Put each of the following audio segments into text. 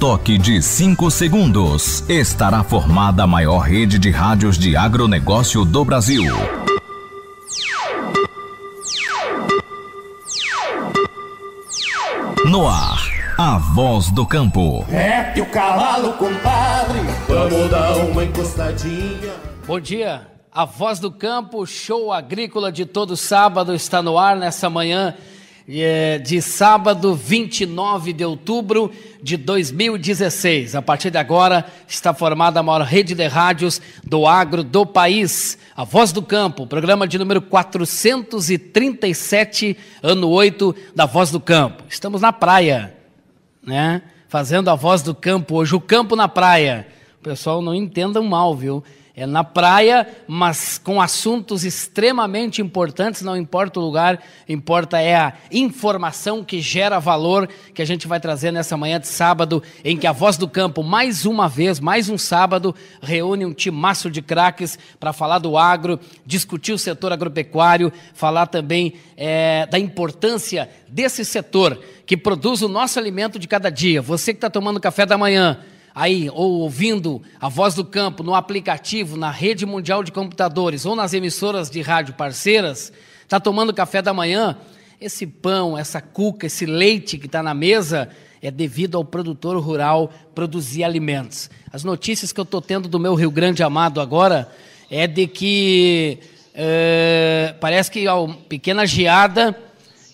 toque de 5 segundos, estará formada a maior rede de rádios de agronegócio do Brasil. No ar, a voz do campo. que o cavalo, compadre. Vamos dar uma encostadinha. Bom dia, a voz do campo, show agrícola de todo sábado está no ar nessa manhã é de sábado 29 de outubro de 2016. A partir de agora está formada a maior rede de rádios do agro do país. A Voz do Campo, programa de número 437, ano 8 da Voz do Campo. Estamos na praia, né? Fazendo a Voz do Campo hoje, o campo na praia. O pessoal não entendam mal, viu? é na praia, mas com assuntos extremamente importantes, não importa o lugar, importa é a informação que gera valor que a gente vai trazer nessa manhã de sábado, em que a Voz do Campo, mais uma vez, mais um sábado, reúne um timaço de craques para falar do agro, discutir o setor agropecuário, falar também é, da importância desse setor que produz o nosso alimento de cada dia. Você que está tomando café da manhã, aí, ou ouvindo a voz do campo no aplicativo, na rede mundial de computadores ou nas emissoras de rádio parceiras, está tomando café da manhã, esse pão, essa cuca, esse leite que está na mesa é devido ao produtor rural produzir alimentos. As notícias que eu estou tendo do meu Rio Grande amado agora é de que é, parece que há é uma pequena geada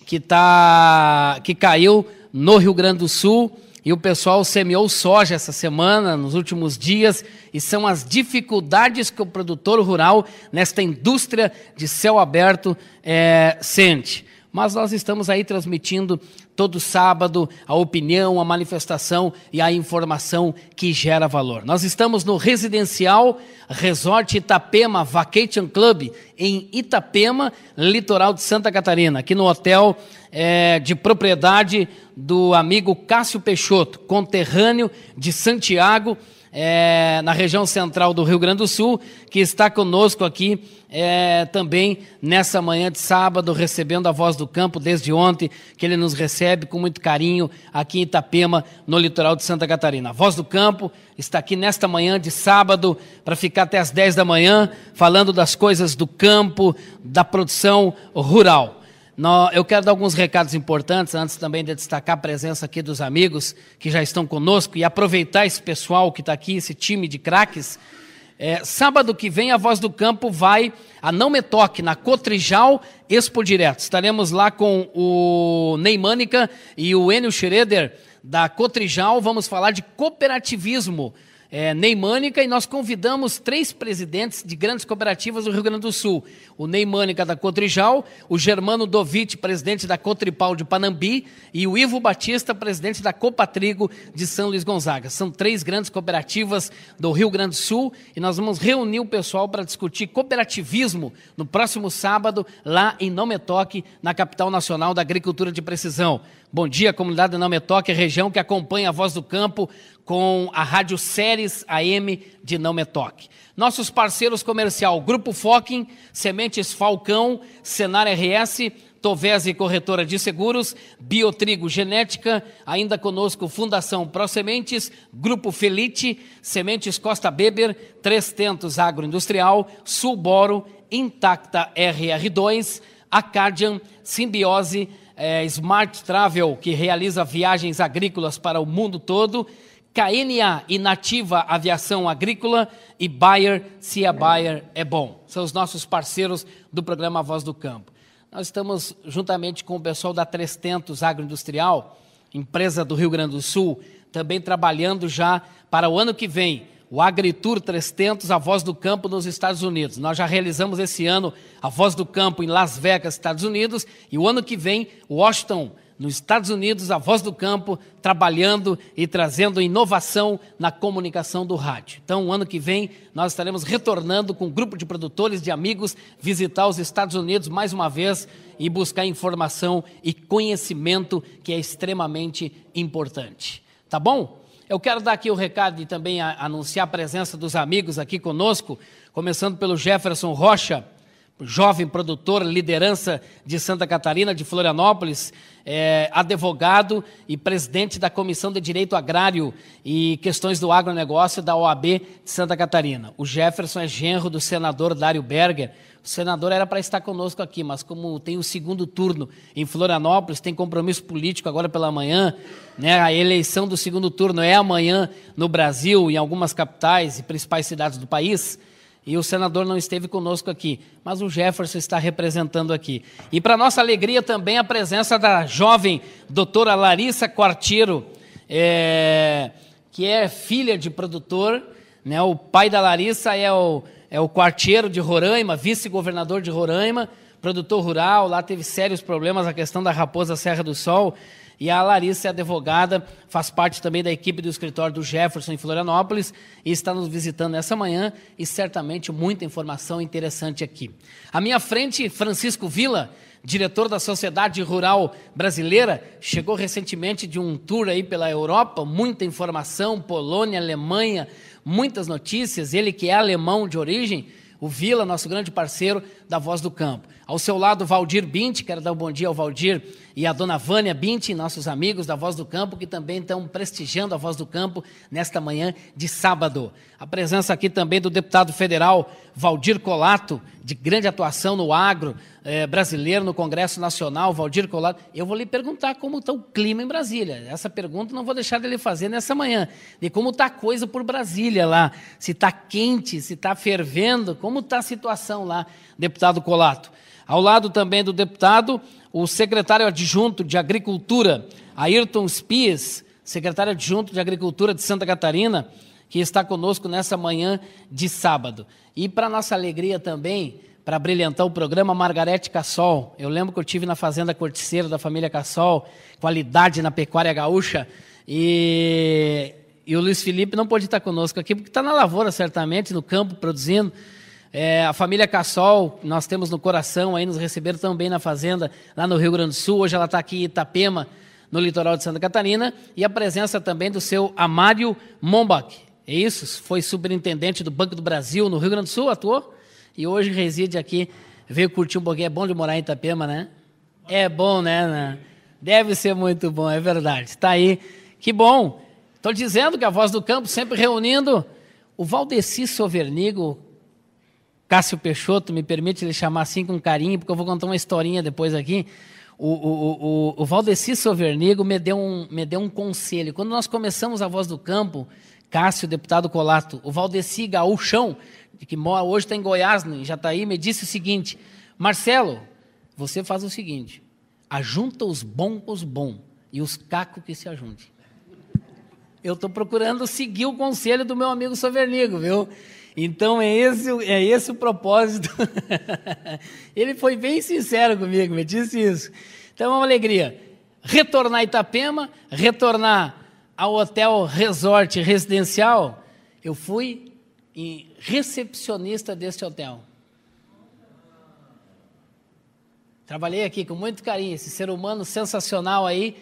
que, tá, que caiu no Rio Grande do Sul e o pessoal semeou soja essa semana, nos últimos dias, e são as dificuldades que o produtor rural, nesta indústria de céu aberto, é, sente. Mas nós estamos aí transmitindo todo sábado a opinião, a manifestação e a informação que gera valor. Nós estamos no Residencial Resort Itapema Vacation Club, em Itapema, litoral de Santa Catarina, aqui no hotel é, de propriedade do amigo Cássio Peixoto, conterrâneo de Santiago é, na região central do Rio Grande do Sul, que está conosco aqui é, também nessa manhã de sábado, recebendo a voz do campo desde ontem, que ele nos recebe com muito carinho aqui em Itapema, no litoral de Santa Catarina. A voz do campo está aqui nesta manhã de sábado, para ficar até as 10 da manhã, falando das coisas do campo, da produção rural. Eu quero dar alguns recados importantes antes também de destacar a presença aqui dos amigos que já estão conosco e aproveitar esse pessoal que está aqui, esse time de craques. É, sábado que vem, a Voz do Campo vai a Não Me Toque, na Cotrijal Expo Direto. Estaremos lá com o Neimânica e o Enio Schroeder da Cotrijal. Vamos falar de cooperativismo é, Neimânica e nós convidamos três presidentes de grandes cooperativas do Rio Grande do Sul. O Neimânica da Cotrijal, o Germano Dovite, presidente da Cotripal de Panambi e o Ivo Batista, presidente da Copatrigo de São Luís Gonzaga. São três grandes cooperativas do Rio Grande do Sul e nós vamos reunir o pessoal para discutir cooperativismo no próximo sábado lá em Nometoque, na capital nacional da agricultura de precisão. Bom dia, comunidade Não região que acompanha a voz do campo com a Rádio Séries AM de Não Me Toque. Nossos parceiros comercial, Grupo Foquin, Sementes Falcão, Senar RS, Tovese Corretora de Seguros, Biotrigo Genética, ainda conosco Fundação Pro Sementes, Grupo Felite, Sementes Costa Beber, Três Tentos Agroindustrial, Sulboro, Intacta RR2, Acadian, Simbiose, é, Smart Travel, que realiza viagens agrícolas para o mundo todo, KNA, Inativa Aviação Agrícola e Bayer, se a é Bayer é bom. São os nossos parceiros do programa Voz do Campo. Nós estamos juntamente com o pessoal da 300 Agroindustrial, empresa do Rio Grande do Sul, também trabalhando já para o ano que vem. O Agritur 300, a Voz do Campo nos Estados Unidos. Nós já realizamos esse ano a Voz do Campo em Las Vegas, Estados Unidos, e o ano que vem, Washington, nos Estados Unidos, a voz do campo, trabalhando e trazendo inovação na comunicação do rádio. Então, ano que vem, nós estaremos retornando com um grupo de produtores, de amigos, visitar os Estados Unidos mais uma vez e buscar informação e conhecimento que é extremamente importante. Tá bom? Eu quero dar aqui o recado e também a, anunciar a presença dos amigos aqui conosco, começando pelo Jefferson Rocha jovem produtor, liderança de Santa Catarina, de Florianópolis, é, advogado e presidente da Comissão de Direito Agrário e Questões do Agronegócio da OAB de Santa Catarina. O Jefferson é genro do senador Dário Berger. O senador era para estar conosco aqui, mas como tem o segundo turno em Florianópolis, tem compromisso político agora pela manhã, né, a eleição do segundo turno é amanhã no Brasil, em algumas capitais e principais cidades do país. E o senador não esteve conosco aqui, mas o Jefferson está representando aqui. E para nossa alegria também a presença da jovem doutora Larissa Quartiro, é, que é filha de produtor. Né? O pai da Larissa é o, é o quartieiro de Roraima, vice-governador de Roraima, produtor rural. Lá teve sérios problemas a questão da Raposa Serra do Sol. E a Larissa é advogada, faz parte também da equipe do escritório do Jefferson em Florianópolis e está nos visitando essa manhã e certamente muita informação interessante aqui. À minha frente, Francisco Vila, diretor da Sociedade Rural Brasileira, chegou recentemente de um tour aí pela Europa, muita informação, Polônia, Alemanha, muitas notícias. Ele que é alemão de origem, o Vila, nosso grande parceiro, da Voz do Campo. Ao seu lado, Valdir Bint, quero dar um bom dia ao Valdir e à dona Vânia Bint, nossos amigos da Voz do Campo, que também estão prestigiando a Voz do Campo nesta manhã de sábado. A presença aqui também do deputado federal Valdir Colato, de grande atuação no agro eh, brasileiro, no Congresso Nacional, Valdir Colato. Eu vou lhe perguntar como está o clima em Brasília. Essa pergunta não vou deixar de lhe fazer nessa manhã, de como está a coisa por Brasília lá, se está quente, se está fervendo, como está a situação lá deputado Colato. Ao lado também do deputado, o secretário adjunto de Agricultura, Ayrton Spies, secretário adjunto de Agricultura de Santa Catarina, que está conosco nessa manhã de sábado. E para nossa alegria também, para brilhantar o programa, Margarete Cassol. Eu lembro que eu tive na fazenda corticeira da família Cassol, qualidade na pecuária gaúcha, e, e o Luiz Felipe não pôde estar conosco aqui, porque está na lavoura, certamente, no campo, produzindo. É, a família Cassol, nós temos no coração, aí nos receberam também na fazenda, lá no Rio Grande do Sul. Hoje ela está aqui em Itapema, no litoral de Santa Catarina. E a presença também do seu Amário Mombach. É isso, foi superintendente do Banco do Brasil no Rio Grande do Sul, atuou. E hoje reside aqui, veio curtir um pouquinho. É bom de morar em Itapema, né? É bom, né? né? Deve ser muito bom, é verdade. Está aí. Que bom. Estou dizendo que a voz do campo sempre reunindo. O Valdeci Sovernigo, Cássio Peixoto, me permite lhe chamar assim com carinho, porque eu vou contar uma historinha depois aqui. O, o, o, o Valdeci Sovernigo me deu, um, me deu um conselho. Quando nós começamos a Voz do Campo, Cássio, deputado Colato, o Valdeci Gaúchão, que mora hoje está em Goiás, em Jataí, me disse o seguinte: Marcelo, você faz o seguinte, ajunta os bons com os bons e os cacos que se ajuntem. Eu estou procurando seguir o conselho do meu amigo Sovernigo, viu? Então é esse, é esse o propósito. Ele foi bem sincero comigo, me disse isso. Então é uma alegria. Retornar a Itapema, retornar ao hotel resort residencial, eu fui recepcionista desse hotel. Trabalhei aqui com muito carinho, esse ser humano sensacional aí,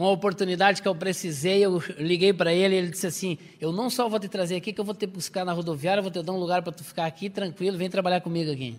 uma oportunidade que eu precisei, eu liguei para ele, ele disse assim: "Eu não só vou te trazer aqui, que eu vou te buscar na rodoviária, vou te dar um lugar para tu ficar aqui tranquilo, vem trabalhar comigo aqui".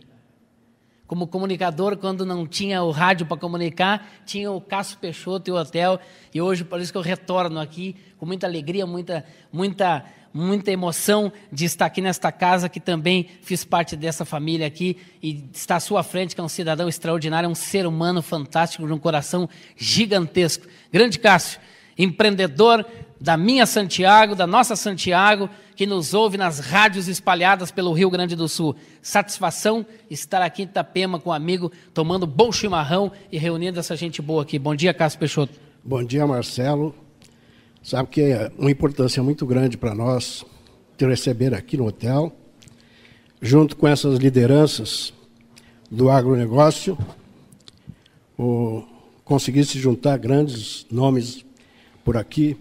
Como comunicador, quando não tinha o rádio para comunicar, tinha o Cássio Peixoto e o hotel, e hoje por isso que eu retorno aqui com muita alegria, muita muita muita emoção de estar aqui nesta casa, que também fiz parte dessa família aqui, e está à sua frente, que é um cidadão extraordinário, um ser humano fantástico, de um coração gigantesco. Grande Cássio, empreendedor da minha Santiago, da nossa Santiago, que nos ouve nas rádios espalhadas pelo Rio Grande do Sul. Satisfação estar aqui em Itapema com um amigo, tomando bom chimarrão e reunindo essa gente boa aqui. Bom dia, Cássio Peixoto. Bom dia, Marcelo. Sabe que é uma importância muito grande para nós te receber aqui no hotel, junto com essas lideranças do agronegócio, o, conseguir se juntar grandes nomes por aqui,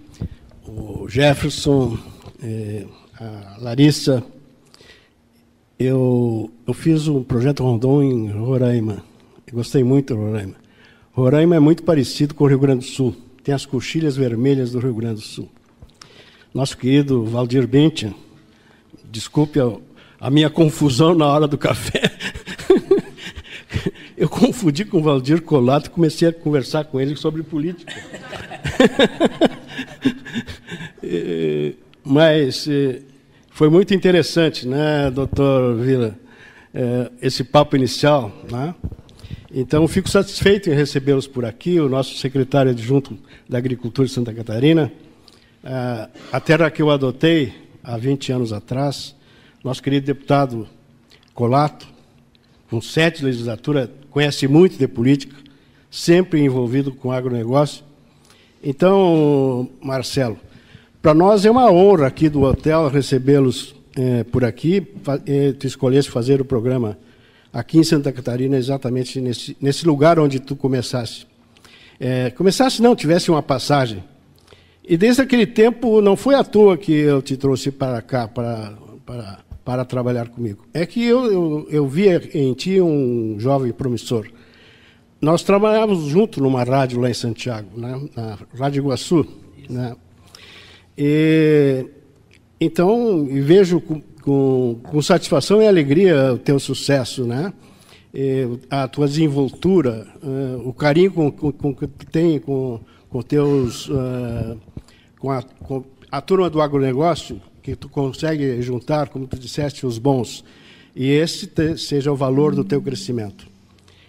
o Jefferson, eh, a Larissa. Eu, eu fiz um projeto Rondon em Roraima, eu gostei muito de Roraima. Roraima é muito parecido com o Rio Grande do Sul tem as coxilhas vermelhas do Rio Grande do Sul. Nosso querido Valdir Bente, desculpe a, a minha confusão na hora do café. Eu confundi com o Valdir Colato e comecei a conversar com ele sobre política. Eh, mas eh, foi muito interessante, né, doutor Vila, eh, esse papo inicial, né? Então, fico satisfeito em recebê-los por aqui, o nosso secretário adjunto da Agricultura de Santa Catarina. Ah, a terra que eu adotei há 20 anos atrás, nosso querido deputado Colato, com sete legislaturas, conhece muito de política, sempre envolvido com agronegócio. Então, Marcelo, para nós é uma honra aqui do hotel recebê-los eh, por aqui, eh, tu escolheste fazer o programa aqui em Santa Catarina, exatamente nesse, nesse lugar onde tu começaste. É, começasse não, tivesse uma passagem. E desde aquele tempo, não foi à toa que eu te trouxe para cá, para, para, para trabalhar comigo. É que eu, eu, eu via em ti um jovem promissor. Nós trabalhávamos junto numa rádio lá em Santiago, né? na Rádio Iguaçu. Né? E, então, vejo com, com satisfação e alegria o teu sucesso, né? a tua desenvoltura, eh, o carinho com, com, com que tem com, com teus eh, com a, com a turma do agronegócio que tu consegue juntar, como tu disseste, os bons e esse te, seja o valor do teu crescimento.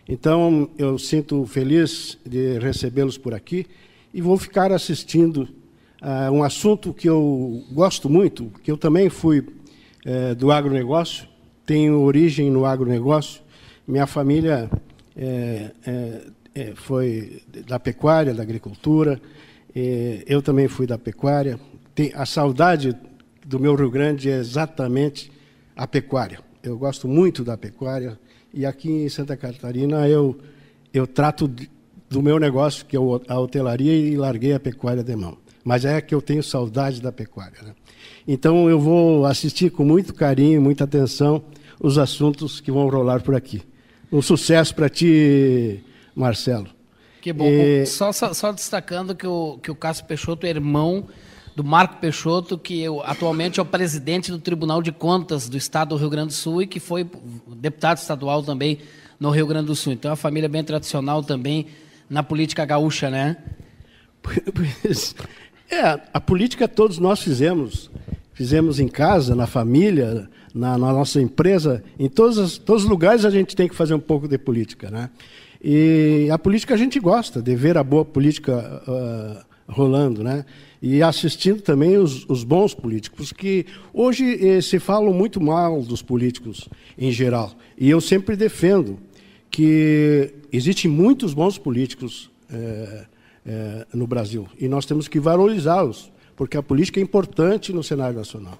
Então eu sinto feliz de recebê-los por aqui e vou ficar assistindo a eh, um assunto que eu gosto muito, que eu também fui é, do agronegócio, tenho origem no agronegócio. Minha família é, é, é foi da pecuária, da agricultura. É, eu também fui da pecuária. Tem, a saudade do meu Rio Grande é exatamente a pecuária. Eu gosto muito da pecuária. E aqui em Santa Catarina eu, eu trato do meu negócio, que é a hotelaria, e larguei a pecuária de mão. Mas é que eu tenho saudade da pecuária. Né? Então eu vou assistir com muito carinho, muita atenção os assuntos que vão rolar por aqui. Um sucesso para ti, Marcelo. Que bom. E... Só, só, só, destacando que o, que o Cássio Peixoto é irmão do Marco Peixoto, que eu, atualmente é o presidente do Tribunal de Contas do Estado do Rio Grande do Sul e que foi deputado estadual também no Rio Grande do Sul. Então é uma família bem tradicional também na política gaúcha, né? É, a política todos nós fizemos. Fizemos em casa, na família, na, na nossa empresa, em todos, todos os lugares a gente tem que fazer um pouco de política. Né? E a política a gente gosta, de ver a boa política uh, rolando. Né? E assistindo também os, os bons políticos, que hoje eh, se falam muito mal dos políticos em geral. E eu sempre defendo que existem muitos bons políticos. Eh, é, no Brasil. E nós temos que valorizá-los, porque a política é importante no cenário nacional.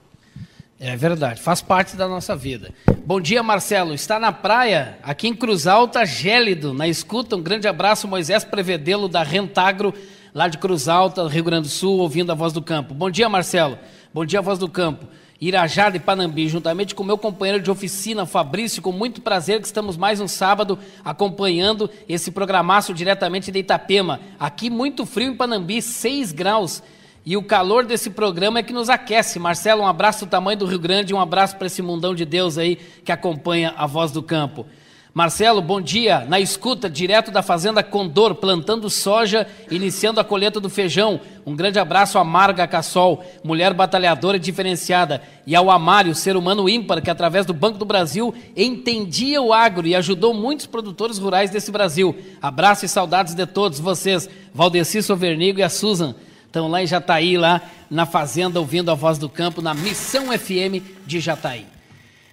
É verdade, faz parte da nossa vida. Bom dia, Marcelo. Está na praia, aqui em Cruz Alta, gélido, na escuta. Um grande abraço, Moisés Prevedelo, da Rentagro, lá de Cruz Alta, Rio Grande do Sul, ouvindo a voz do campo. Bom dia, Marcelo. Bom dia, voz do campo. Irajá de Panambi, juntamente com meu companheiro de oficina, Fabrício, com muito prazer que estamos mais um sábado acompanhando esse programaço diretamente de Itapema. Aqui muito frio em Panambi, 6 graus. E o calor desse programa é que nos aquece. Marcelo, um abraço do tamanho do Rio Grande, um abraço para esse mundão de Deus aí que acompanha a voz do campo. Marcelo, bom dia. Na escuta, direto da Fazenda Condor, plantando soja, iniciando a colheita do feijão. Um grande abraço a Marga Cassol, mulher batalhadora e diferenciada. E ao Amário, ser humano ímpar, que através do Banco do Brasil entendia o agro e ajudou muitos produtores rurais desse Brasil. Abraço e saudades de todos vocês. Valdeci Sovernigo e a Susan estão lá em Jataí, lá na Fazenda, ouvindo a voz do campo, na Missão FM de Jataí.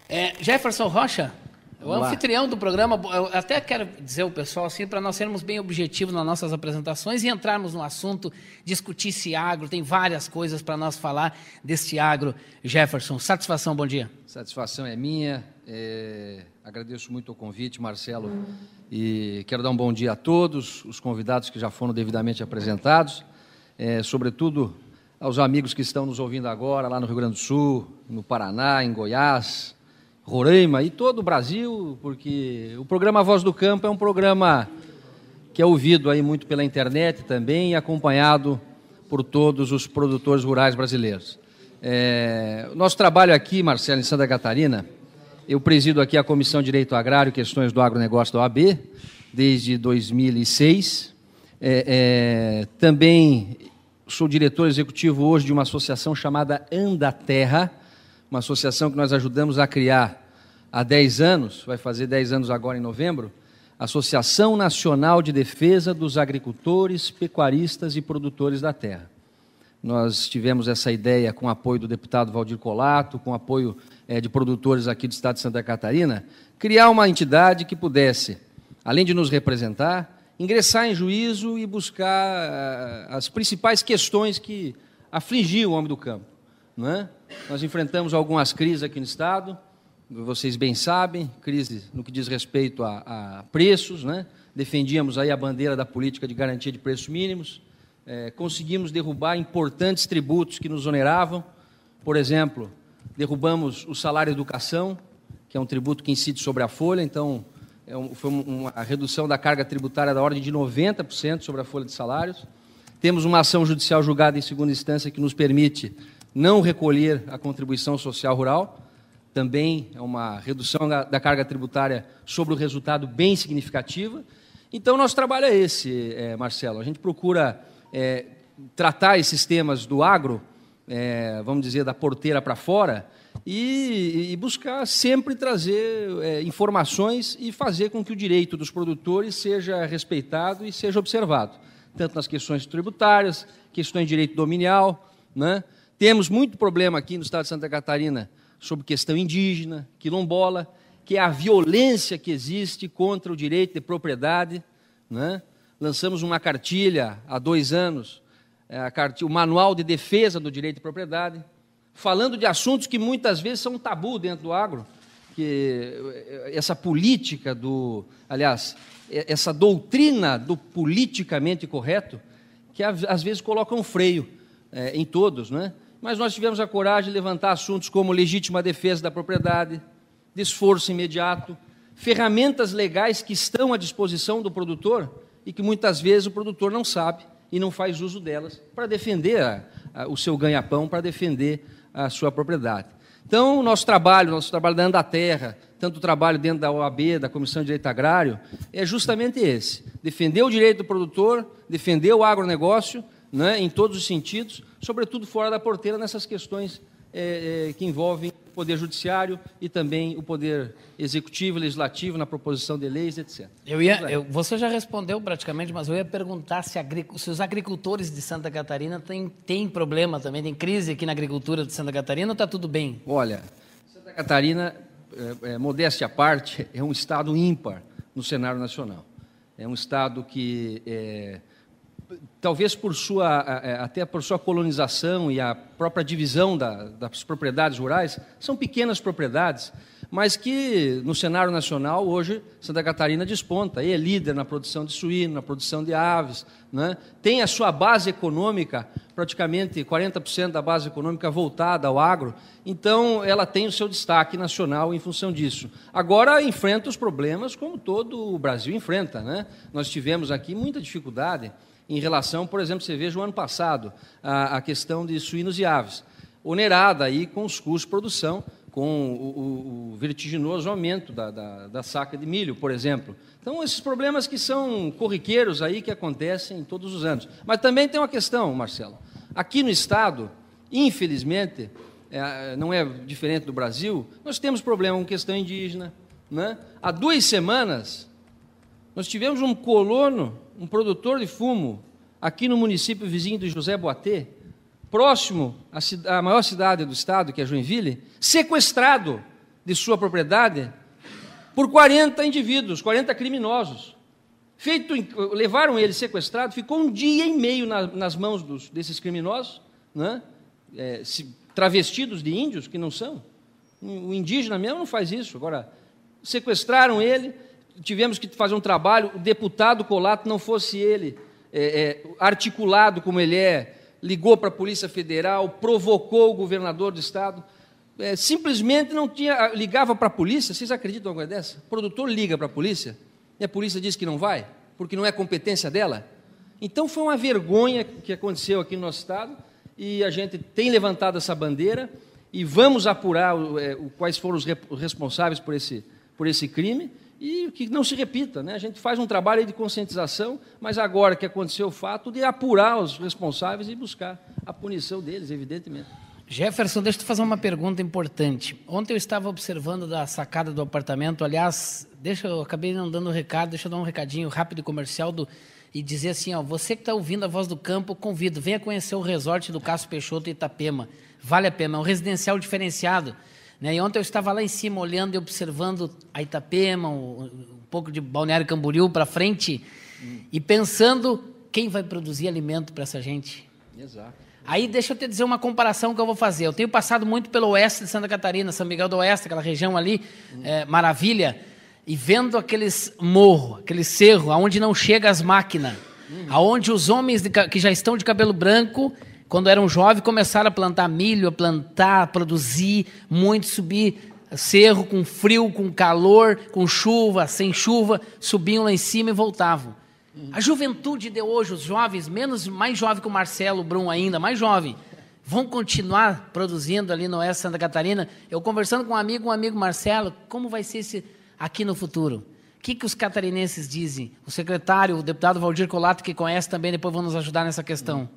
É, Jefferson Rocha, o anfitrião do programa, eu até quero dizer ao pessoal assim, para nós sermos bem objetivos nas nossas apresentações e entrarmos no assunto, discutir esse agro, tem várias coisas para nós falar deste agro. Jefferson, satisfação, bom dia. Satisfação é minha, é, agradeço muito o convite, Marcelo, hum. e quero dar um bom dia a todos, os convidados que já foram devidamente apresentados, é, sobretudo aos amigos que estão nos ouvindo agora, lá no Rio Grande do Sul, no Paraná, em Goiás, Roraima e todo o Brasil, porque o programa Voz do Campo é um programa que é ouvido aí muito pela internet também e acompanhado por todos os produtores rurais brasileiros. É, nosso trabalho aqui, Marcelo, em Santa Catarina, eu presido aqui a Comissão de Direito Agrário e Questões do Agronegócio da OAB desde 2006. É, é, também sou diretor executivo hoje de uma associação chamada Anda Terra, uma associação que nós ajudamos a criar há 10 anos, vai fazer 10 anos agora em novembro, Associação Nacional de Defesa dos Agricultores, Pecuaristas e Produtores da Terra. Nós tivemos essa ideia com o apoio do deputado Valdir Colato, com o apoio é, de produtores aqui do estado de Santa Catarina, criar uma entidade que pudesse, além de nos representar, ingressar em juízo e buscar ah, as principais questões que afligiam o homem do campo. Né? Nós enfrentamos algumas crises aqui no Estado, vocês bem sabem, crise no que diz respeito a, a preços, né? defendíamos aí a bandeira da política de garantia de preços mínimos, é, conseguimos derrubar importantes tributos que nos oneravam, por exemplo, derrubamos o salário educação, que é um tributo que incide sobre a folha, então é um, foi uma redução da carga tributária da ordem de 90% sobre a folha de salários. Temos uma ação judicial julgada em segunda instância que nos permite não recolher a contribuição social rural, também é uma redução da carga tributária sobre o resultado bem significativa. Então, nosso trabalho é esse, é, Marcelo. A gente procura é, tratar esses temas do agro, é, vamos dizer, da porteira para fora, e, e, buscar sempre trazer é, informações e fazer com que o direito dos produtores seja respeitado e seja observado, tanto nas questões tributárias, questões de direito dominial, né? Temos muito problema aqui no estado de Santa Catarina sobre questão indígena, quilombola, que é a violência que existe contra o direito de propriedade. Né? Lançamos uma cartilha há dois anos, é, cartilha, o Manual de Defesa do Direito de Propriedade, falando de assuntos que muitas vezes são tabu dentro do agro, que é, essa política do, aliás, é, essa doutrina do politicamente correto, que às vezes coloca um freio é, em todos, né? Mas nós tivemos a coragem de levantar assuntos como legítima defesa da propriedade, desforço imediato, ferramentas legais que estão à disposição do produtor e que muitas vezes o produtor não sabe e não faz uso delas para defender a, a, o seu ganha-pão, para defender a sua propriedade. Então, o nosso trabalho, nosso trabalho dentro da terra, tanto o trabalho dentro da OAB, da Comissão de Direito Agrário, é justamente esse: defender o direito do produtor, defender o agronegócio né, em todos os sentidos, sobretudo fora da porteira, nessas questões é, é, que envolvem o Poder Judiciário e também o Poder Executivo, Legislativo, na proposição de leis, etc. Eu ia, eu, você já respondeu praticamente, mas eu ia perguntar se, agric, se os agricultores de Santa Catarina têm, têm problema também, tem crise aqui na agricultura de Santa Catarina ou está tudo bem? Olha, Santa Catarina, é, é, modéstia à parte, é um estado ímpar no cenário nacional. É um estado que é, talvez por sua, até por sua colonização e a própria divisão das propriedades rurais, são pequenas propriedades, mas que no cenário nacional hoje Santa Catarina desponta e é líder na produção de suíno, na produção de aves, né? tem a sua base econômica, praticamente 40% da base econômica voltada ao agro, então ela tem o seu destaque nacional em função disso. Agora enfrenta os problemas como todo o Brasil enfrenta, né? nós tivemos aqui muita dificuldade em relação, por exemplo, você veja o ano passado, a, a questão de suínos e aves, onerada aí com os custos de produção, com o, o, o vertiginoso aumento da, da, da, saca de milho, por exemplo. Então, esses problemas que são corriqueiros aí, que acontecem todos os anos. Mas também tem uma questão, Marcelo. Aqui no Estado, infelizmente, é, não é diferente do Brasil, nós temos problema com questão indígena. Né? Há duas semanas, nós tivemos um colono, um produtor de fumo, aqui no município vizinho de José Boatê, próximo à, à maior cidade do estado, que é Joinville, sequestrado de sua propriedade por 40 indivíduos, 40 criminosos. Feito, levaram ele sequestrado, ficou um dia e meio na, nas mãos dos, desses criminosos, né? é, se, travestidos de índios, que não são. O indígena mesmo não faz isso. Agora, sequestraram ele, tivemos que fazer um trabalho, o deputado Colato não fosse ele, é, é, articulado como ele é, ligou para a Polícia Federal, provocou o governador do Estado, é, simplesmente não tinha, ah, ligava para a polícia, vocês acreditam alguma coisa dessa? O produtor liga para a polícia, e a polícia diz que não vai, porque não é competência dela? Então foi uma vergonha que aconteceu aqui no nosso Estado, e a gente tem levantado essa bandeira, e vamos apurar é, quais foram os responsáveis por esse, por esse crime, e que não se repita. Né? A gente faz um trabalho de conscientização, mas agora que aconteceu o fato de apurar os responsáveis e buscar a punição deles, evidentemente. Jefferson, deixa eu te fazer uma pergunta importante. Ontem eu estava observando da sacada do apartamento, aliás, deixa eu acabei não dando um recado, deixa eu dar um recadinho rápido e comercial do e dizer assim, ó, você que está ouvindo a Voz do Campo, convido, venha conhecer o resort do Cássio Peixoto e Itapema. Vale a pena, é um residencial diferenciado. Né? E ontem eu estava lá em cima olhando e observando a Itapema, um, pouco de Balneário Camboriú para frente, hum. e pensando quem vai produzir alimento para essa gente. Exato. Aí deixa eu te dizer uma comparação que eu vou fazer. Eu tenho passado muito pelo oeste de Santa Catarina, São Miguel do Oeste, aquela região ali, hum. é, maravilha, e vendo aqueles morros, aquele cerro, aonde não chega as máquinas, hum. aonde os homens de, que já estão de cabelo branco quando eram jovens, começaram a plantar milho, a plantar, a produzir muito, subir cerro com frio, com calor, com chuva, sem chuva, subiam lá em cima e voltavam. A juventude de hoje, os jovens, menos mais jovem que o Marcelo Brum ainda, mais jovem, vão continuar produzindo ali no Oeste Santa Catarina. Eu conversando com um amigo, um amigo Marcelo, como vai ser esse aqui no futuro? O que, que os catarinenses dizem? O secretário, o deputado Valdir Colato, que conhece também, depois vão nos ajudar nessa questão.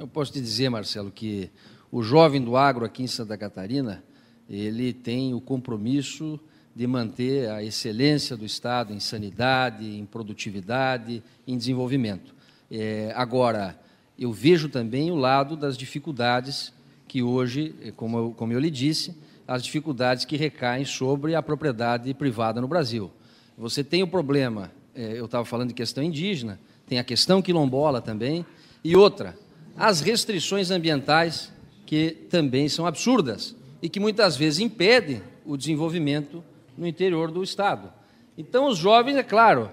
Eu posso te dizer, Marcelo, que o jovem do agro aqui em Santa Catarina, ele tem o compromisso de manter a excelência do Estado em sanidade, em produtividade, em desenvolvimento. É, agora, eu vejo também o lado das dificuldades que hoje, como eu, como eu lhe disse, as dificuldades que recaem sobre a propriedade privada no Brasil. Você tem o problema, é, eu estava falando de questão indígena, tem a questão quilombola também, e outra, as restrições ambientais, que também são absurdas e que muitas vezes impedem o desenvolvimento no interior do Estado. Então, os jovens, é claro,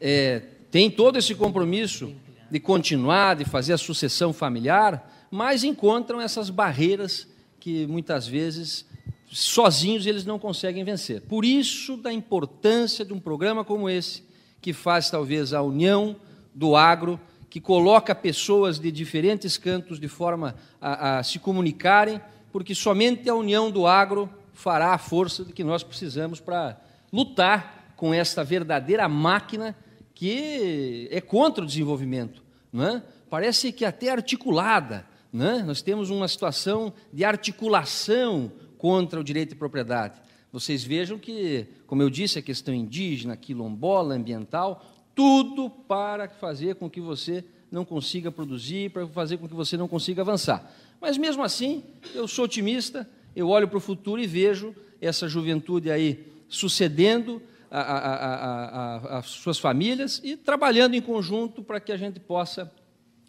é, têm todo esse compromisso de continuar, de fazer a sucessão familiar, mas encontram essas barreiras que muitas vezes sozinhos eles não conseguem vencer. Por isso, da importância de um programa como esse, que faz talvez a união do agro que coloca pessoas de diferentes cantos de forma a, a se comunicarem, porque somente a união do agro fará a força de que nós precisamos para lutar com esta verdadeira máquina que é contra o desenvolvimento. Não é? Parece que até é articulada. é? Nós temos uma situação de articulação contra o direito de propriedade. Vocês vejam que, como eu disse, a questão indígena, quilombola, ambiental, tudo para fazer com que você não consiga produzir, para fazer com que você não consiga avançar. Mas mesmo assim, eu sou otimista, eu olho para o futuro e vejo essa juventude aí sucedendo as suas famílias e trabalhando em conjunto para que a gente possa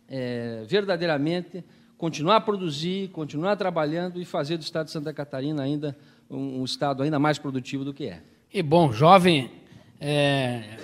é, verdadeiramente continuar a produzir, continuar trabalhando e fazer do Estado de Santa Catarina ainda um, um estado ainda mais produtivo do que é. E bom, jovem é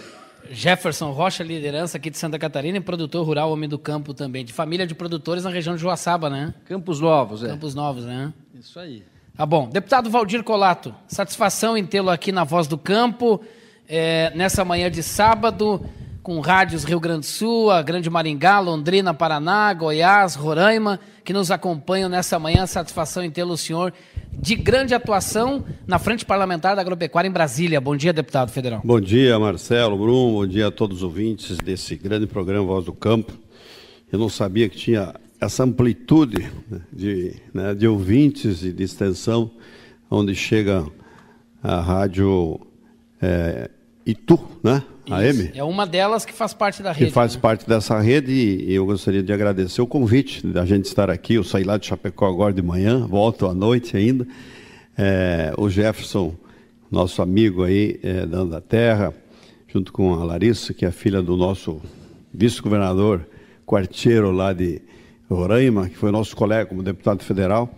Jefferson Rocha, liderança aqui de Santa Catarina e produtor rural, homem do campo também, de família de produtores na região de Joaçaba, né? Campos Novos, é. Campos Novos, né? Isso aí. Tá ah, bom. Deputado Valdir Colato, satisfação em tê-lo aqui na Voz do Campo, é, nessa manhã de sábado, com rádios Rio Grande do Sul, a Grande Maringá, Londrina, Paraná, Goiás, Roraima, que nos acompanham nessa manhã. Satisfação em tê-lo, senhor, de grande atuação na Frente Parlamentar da Agropecuária em Brasília. Bom dia, deputado federal. Bom dia, Marcelo, Bruno, bom dia a todos os ouvintes desse grande programa Voz do Campo. Eu não sabia que tinha essa amplitude né, de, né, de ouvintes e de extensão, onde chega a rádio é, Itu, né? AM? É uma delas que faz parte da rede. Que faz né? parte dessa rede e eu gostaria de agradecer o convite da gente estar aqui. Eu saí lá de Chapecó agora de manhã, volto à noite ainda. É, o Jefferson, nosso amigo aí, é, dando da terra, junto com a Larissa, que é filha do nosso vice-governador quarteiro lá de Roraima, que foi nosso colega como deputado federal.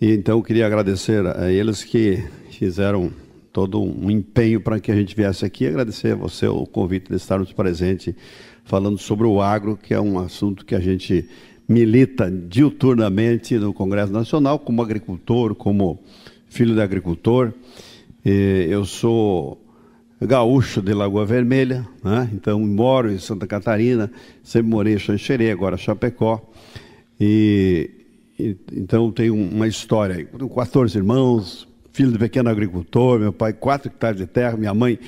E então eu queria agradecer a eles que fizeram todo um empenho para que a gente viesse aqui. Agradecer a você o convite de estarmos presente falando sobre o agro, que é um assunto que a gente milita diuturnamente no Congresso Nacional, como agricultor, como filho de agricultor. Eu sou gaúcho de Lagoa Vermelha, né? então moro em Santa Catarina, sempre morei em Xanxerê, agora Chapecó. E, e, então tenho uma história, 14 irmãos, filho de pequeno agricultor, meu pai, quatro hectares de terra, minha mãe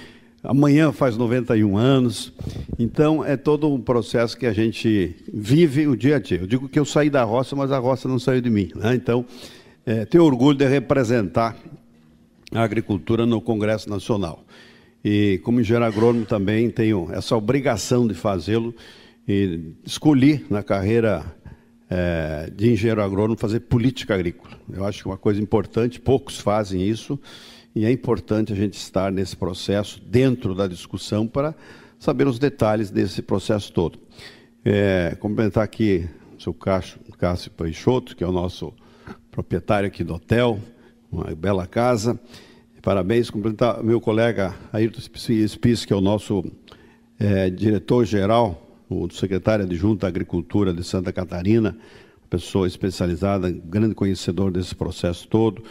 amanhã faz 91 anos. Então é todo um processo que a gente vive o dia a dia. Eu digo que eu saí da roça, mas a roça não saiu de mim. Né? Então, é, tenho orgulho de representar a agricultura no Congresso Nacional. E como engenheiro agrônomo também tenho essa obrigação de fazê-lo. E escolhi na carreira é, de engenheiro agrônomo fazer política agrícola. Eu acho que é uma coisa importante, poucos fazem isso, e é importante a gente estar nesse processo, dentro da discussão, para saber os detalhes desse processo todo. É, complementar aqui o seu Cássio, Cássio Peixoto, que é o nosso proprietário aqui do hotel, uma bela casa. Parabéns, Complementar meu colega Ayrton Espírito, que é o nosso é, diretor-geral o secretário adjunto da Agricultura de Santa Catarina, pessoa especializada, grande conhecedor desse processo todo,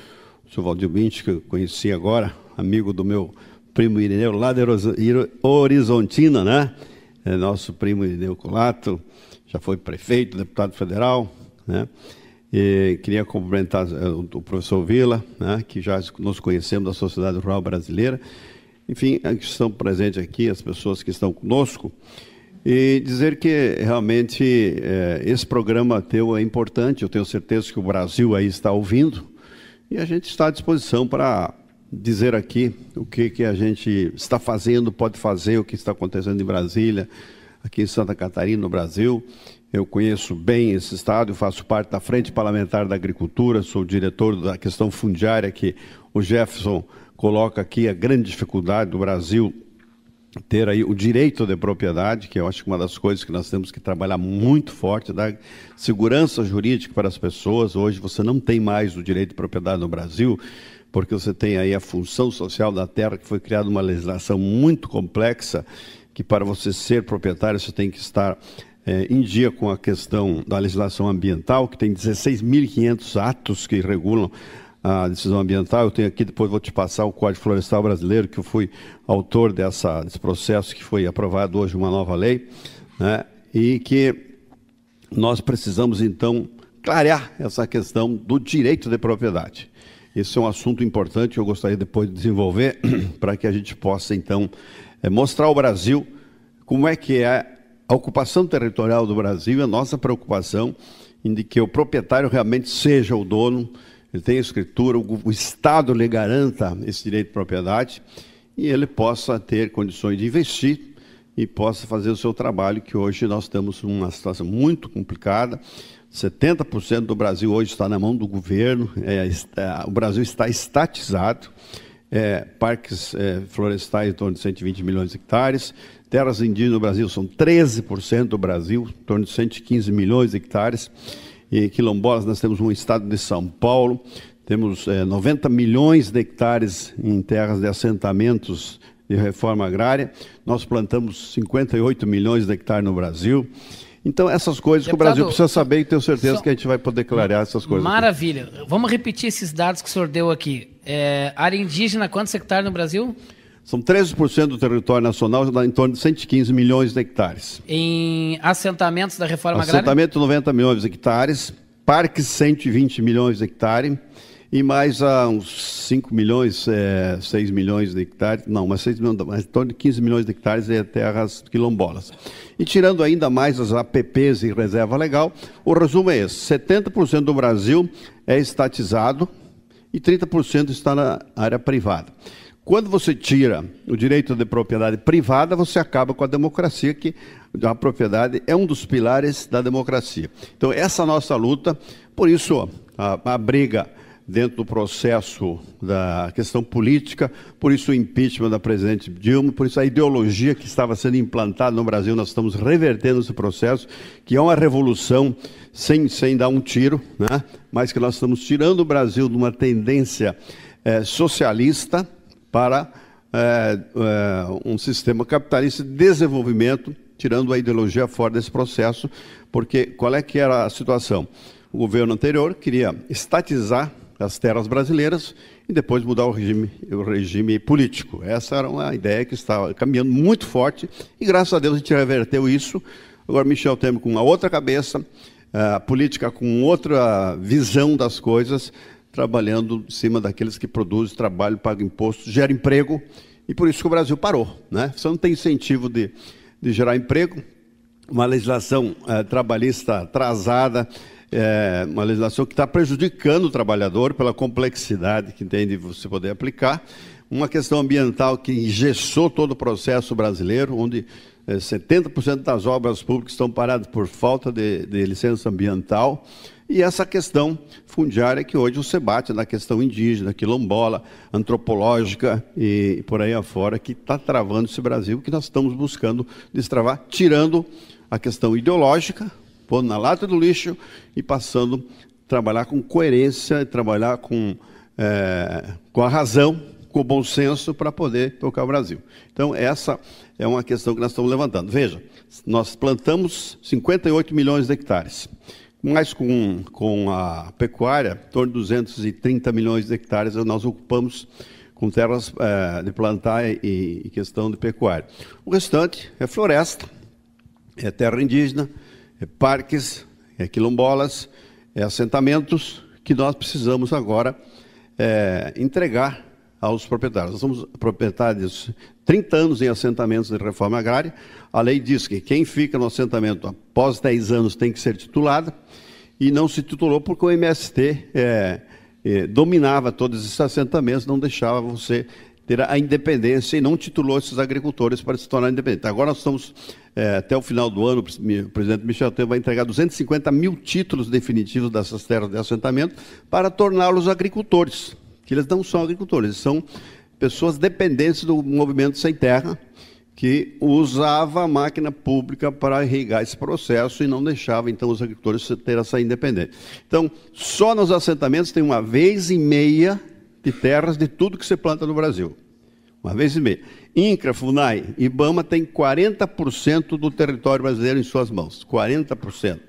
o senhor Valdir Bint, que eu conheci agora, amigo do meu primo Irineu, lá de Horizontina, né? É nosso primo Irineu Colato, já foi prefeito, deputado federal, né? E queria cumprimentar eh, o professor Vila, né, que já nos conhecemos da Sociedade Rural Brasileira. Enfim, que estão presentes aqui, as pessoas que estão conosco. E dizer que realmente é, esse programa teu é importante, eu tenho certeza que o Brasil aí está ouvindo, e a gente está à disposição para dizer aqui o que, que a gente está fazendo, pode fazer, o que está acontecendo em Brasília, aqui em Santa Catarina, no Brasil. Eu conheço bem esse estado, faço parte da Frente Parlamentar da Agricultura, sou diretor da questão fundiária que o Jefferson coloca aqui a grande dificuldade do Brasil ter aí o direito de propriedade, que eu acho que é uma das coisas que nós temos que trabalhar muito forte, dar segurança jurídica para as pessoas. Hoje você não tem mais o direito de propriedade no Brasil, porque você tem aí a função social da terra, que foi criada uma legislação muito complexa, que para você ser proprietário você tem que estar é, em dia com a questão da legislação ambiental, que tem 16.500 atos que regulam a decisão ambiental. Eu tenho aqui, depois vou te passar o Código Florestal Brasileiro, que eu fui autor dessa, desse processo, que foi aprovado hoje uma nova lei, né? e que nós precisamos, então, clarear essa questão do direito de propriedade. Esse é um assunto importante, eu gostaria depois de desenvolver, para que a gente possa, então, eh, mostrar ao Brasil como é que é a ocupação territorial do Brasil e a nossa preocupação em que o proprietário realmente seja o dono ele tem escritura, o, o Estado lhe garanta esse direito de propriedade e ele possa ter condições de investir e possa fazer o seu trabalho, que hoje nós temos uma situação muito complicada. 70% do Brasil hoje está na mão do governo, é, está, o Brasil está estatizado. É, parques é, florestais em torno de 120 milhões de hectares, terras indígenas no Brasil são 13% do Brasil, em torno de 115 milhões de hectares. Em quilombolas, nós temos um estado de São Paulo, temos é, eh, 90 milhões de hectares em terras de assentamentos de reforma agrária, nós plantamos 58 milhões de hectares no Brasil. Então, essas coisas Deputado, que o Brasil precisa saber e tenho certeza só... que a gente vai poder clarear essas coisas. Maravilha. Aqui. Vamos repetir esses dados que o senhor deu aqui. É, área indígena, quantos hectares no Brasil? São 13% do território nacional, em torno de 115 milhões de hectares. Em assentamentos da reforma Assentamento, agrária? Assentamento, 90 milhões de hectares. Parques, 120 milhões de hectares. E mais ah, uns 5 milhões, é, eh, 6 milhões de hectares. Não, mas 6 milhões, mas em torno de 15 milhões de hectares é terras quilombolas. E tirando ainda mais as APPs e reserva legal, o resumo é esse: 70% do Brasil é estatizado e 30% está na área privada. Quando você tira o direito de propriedade privada, você acaba com a democracia, que a propriedade é um dos pilares da democracia. Então, essa é nossa luta, por isso, a, a briga dentro do processo da questão política, por isso o impeachment da presidente Dilma, por isso a ideologia que estava sendo implantada no Brasil, nós estamos revertendo esse processo, que é uma revolução sem, sem dar um tiro, né? mas que nós estamos tirando o Brasil de uma tendência é, socialista, para é, é, um sistema capitalista de desenvolvimento, tirando a ideologia fora desse processo, porque qual é que era a situação? O governo anterior queria estatizar as terras brasileiras e depois mudar o regime, o regime político. Essa era uma ideia que estava caminhando muito forte e, graças a Deus, a gente reverteu isso. Agora, Michel Temer com uma outra cabeça, é, a política com outra visão das coisas, trabalhando em cima daqueles que produzem trabalho, pagam imposto, geram emprego, e por isso que o Brasil parou. Né? Você não tem incentivo de, de gerar emprego, uma legislação eh, trabalhista atrasada, eh, uma legislação que está prejudicando o trabalhador pela complexidade que tem de você poder aplicar, uma questão ambiental que engessou todo o processo brasileiro, onde 70% eh, das obras públicas estão paradas por falta de, de, licença ambiental. E essa questão fundiária que hoje você bate na questão indígena, quilombola, antropológica e por aí afora, que está travando esse Brasil, que nós estamos buscando destravar, tirando a questão ideológica, pondo na lata do lixo e passando a trabalhar com coerência, trabalhar com, é, com a razão com bom senso para poder tocar o Brasil. Então, essa é uma questão que nós estamos levantando. Veja, nós plantamos 58 milhões de hectares, mas com, com a pecuária, em torno de 230 milhões de hectares nós ocupamos com terras é, de plantar e, e questão de pecuária. O restante é floresta, é terra indígena, é parques, é quilombolas, é assentamentos que nós precisamos agora é, entregar aos proprietários. Nós somos proprietários 30 anos em assentamentos de reforma agrária. A lei diz que quem fica no assentamento após 10 anos tem que ser titulado e não se titulou porque o MST é, é, dominava todos esses assentamentos, não deixava você ter a independência e não titulou esses agricultores para se tornar independente. Agora nós estamos, é, até o final do ano, o presidente Michel Temer vai entregar 250 mil títulos definitivos dessas terras de assentamento para torná-los agricultores que eles não são agricultores, eles são pessoas dependentes do movimento sem terra, que usava a máquina pública para irrigar esse processo e não deixava, então, os agricultores ter essa independência. Então, só nos assentamentos tem uma vez e meia de terras de tudo que se planta no Brasil. Uma vez e meia. INCRA, FUNAI, IBAMA tem 40% do território brasileiro em suas mãos. 40%.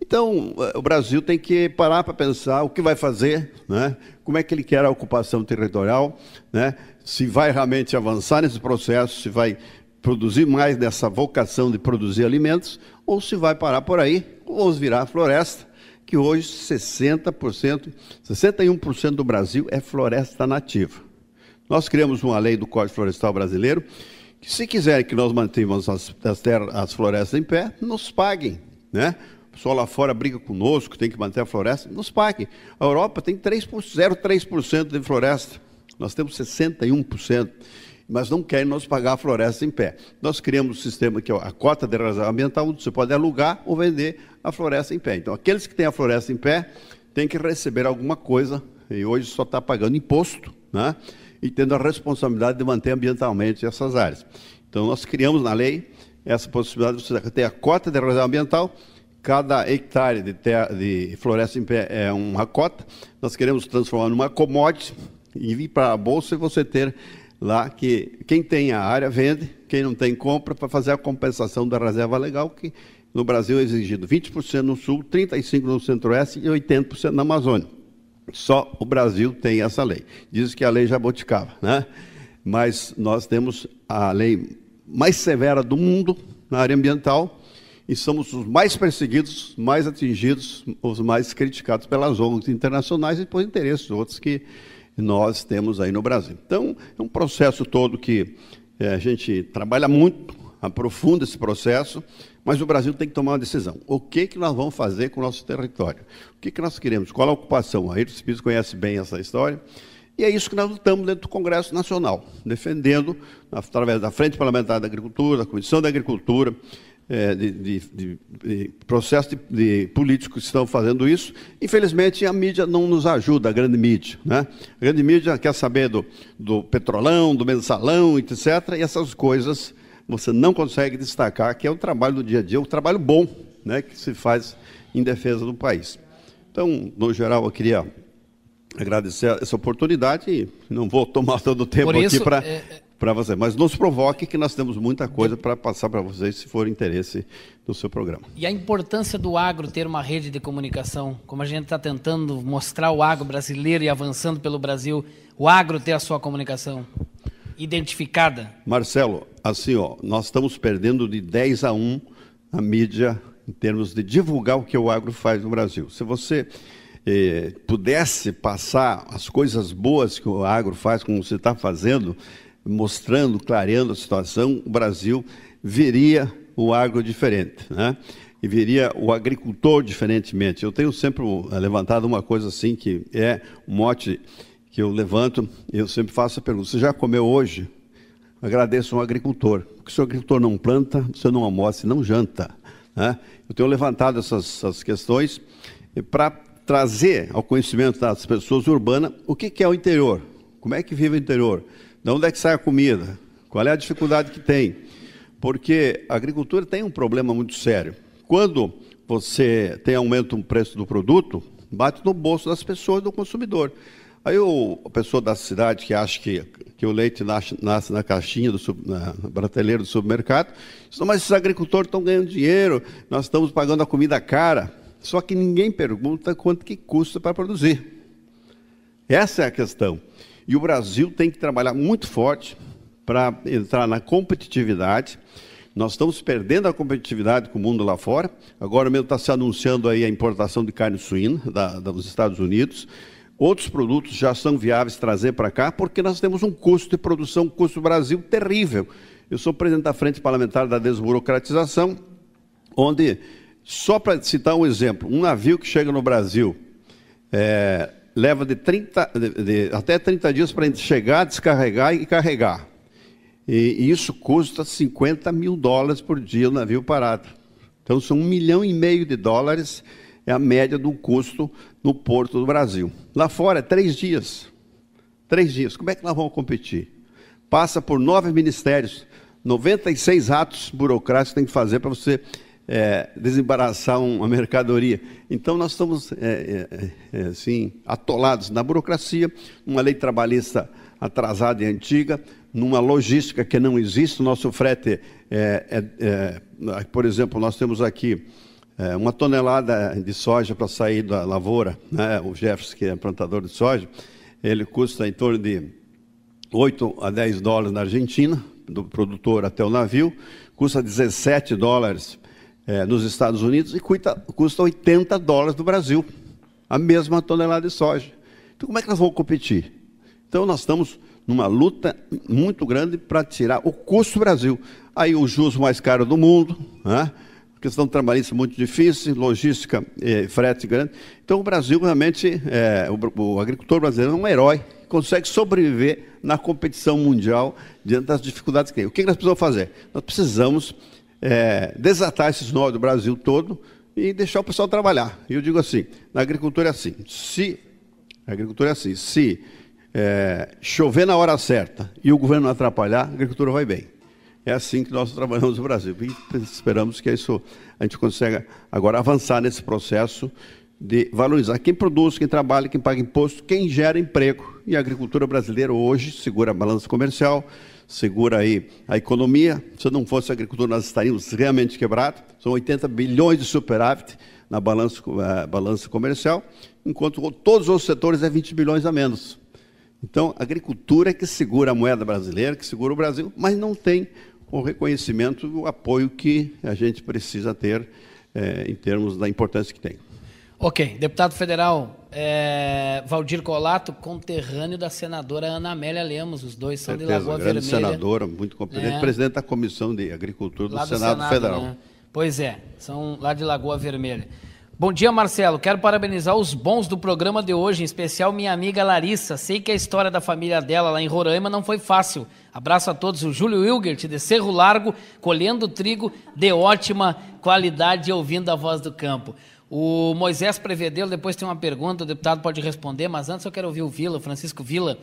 Então, eh, o Brasil tem que parar para pensar o que vai fazer, né? como é que ele quer a ocupação territorial, né? se vai realmente avançar nesse processo, se vai produzir mais dessa vocação de produzir alimentos, ou se vai parar por aí, ou virar floresta, que hoje 60%, 61% do Brasil é floresta nativa. Nós criamos uma lei do Código Florestal Brasileiro que se quiserem que nós mantenhamos as, as, terras, as florestas em pé, nos paguem, né? pessoal lá fora briga conosco, tem que manter a floresta. Nos pague. A Europa tem 0,3% de floresta. Nós temos 61%. Mas não querem nos pagar a floresta em pé. Nós criamos um sistema que é a cota de razão ambiental, onde você pode alugar ou vender a floresta em pé. Então, aqueles que têm a floresta em pé têm que receber alguma coisa, e hoje só está pagando imposto, né? e tendo a responsabilidade de manter ambientalmente essas áreas. Então, nós criamos na lei essa possibilidade de você ter a cota de razão ambiental cada hectare de, terra, de floresta em pé é uma cota, nós queremos transformar numa commodity e vir para a bolsa e você ter lá que quem tem a área vende, quem não tem compra para fazer a compensação da reserva legal que no Brasil é exigido 20% no sul, 35% no centro-oeste e 80% na Amazônia. Só o Brasil tem essa lei. Diz que a lei Jaboticaba, né? Mas nós temos a lei mais severa do mundo na área ambiental, e somos os mais perseguidos, mais atingidos, os mais criticados pelas ONGs internacionais e por interesses outros que nós temos aí no Brasil. Então, é um processo todo que é, a gente trabalha muito, aprofunda esse processo, mas o Brasil tem que tomar uma decisão. O que, que nós vamos fazer com o nosso território? O que, que nós queremos? Qual a ocupação? A Ayrton Spitz conhece bem essa história. E é isso que nós lutamos dentro do Congresso Nacional, defendendo, através da Frente Parlamentar da Agricultura, da Comissão da Agricultura, é, de, de, de, de, de, políticos que estão fazendo isso. Infelizmente, a mídia não nos ajuda, a grande mídia. Né? A grande mídia quer saber do, do petrolão, do mensalão, etc. E essas coisas você não consegue destacar, que é o trabalho do dia a dia, o trabalho bom né, que se faz em defesa do país. Então, no geral, eu queria agradecer essa oportunidade e não vou tomar todo o tempo isso, aqui para. É, é para você. Mas nos provoque que nós temos muita coisa para passar para vocês, se for interesse do seu programa. E a importância do agro ter uma rede de comunicação, como a gente está tentando mostrar o agro brasileiro e avançando pelo Brasil, o agro ter a sua comunicação identificada. Marcelo, assim, ó, nós estamos perdendo de 10 a 1 a mídia em termos de divulgar o que o agro faz no Brasil. Se você eh, pudesse passar as coisas boas que o agro faz, como você está fazendo, mostrando, clareando a situação, o Brasil veria o agro diferente, né? E veria o agricultor diferentemente. Eu tenho sempre levantado uma coisa assim que é um mote que eu levanto, eu sempre faço a pergunta: você já comeu hoje? Agradeço um agricultor. Porque se o agricultor não planta, você não almoça e não janta. Né? Eu tenho levantado essas, essas questões para trazer ao conhecimento das pessoas urbanas o que, que é o interior, como é que vive o interior de onde é que sai a comida? Qual é a dificuldade que tem? Porque a agricultura tem um problema muito sério. Quando você tem aumento no preço do produto, bate no bolso das pessoas, do consumidor. Aí o, a pessoa da cidade que acha que, que o leite nasce, nasce na caixinha, do sub, na prateleira do supermercado, diz, mas esses agricultores estão ganhando dinheiro, nós estamos pagando a comida cara. Só que ninguém pergunta quanto que custa para produzir. Essa é a questão. E o Brasil tem que trabalhar muito forte para entrar na competitividade. Nós estamos perdendo a competitividade com o mundo lá fora. Agora mesmo está se anunciando aí a importação de carne suína da, dos Estados Unidos. Outros produtos já são viáveis trazer para cá, porque nós temos um custo de produção, um custo Brasil terrível. Eu sou presidente da Frente Parlamentar da Desburocratização, onde, só para citar um exemplo, um navio que chega no Brasil, é, leva de 30, de, de, até 30 dias para chegar, descarregar e carregar. E, e isso custa 50 mil dólares por dia o navio parado. Então são um milhão e meio de dólares, é a média do custo no porto do Brasil. Lá fora é três dias. Três dias. Como é que nós vamos competir? Passa por nove ministérios, 96 atos burocráticos que tem que fazer para você é, desembaraçar uma mercadoria. Então, nós estamos, é, é, é, assim, atolados na burocracia, numa lei trabalhista atrasada e antiga, numa logística que não existe. O nosso frete, é, é, por exemplo, nós temos aqui uma tonelada de soja para sair da lavoura, né? o Jefferson, que é plantador de soja, ele custa em torno de 8 a 10 dólares na Argentina, do produtor até o navio, custa 17 dólares é, nos Estados Unidos e custa, custa 80 dólares do Brasil, a mesma tonelada de soja. Então, como é que elas vão competir? Então, nós estamos numa luta muito grande para tirar o custo do Brasil. Aí, o juros mais caro do mundo, né? questão trabalhista muito difícil, logística, eh, frete grande. Então, o Brasil realmente, eh, o, o, agricultor brasileiro é um herói, consegue sobreviver na competição mundial diante das dificuldades que tem. O que nós precisamos fazer? Nós precisamos é, desatar esses nós do Brasil todo e deixar o pessoal trabalhar. E eu digo assim, na agricultura é assim, se agricultura é assim, se é, chover na hora certa e o governo não atrapalhar, a agricultura vai bem. É assim que nós trabalhamos no Brasil. E esperamos que isso a gente consiga agora avançar nesse processo de valorizar quem produz, quem trabalha, quem paga imposto, quem gera emprego. E a agricultura brasileira hoje segura a balança comercial, segura aí a economia. Se não fosse a agricultura, nós estaríamos realmente quebrados. São 80 bilhões de superávit na balança, eh, balança comercial, enquanto todos os outros setores é 20 bilhões a menos. Então, a agricultura é que segura a moeda brasileira, que segura o Brasil, mas não tem o reconhecimento, o apoio que a gente precisa ter eh, em termos da importância que tem. Ok. Deputado federal é, Valdir Colato, conterrâneo da senadora Ana Amélia Lemos. Os dois são Certeza, de Lagoa grande Vermelha. senadora, muito competente. É. Presidente da Comissão de Agricultura do, do Senado, Senado, Federal. Né? Pois é, são lá de Lagoa Vermelha. Bom dia, Marcelo. Quero parabenizar os bons do programa de hoje, em especial minha amiga Larissa. Sei que a história da família dela lá em Roraima não foi fácil. Abraço a todos. O Júlio Wilgert, de Cerro Largo, colhendo trigo de ótima qualidade e ouvindo a voz do campo. O Moisés Prevedelo, depois tem uma pergunta, o deputado pode responder, mas antes eu quero ouvir o Vila, Francisco Vila,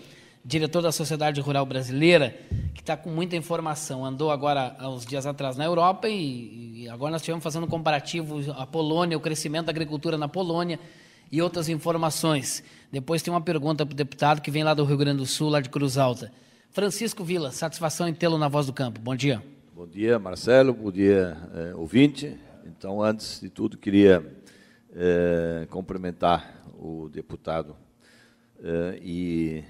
diretor da Sociedade Rural Brasileira, que está com muita informação. Andou agora, há uns dias atrás, na Europa e, e agora nós estivemos fazendo um comparativo a Polônia, o crescimento da agricultura na Polônia e outras informações. Depois tem uma pergunta para o deputado que vem lá do Rio Grande do Sul, lá de Cruz Alta. Francisco Vila, satisfação em tê-lo na Voz do Campo. Bom dia. Bom dia, Marcelo. Bom dia, eh, ouvinte. Então, antes de tudo, queria é, cumprimentar o deputado é, e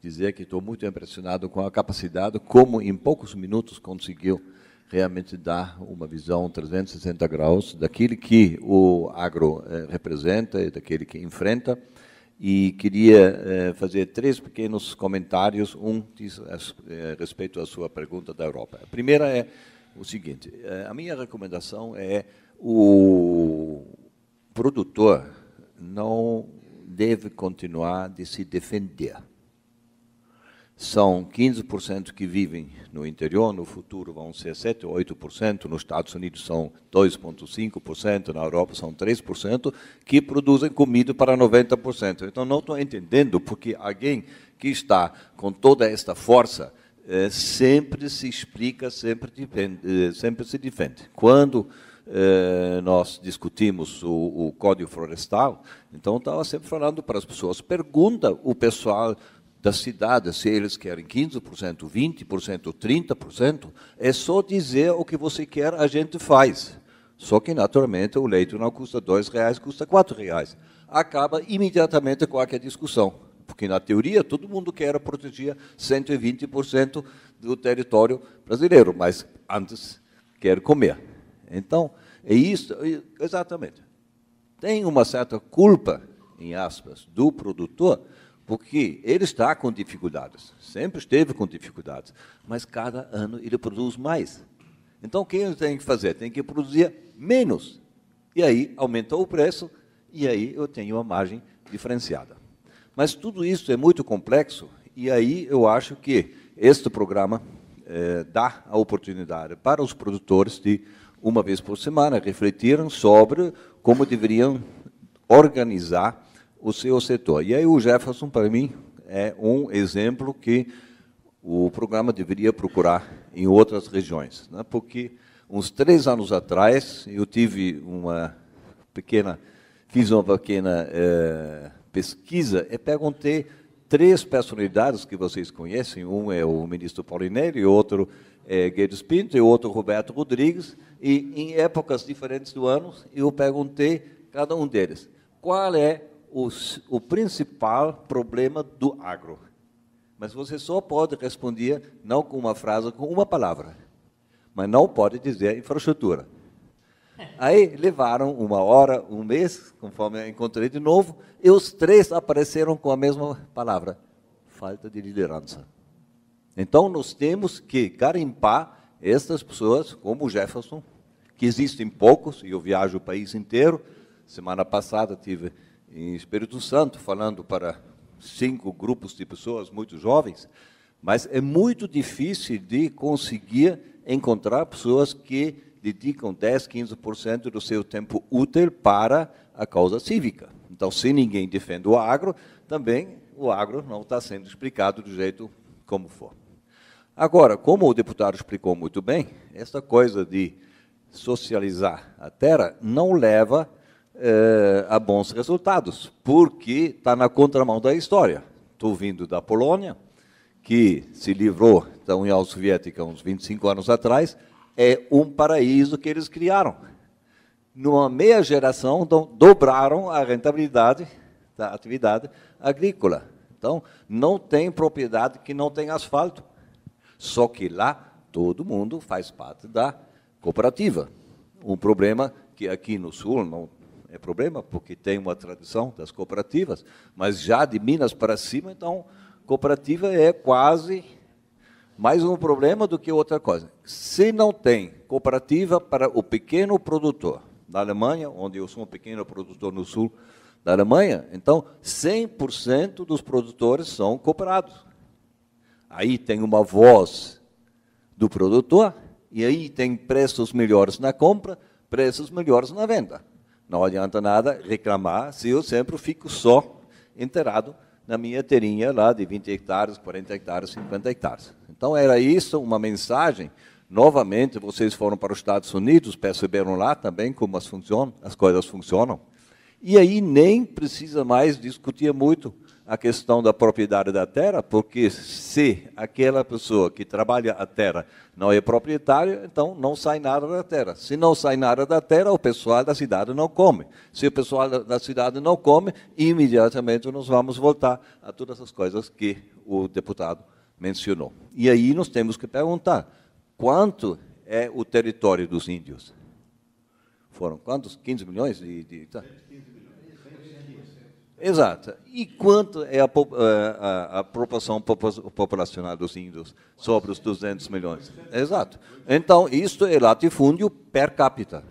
dizer que estou muito impressionado com a capacidade, como em poucos minutos conseguiu realmente dar uma visão 360 graus daquele que o agro eh, representa e daquele que enfrenta. E queria fazer três pequenos comentários. Um diz respeito à sua pergunta da Europa. A primeira é o seguinte: a minha recomendação é o produtor não deve continuar de se defender. São 15% que vivem no interior, no futuro vão ser 7 ou 8%, nos Estados Unidos são 2,5%, na Europa são 3%, que produzem comida para 90%. Então, não estou entendendo porque alguém que está com toda esta força é sempre se explica, sempre, defende, eh, sempre se defende. Quando eh, nós discutimos o, o, Código Florestal, então estava sempre falando para as pessoas, pergunta o pessoal da cidade se eles querem 15%, 20%, 30%, é só dizer o que você quer, a gente faz. Só que, naturalmente, o leito não custa R$ reais, custa R$ reais. Acaba imediatamente qualquer discussão porque na teoria todo mundo quer proteger 120% do território brasileiro, mas antes quer comer. Então, é isso, exatamente. Tem uma certa culpa, em aspas, do produtor, porque ele está com dificuldades, sempre esteve com dificuldades, mas cada ano ele produz mais. Então, o que ele tem que fazer? Tem que produzir menos. E aí aumenta o preço, e aí eu tenho uma margem diferenciada. Mas tudo isso é muito complexo, e aí eu acho que este programa eh, dá a oportunidade para os produtores de uma vez por semana, refletiram sobre como deveriam organizar o seu setor. E aí o Jefferson, para mim, é um exemplo que o programa deveria procurar em outras regiões, né? porque uns três anos atrás eu tive uma pequena, fiz uma pequena eh, pesquisa e perguntei três personalidades que vocês conhecem, um é o ministro Paulinelli, outro é, Guedes Pinto e outro Roberto Rodrigues, e em épocas diferentes do ano eu perguntei cada um deles qual é o, o principal problema do agro. Mas você só pode responder não com uma frase, com uma palavra. Mas não pode dizer infraestrutura. Aí levaram uma hora, um mês, conforme eu encontrei de novo, e os três apareceram com a mesma palavra: falta de liderança. Então, nós temos que garimpar estas pessoas, como o Jefferson, que existem poucos, e eu viajo o país inteiro. Semana passada tive em Espírito Santo, falando para cinco grupos de pessoas muito jovens, mas é muito difícil de conseguir encontrar pessoas que dedicam 10, 15% do seu tempo útil para a causa cívica. Então, se ninguém defende o agro, também o agro não está sendo explicado do jeito como for. Agora, como o deputado explicou muito bem, essa coisa de socializar a terra não leva eh, a bons resultados, porque está na contramão da história. Estou vindo da Polônia, que se livrou da União Soviética uns 25 anos atrás, é um paraíso que eles criaram. Numa meia geração, dobraram a rentabilidade da atividade agrícola. Então, não tem propriedade que não tem asfalto só que lá todo mundo faz parte da cooperativa. Um problema que aqui no Sul não é problema, porque tem uma tradição das cooperativas, mas já de Minas para cima, então, cooperativa é quase mais um problema do que outra coisa. Se não tem cooperativa para o pequeno produtor na Alemanha, onde eu sou um pequeno produtor no sul da Alemanha, então 100% dos produtores são cooperados. Aí tem uma voz do produtor, e aí tem preços melhores na compra, preços melhores na venda. Não adianta nada reclamar se eu sempre fico só enterrado na minha terinha lá de 20 hectares, 40 hectares, 50 hectares. Então era isso, uma mensagem. Novamente, vocês foram para os Estados Unidos, perceberam lá também como as, funcionam, as coisas funcionam. E aí nem precisa mais discutir muito a questão da propriedade da terra, porque se aquela pessoa que trabalha a terra não é proprietária, então não sai nada da terra. Se não sai nada da terra, o pessoal da cidade não come. Se o pessoal da cidade não come, imediatamente nós vamos voltar a todas as coisas que o deputado mencionou. E aí nós temos que perguntar: quanto é o território dos índios? Foram quantos? 15 milhões de. de tá? 15 milhões. Exato. E quanto é a, é, a, a, proporção populacional dos índios sobre os 200 milhões? Exato. Então, isto é latifúndio per capita.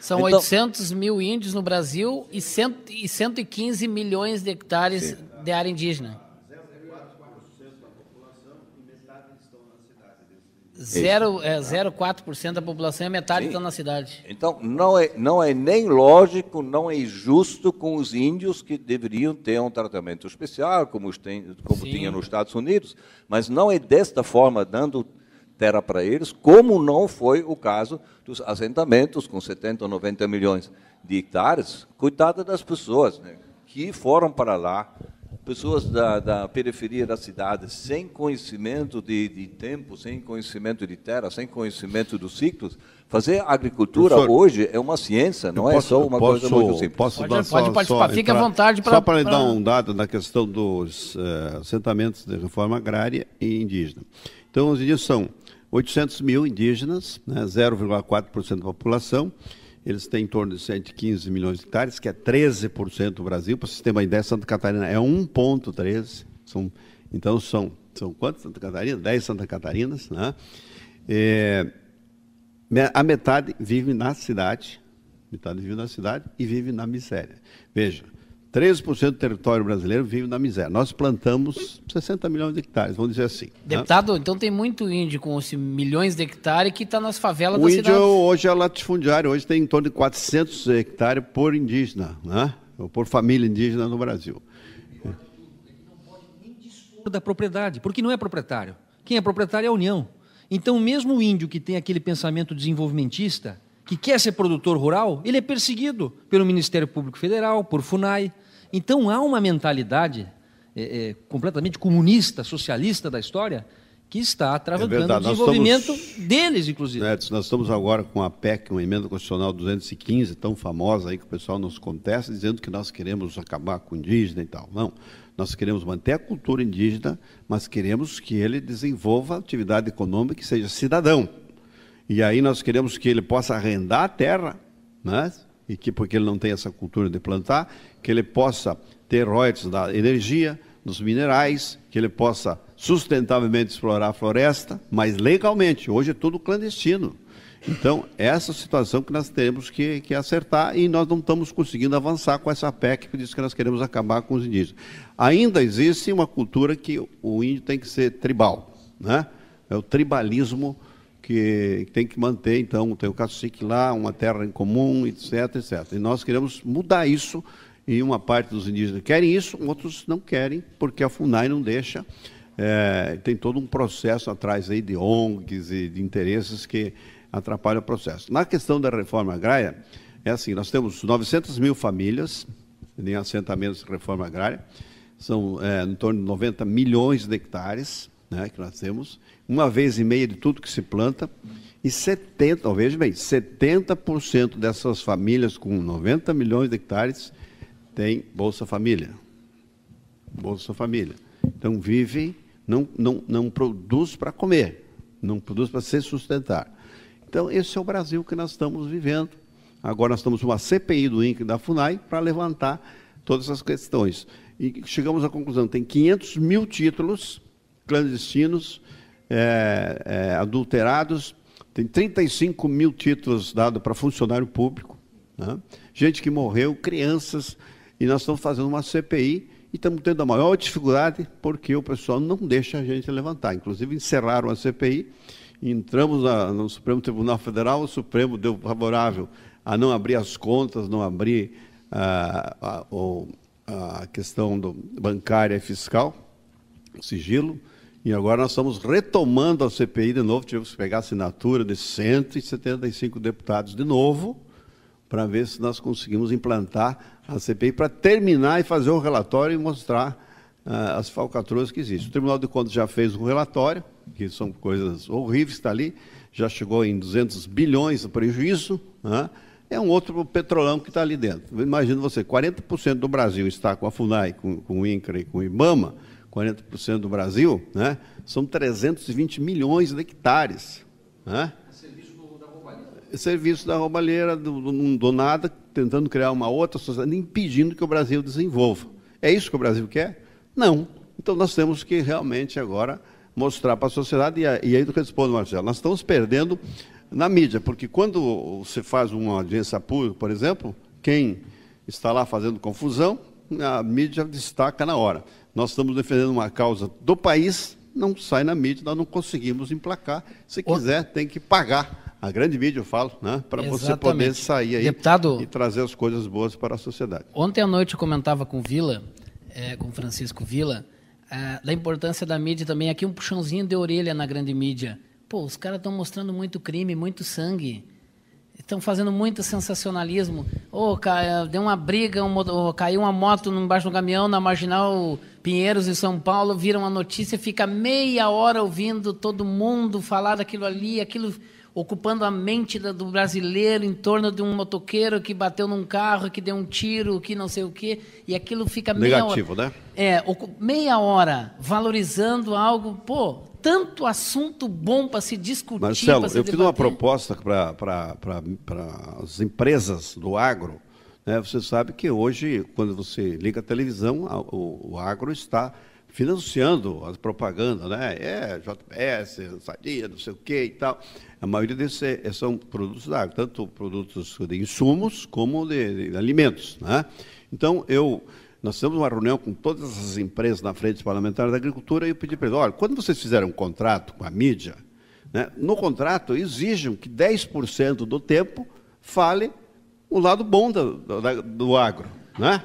São então, 800 mil índios no Brasil e, cento, e 115 milhões de hectares sim. de área indígena. É zero, é, 0,4% da população é metade que está na cidade. Então, não é, não é nem lógico, não é justo com os índios que deveriam ter um tratamento especial, como, tem, como tinha nos Estados Unidos, mas não é desta forma, dando terra para eles, como não foi o caso dos assentamentos com 70 ou 90 milhões de hectares. Coitada das pessoas né, que foram para lá pessoas da, da periferia da cidade, sem conhecimento de, de, tempo, sem conhecimento de terra, sem conhecimento dos ciclos. Fazer agricultura hoje é uma ciência, não é posso, é só uma posso, coisa muito simples. Posso pode, dar, pode só, participar, fique à vontade para. Só para pra... dar um dado na questão dos uh, assentamentos de reforma agrária e indígena. Então, hoje em dia são 800 mil indígenas, né, 0,4% da população. Eles têm em torno de 115 milhões de hectares, que é 13% do Brasil. Para o sistema ideia, Santa Catarina é 1,13%. São, então são, são quantos Santa Catarina? 10 Santa Catarinas. Né? É, a metade vive na cidade, metade vive na cidade e vive na miséria. Veja, 13% do território brasileiro vive na miséria. Nós plantamos 60 milhões de hectares, vamos dizer assim. Né? Deputado, né? então tem muito índio com esses milhões de hectares que está nas favelas o da índio hoje é latifundiário, hoje tem em torno de 400 hectares por indígena, né? ou por família indígena no Brasil. É. Da propriedade, porque não é proprietário. Quem é proprietário é a União. Então, mesmo o índio que tem aquele pensamento desenvolvimentista, que quer ser produtor rural, ele é perseguido pelo Ministério Público Federal, por FUNAI, então há uma mentalidade é, é, completamente comunista, socialista da história, que está travancando é o desenvolvimento estamos, deles, inclusive. Né, nós estamos agora com a PEC, uma emenda constitucional 215, tão famosa aí que o pessoal nos contesta, dizendo que nós queremos acabar com o indígena e tal. Não. Nós queremos manter a cultura indígena, mas queremos que ele desenvolva atividade econômica e seja cidadão. E aí nós queremos que ele possa arrendar a terra, né? e que porque ele não tem essa cultura de plantar, que ele possa ter royalties da energia, dos minerais, que ele possa sustentavelmente explorar a floresta, mas legalmente. Hoje é tudo clandestino. Então, essa situação que nós temos que, que acertar e nós não estamos conseguindo avançar com essa PEC que diz que nós queremos acabar com os indígenas. Ainda existe uma cultura que o índio tem que ser tribal, né? É o tribalismo que tem que manter, então, tem o cacique lá, uma terra em comum, etc, etc. E nós queremos mudar isso, e uma parte dos indígenas querem isso, outros não querem, porque a FUNAI não deixa. É, tem todo um processo atrás aí de ONGs e de interesses que atrapalha o processo. Na questão da reforma agrária, é assim, nós temos 900 mil famílias em assentamentos de reforma agrária, são é, em torno de 90 milhões de hectares né, que nós temos, uma vez e meia de tudo que se planta, e 70, oh, veja bem, 70% dessas famílias com 90 milhões de hectares têm Bolsa Família. Bolsa Família. Então vivem, não, não, não produz para comer, não produz para se sustentar. Então esse é o Brasil que nós estamos vivendo. Agora nós estamos uma CPI do INCRE da FUNAI para levantar todas essas questões. E chegamos à conclusão, tem 500 mil títulos clandestinos é, é, adulterados, tem 35 mil títulos dados para funcionário público, né? gente que morreu, crianças, e nós estamos fazendo uma CPI e estamos tendo a maior dificuldade porque o pessoal não deixa a gente levantar. Inclusive, encerraram a CPI, entramos na, no Supremo Tribunal Federal, o Supremo deu favorável a não abrir as contas, não abrir ah, a, a, a questão do, bancária e fiscal, sigilo. E agora nós estamos retomando a CPI de novo, tivemos que pegar a assinatura de 175 deputados de novo, para ver se nós conseguimos implantar a CPI, para terminar e fazer um relatório e mostrar uh, as falcatruas que existem. O Tribunal de Contas já fez um relatório, que são coisas horríveis, está ali, já chegou em 200 bilhões de prejuízo, né? é um outro petrolão que está ali dentro. Imagina você, 40% do Brasil está com a FUNAI, com, com o INCRA e com o IBAMA, 40% do Brasil, né? são 320 milhões de hectares. Né? Serviço da roubalheira, do, do, do nada, tentando criar uma outra sociedade, impedindo que o Brasil desenvolva. É isso que o Brasil quer? Não. Então nós temos que realmente agora mostrar para a sociedade, e aí tu responde, Marcelo, nós estamos perdendo na mídia, porque quando você faz uma audiência pública, por exemplo, quem está lá fazendo confusão, a mídia destaca na hora nós estamos defendendo uma causa do país, não sai na mídia, nós não conseguimos emplacar. Se quiser, tem que pagar. A grande mídia, eu falo, né? para você poder sair aí Deputado, e trazer as coisas boas para a sociedade. Ontem à noite eu comentava com Vila, é, com Francisco Vila, é, da importância da mídia também. Aqui um puxãozinho de orelha na grande mídia. Pô, os caras estão mostrando muito crime, muito sangue estão fazendo muito sensacionalismo. Oh, cai, deu uma briga, um, oh, caiu uma moto embaixo do caminhão, na marginal Pinheiros e São Paulo viram a notícia, fica meia hora ouvindo todo mundo falar daquilo ali, aquilo ocupando a mente do brasileiro em torno de um motoqueiro que bateu num carro, que deu um tiro, que não sei o quê, e aquilo fica meia Negativo, hora. Negativo, né? É, meia hora valorizando algo, pô, tanto assunto bom para se discutir. Marcelo, se eu debater. fiz uma proposta para as empresas do agro né? Você sabe que hoje, quando você liga a televisão, a, o, o, agro está financiando as propagandas, né? É, JBS, Sadia, não sei o quê e tal. A maioria desses é, é, são produtos da agro, tanto produtos de insumos como de, de alimentos, né? Então, eu... Nós fizemos uma reunião com todas as empresas na frente parlamentar da agricultura e eu pedi para eles, olha, quando vocês fizerem um contrato com a mídia, né, no contrato exijam que 10% do tempo fale o lado bom do, do, do agro, né?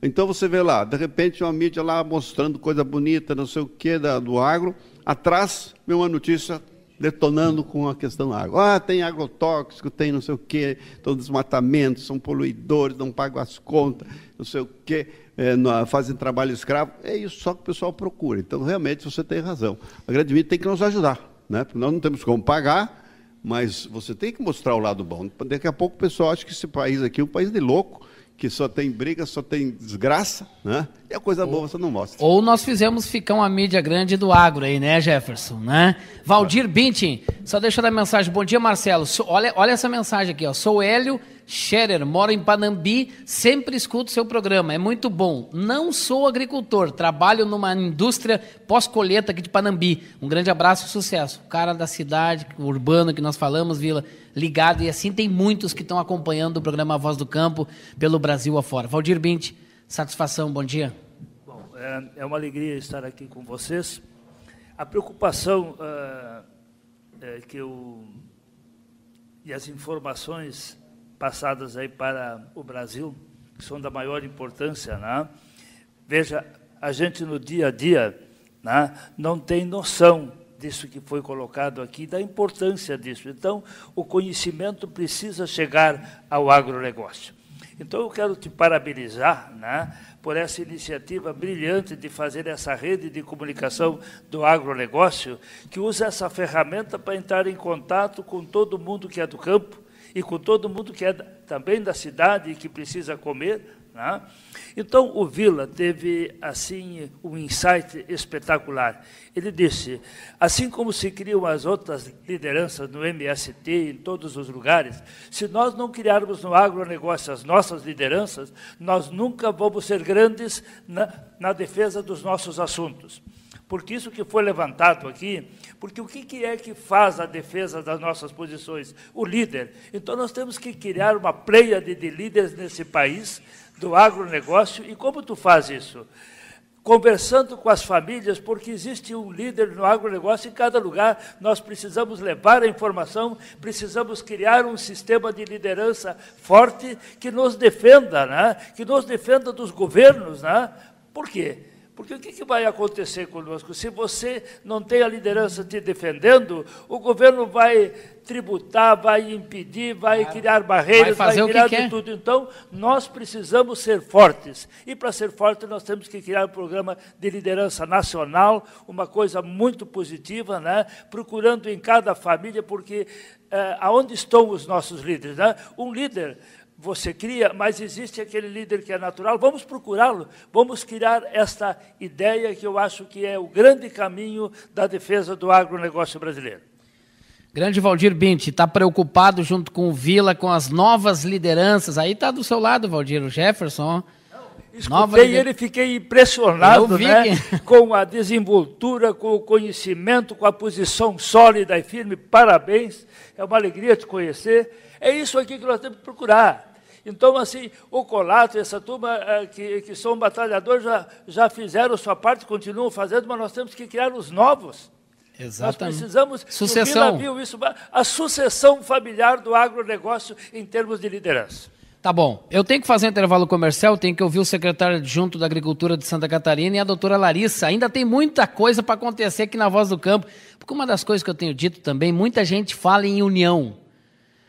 Então você vê lá, de repente uma mídia lá mostrando coisa bonita, não sei o que do agro, atrás vem uma notícia detonando com a questão agro. Ah, tem agrotóxico, tem não sei o que, todo desmatamento, são poluidores, não pagam as contas, não sei o que, é, fazem trabalho escravo. É isso só que o pessoal procura. Então realmente você tem razão. A grande mídia tem que nos ajudar, né? Porque nós não temos como pagar mas você tem que mostrar o lado bom. Daqui a pouco o pessoal acha que esse país aqui é um país de louco, que só tem briga, só tem desgraça, né? E a coisa ou, boa você não mostra. Ou nós fizemos ficar uma mídia grande do agro aí, né, Jefferson, né? Valdir Bintin, só deixa eu dar mensagem. Bom dia, Marcelo. olha, olha essa mensagem aqui, ó. Sou Hélio Scherer, moro em Panambi, sempre escuto seu programa, é muito bom. Não sou agricultor, trabalho numa indústria pós-colheita aqui de Panambi. Um grande abraço e sucesso. cara da cidade, urbano que nós falamos, Vila, ligado. E assim tem muitos que estão acompanhando o programa Voz do Campo pelo Brasil afora. Valdir Bint, satisfação, bom dia. Bom, é, é uma alegria estar aqui com vocês. A preocupação ah, é que eu, e as informações passadas aí para o Brasil, que são da maior importância. Né? Veja, a gente no dia a dia né, não tem noção disso que foi colocado aqui, da importância disso. Então, o conhecimento precisa chegar ao agronegócio. Então, eu quero te parabenizar né, por essa iniciativa brilhante de fazer essa rede de comunicação do agronegócio, que usa essa ferramenta para entrar em contato com todo mundo que é do campo, e com todo mundo que é também da cidade e que precisa comer. Né? Então, o Vila teve, assim, um insight espetacular. Ele disse, assim como se criam as outras lideranças no MST, em todos os lugares, se nós não criarmos no agronegócio as nossas lideranças, nós nunca vamos ser grandes na, na defesa dos nossos assuntos porque isso que foi levantado aqui, porque o que, é que faz a defesa das nossas posições? O líder. Então nós temos que criar uma pleiade de líderes nesse país do agronegócio. E como tu faz isso? conversando com as famílias, porque existe um líder no agronegócio em cada lugar. Nós precisamos levar a informação, precisamos criar um sistema de liderança forte que nos defenda, né? que nos defenda dos governos. Né? Por quê? Porque o que, que, vai acontecer conosco? Se você não tem a liderança te defendendo, o governo vai tributar, vai impedir, vai claro. criar barreiras, vai, vai criar que tudo. Então, nós precisamos ser fortes. E para ser fortes nós temos que criar um programa de liderança nacional, uma coisa muito positiva, né? procurando em cada família, porque é, aonde estão os nossos líderes? Né? Um líder você cria, mas existe aquele líder que é natural. Vamos procurá-lo, vamos criar esta ideia que eu acho que é o grande caminho da defesa do agronegócio brasileiro. Grande Valdir Bint, está preocupado junto com o Vila, com as novas lideranças. Aí está do seu lado, Valdir, o Jefferson. Escutei ele, fiquei impressionado né, com a desenvoltura, com o conhecimento, com a posição sólida e firme. Parabéns, é uma alegria te conhecer. É isso aqui que nós temos que procurar. Então, assim, o Colato, e essa turma eh, que, que são batalhadores, já, já fizeram sua parte, continuam fazendo, mas nós temos que criar os novos. Exatamente. Nós precisamos. Sucessão. Viu isso, a sucessão familiar do agronegócio em termos de liderança. Tá bom. Eu tenho que fazer um intervalo comercial, tenho que ouvir o secretário adjunto da Agricultura de Santa Catarina e a doutora Larissa. Ainda tem muita coisa para acontecer aqui na Voz do Campo, porque uma das coisas que eu tenho dito também, muita gente fala em união.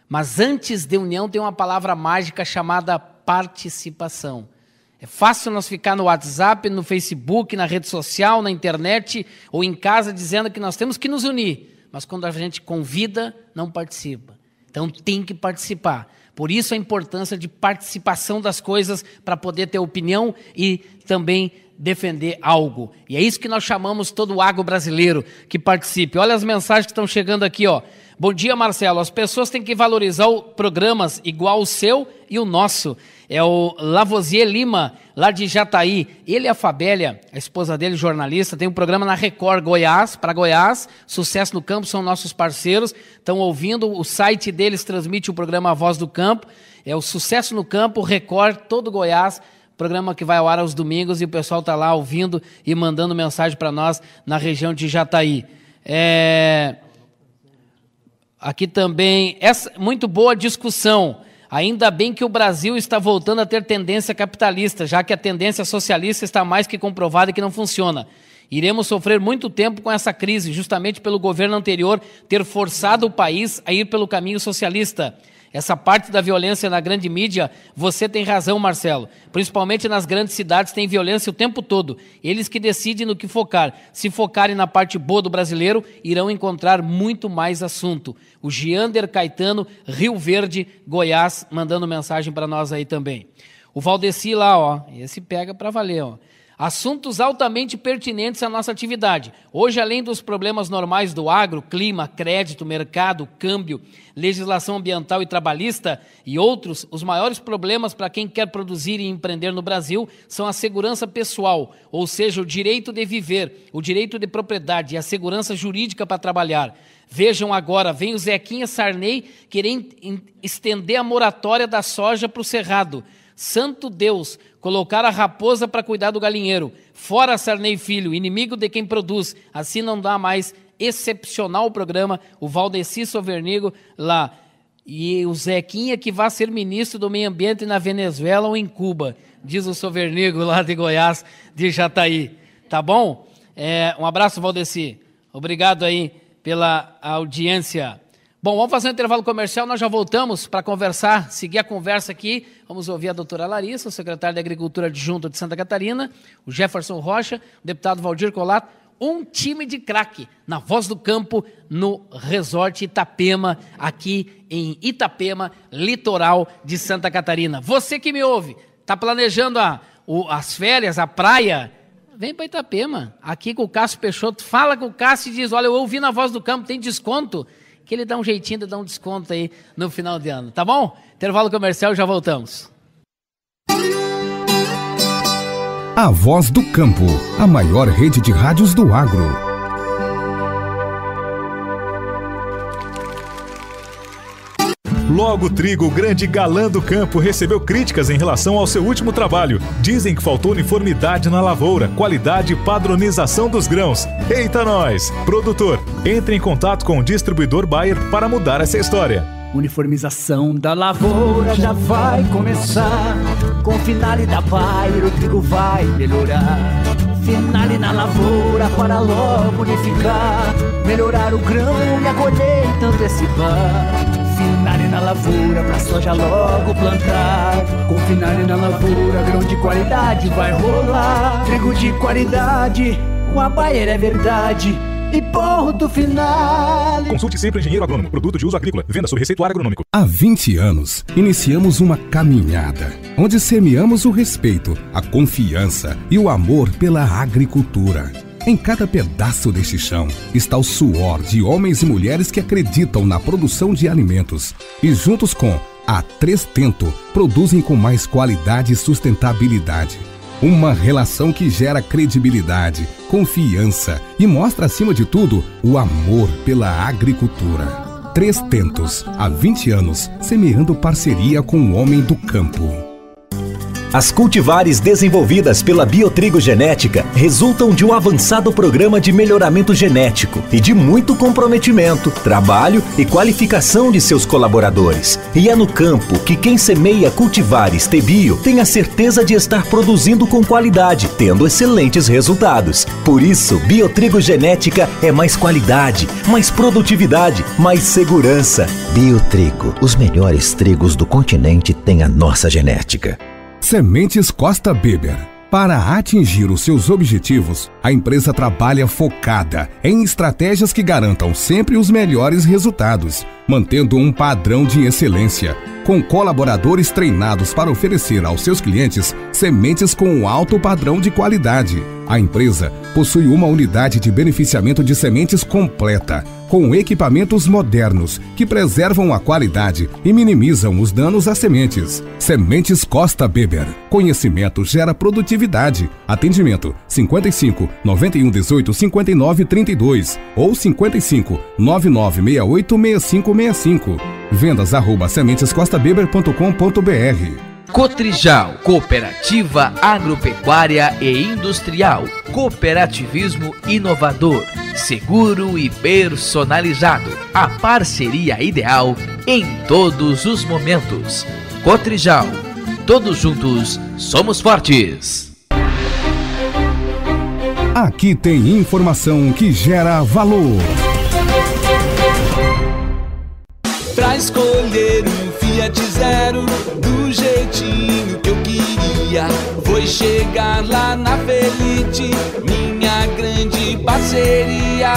Mas antes de união tem uma palavra mágica chamada participação. É fácil nós ficar no WhatsApp, no Facebook, na rede social, na internet ou em casa dizendo que nós temos que nos unir, mas quando a gente convida, não participa. Então tem que participar. Por isso a importância de participação das coisas para poder ter opinião e também defender algo. E é isso que nós chamamos todo o agro brasileiro que participe. Olha as mensagens que estão chegando aqui, ó. Bom dia, Marcelo. As pessoas têm que valorizar programas igual o seu e o nosso. É o Lavoisier Lima, lá de Jataí. Ele e a Fabélia, a esposa dele, jornalista, tem um programa na Record Goiás, para Goiás. Sucesso no Campo, são nossos parceiros. Estão ouvindo, o site deles transmite o programa A Voz do Campo. É o Sucesso no Campo, Record, todo Goiás programa que vai ao ar aos domingos e o pessoal está lá ouvindo e mandando mensagem para nós na região de Jataí. É... Aqui também, essa, muito boa discussão. Ainda bem que o Brasil está voltando a ter tendência capitalista, já que a tendência socialista está mais que comprovada que não funciona. Iremos sofrer muito tempo com essa crise, justamente pelo governo anterior ter forçado o país a ir pelo caminho socialista. Essa parte da violência na grande mídia, você tem razão, Marcelo. Principalmente nas grandes cidades tem violência o tempo todo. Eles que decidem no que focar. Se focarem na parte boa do brasileiro, irão encontrar muito mais assunto. O Giander Caetano, Rio Verde, Goiás, mandando mensagem para nós aí também. O Valdeci lá, ó, esse pega para valer, ó. Assuntos altamente pertinentes à nossa atividade. Hoje, além dos problemas normais do agro, clima, crédito, mercado, câmbio, legislação ambiental e trabalhista e outros, os maiores problemas para quem quer produzir e empreender no Brasil são a segurança pessoal, ou seja, o direito de viver, o direito de propriedade e a segurança jurídica para trabalhar. Vejam agora, vem o Zequinha Sarney querer estender a moratória da soja para o Cerrado. Santo Deus, colocar a raposa para cuidar do galinheiro. Fora Sarney Filho, inimigo de quem produz. Assim não dá mais. Excepcional o programa. O Valdeci Sovernigo lá. E o Zequinha que vai ser ministro do meio ambiente na Venezuela ou em Cuba, diz o Sovernigo lá de Goiás, de Jataí. Tá bom? É, um abraço, Valdeci. Obrigado aí pela audiência. Bom, vamos fazer um intervalo comercial, nós já voltamos para conversar, seguir a conversa aqui. Vamos ouvir a doutora Larissa, secretária de Agricultura adjunta de Santa Catarina, o Jefferson Rocha, o deputado Valdir Colato, um time de craque na Voz do Campo, no Resort Itapema, aqui em Itapema, litoral de Santa Catarina. Você que me ouve, está planejando a, o, as férias, a praia? Vem para Itapema, aqui com o Cássio Peixoto. Fala com o Cássio e diz: Olha, eu ouvi na Voz do Campo, tem desconto que ele dá um jeitinho, dá um desconto aí no final de ano, tá bom? Intervalo comercial, já voltamos. A Voz do Campo, a maior rede de rádios do agro. Logo Trigo, grande galã do campo, recebeu críticas em relação ao seu último trabalho. Dizem que faltou uniformidade na lavoura, qualidade e padronização dos grãos. Eita nós! Produtor, entre em contato com o distribuidor Bayer para mudar essa história. Uniformização da lavoura já vai começar. Com o finale da Bayer. o trigo vai melhorar. Finale na lavoura para logo unificar. Melhorar o grão e a colheita antecipar na lavoura pra soja logo plantar. Confinarem na lavoura, grão de qualidade vai rolar. Trigo de qualidade, a baieira é verdade. E ponto final. Consulte sempre o engenheiro agrônomo. Produto de uso agrícola. Venda sob receituário agronômico. Há 20 anos, iniciamos uma caminhada onde semeamos o respeito, a confiança e o amor pela agricultura em cada pedaço deste chão está o suor de homens e mulheres que acreditam na produção de alimentos e, juntos com a Três Tento, produzem com mais qualidade e sustentabilidade. Uma relação que gera credibilidade, confiança e mostra, acima de tudo, o amor pela agricultura. Três Tentos, há 20 anos, semeando parceria com o homem do campo. As cultivares desenvolvidas pela Biotrigo Genética resultam de um avançado programa de melhoramento genético e de muito comprometimento, trabalho e qualificação de seus colaboradores. E é no campo que quem semeia cultivares Tebio tem a certeza de estar produzindo com qualidade, tendo excelentes resultados. Por isso, Biotrigo Genética é mais qualidade, mais produtividade, mais segurança. Biotrigo, os melhores trigos do continente têm a nossa genética. Sementes Costa Beber. Para atingir os seus objetivos, a empresa trabalha focada em estratégias que garantam sempre os melhores resultados, mantendo um padrão de excelência, com colaboradores treinados para oferecer aos seus clientes sementes com um alto padrão de qualidade. A empresa possui uma unidade de beneficiamento de sementes completa, com equipamentos modernos que preservam a qualidade e minimizam os danos às sementes. Sementes Costa Beber. Conhecimento gera produtividade. Atendimento 55 91 18 59 32 ou 55 99 68 65 65. Vendas arroba sementescostabeber.com.br Cotrijal, Cooperativa Agropecuária e Industrial, Cooperativismo Inovador, Seguro e Personalizado, a parceria ideal em todos os momentos. Cotrijal, todos juntos somos fortes. Aqui tem informação que gera valor. Pra escolher um Fiat Zero do jeitinho que eu queria, vou chegar lá na Felite, minha grande parceria.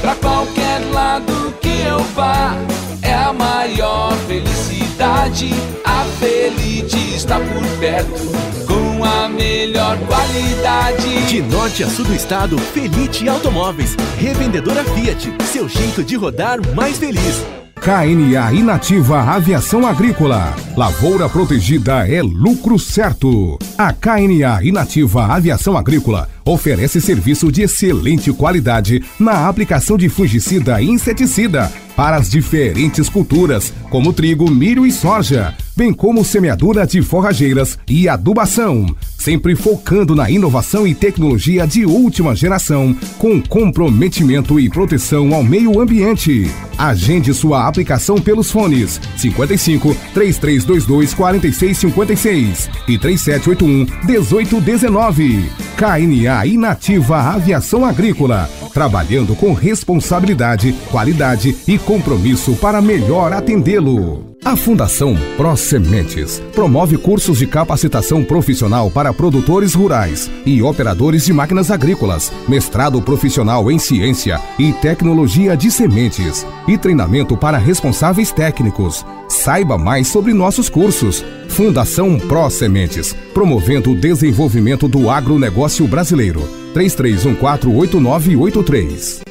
Pra qualquer lado que eu vá, é a maior felicidade a Felite está por perto com a melhor qualidade. De norte a sul do estado, Felite Automóveis, revendedora Fiat, seu jeito de rodar mais feliz. KNA Inativa Aviação Agrícola. Lavoura protegida é lucro certo. A KNA Inativa Aviação Agrícola oferece serviço de excelente qualidade na aplicação de fungicida e inseticida para as diferentes culturas, como trigo, milho e soja, bem como semeadura de forrageiras e adubação sempre focando na inovação e tecnologia de última geração, com comprometimento e proteção ao meio ambiente. Agende sua aplicação pelos fones 55 3322 4656 e 3781 1819. KNA Inativa Aviação Agrícola, trabalhando com responsabilidade, qualidade e compromisso para melhor atendê-lo. A Fundação Pro Sementes promove cursos de capacitação profissional para para produtores rurais e operadores de máquinas agrícolas, mestrado profissional em ciência e tecnologia de sementes e treinamento para responsáveis técnicos. Saiba mais sobre nossos cursos. Fundação Pro Sementes, promovendo o desenvolvimento do agronegócio brasileiro. 33148983.